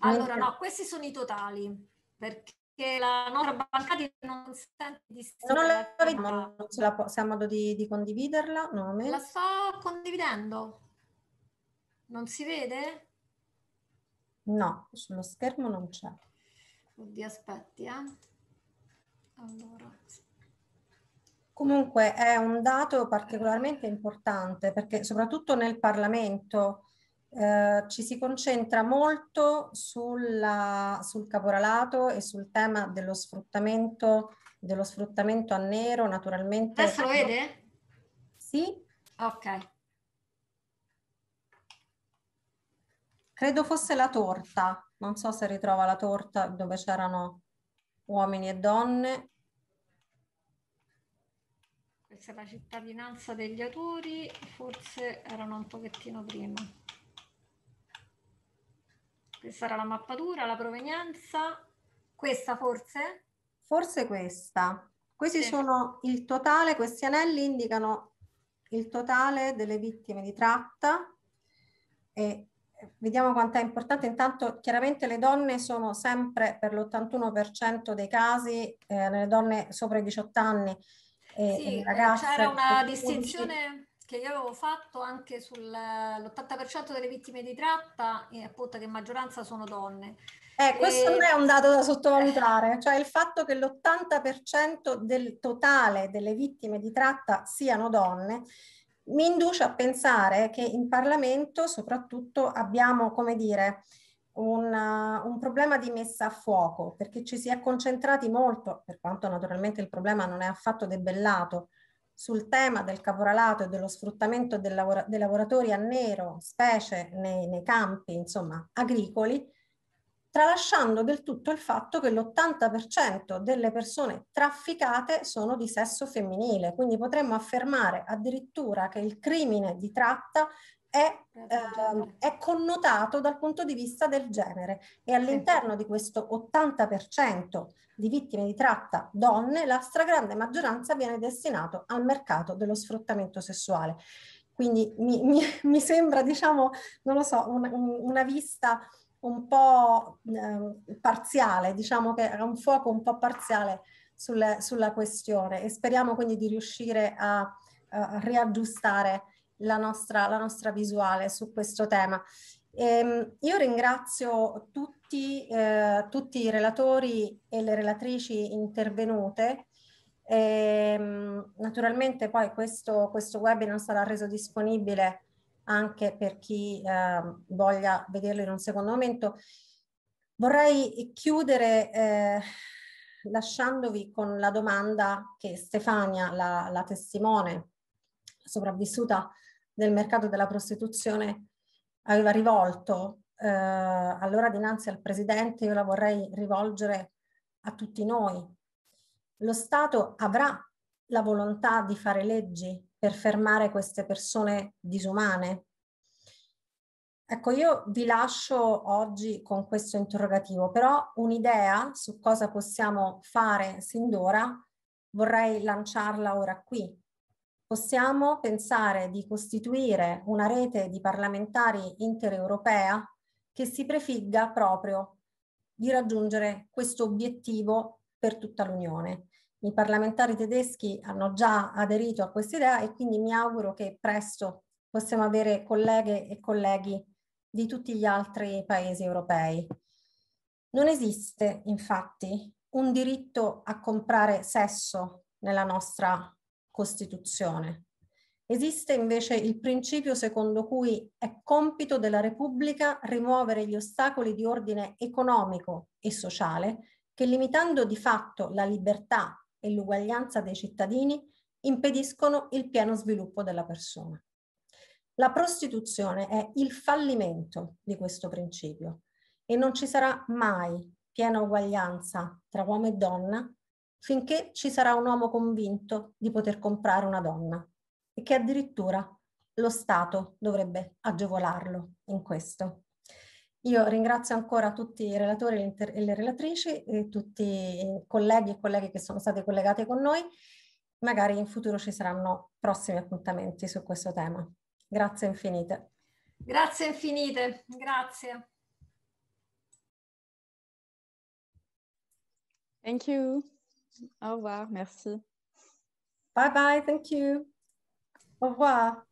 Allora, no, questi sono i totali, perché la nostra bancaria non consente di... Non la vediamo, non ce la può, se ha modo di, di condividerla, nome. La sto condividendo. Non si vede? No, sullo schermo non c'è. Oddio, aspetti, eh. Allora. Comunque è un dato particolarmente importante perché soprattutto nel Parlamento eh, ci si concentra molto sulla, sul caporalato e sul tema dello sfruttamento, dello sfruttamento a nero, naturalmente. Adesso lo vede? Sì. Ok. Credo fosse la torta, non so se ritrova la torta dove c'erano uomini e donne. Questa è la cittadinanza degli autori, forse erano un pochettino prima. Questa era la mappatura, la provenienza. Questa forse? Forse questa. Questi sì. sono il totale, questi anelli indicano il totale delle vittime di tratta e eh, vediamo quanto è importante. Intanto chiaramente le donne sono sempre per l'81% dei casi, eh, nelle donne sopra i 18 anni. E, sì, eh, ragazze, c'era una distinzione che io avevo fatto anche sull'80% delle vittime di tratta, e eh, appunto che in maggioranza sono donne. Eh, questo e... non è un dato da sottovalutare, cioè il fatto che l'80% del totale delle vittime di tratta siano donne mi induce a pensare che in Parlamento soprattutto abbiamo, come dire, un, un, problema di messa a fuoco, perché ci si è concentrati molto, per quanto naturalmente il problema non è affatto debellato, sul tema del caporalato e dello sfruttamento del lavora, dei lavoratori a nero, specie nei, nei campi insomma, agricoli, tralasciando del tutto il fatto che l'80% delle persone trafficate sono di sesso femminile, quindi potremmo affermare addirittura che il crimine di tratta è, eh, è, connotato dal punto di vista del genere e all'interno di questo 80% di vittime di tratta donne, la stragrande maggioranza viene destinato al mercato dello sfruttamento sessuale. Quindi mi, <laughs> mi, mi sembra, diciamo, non lo so, un, una vista un po' eh, parziale, diciamo che era un fuoco un po' parziale sul, sulla questione e speriamo quindi di riuscire a, a riaggiustare la nostra, la nostra visuale su questo tema. Ehm, io ringrazio tutti, eh, tutti, i relatori e le relatrici intervenute. Ehm, naturalmente poi questo, questo, webinar sarà reso disponibile anche per chi eh, voglia vederlo in un secondo momento. Vorrei chiudere eh, lasciandovi con la domanda che Stefania, la, la testimone sopravvissuta del mercato della prostituzione aveva rivolto eh, allora dinanzi al Presidente, io la vorrei rivolgere a tutti noi. Lo Stato avrà la volontà di fare leggi per fermare queste persone disumane? Ecco, io vi lascio oggi con questo interrogativo, però un'idea su cosa possiamo fare sin d'ora vorrei lanciarla ora qui possiamo pensare di costituire una rete di parlamentari intereuropea che si prefigga proprio di raggiungere questo obiettivo per tutta l'Unione. I parlamentari tedeschi hanno già aderito a questa idea e quindi mi auguro che presto possiamo avere colleghe e colleghi di tutti gli altri paesi europei. Non esiste infatti un diritto a comprare sesso nella nostra Costituzione. Esiste invece il principio secondo cui è compito della Repubblica rimuovere gli ostacoli di ordine economico e sociale che limitando di fatto la libertà e l'uguaglianza dei cittadini impediscono il pieno sviluppo della persona. La prostituzione è il fallimento di questo principio e non ci sarà mai piena uguaglianza tra uomo e donna finché ci sarà un uomo convinto di poter comprare una donna e che addirittura lo Stato dovrebbe agevolarlo in questo. Io ringrazio ancora tutti i relatori e le relatrici, e tutti i colleghi e colleghe che sono state collegate con noi. Magari in futuro ci saranno prossimi appuntamenti su questo tema. Grazie infinite. Grazie infinite, grazie. Thank you. Au revoir, merci. Bye bye, thank you. Au revoir.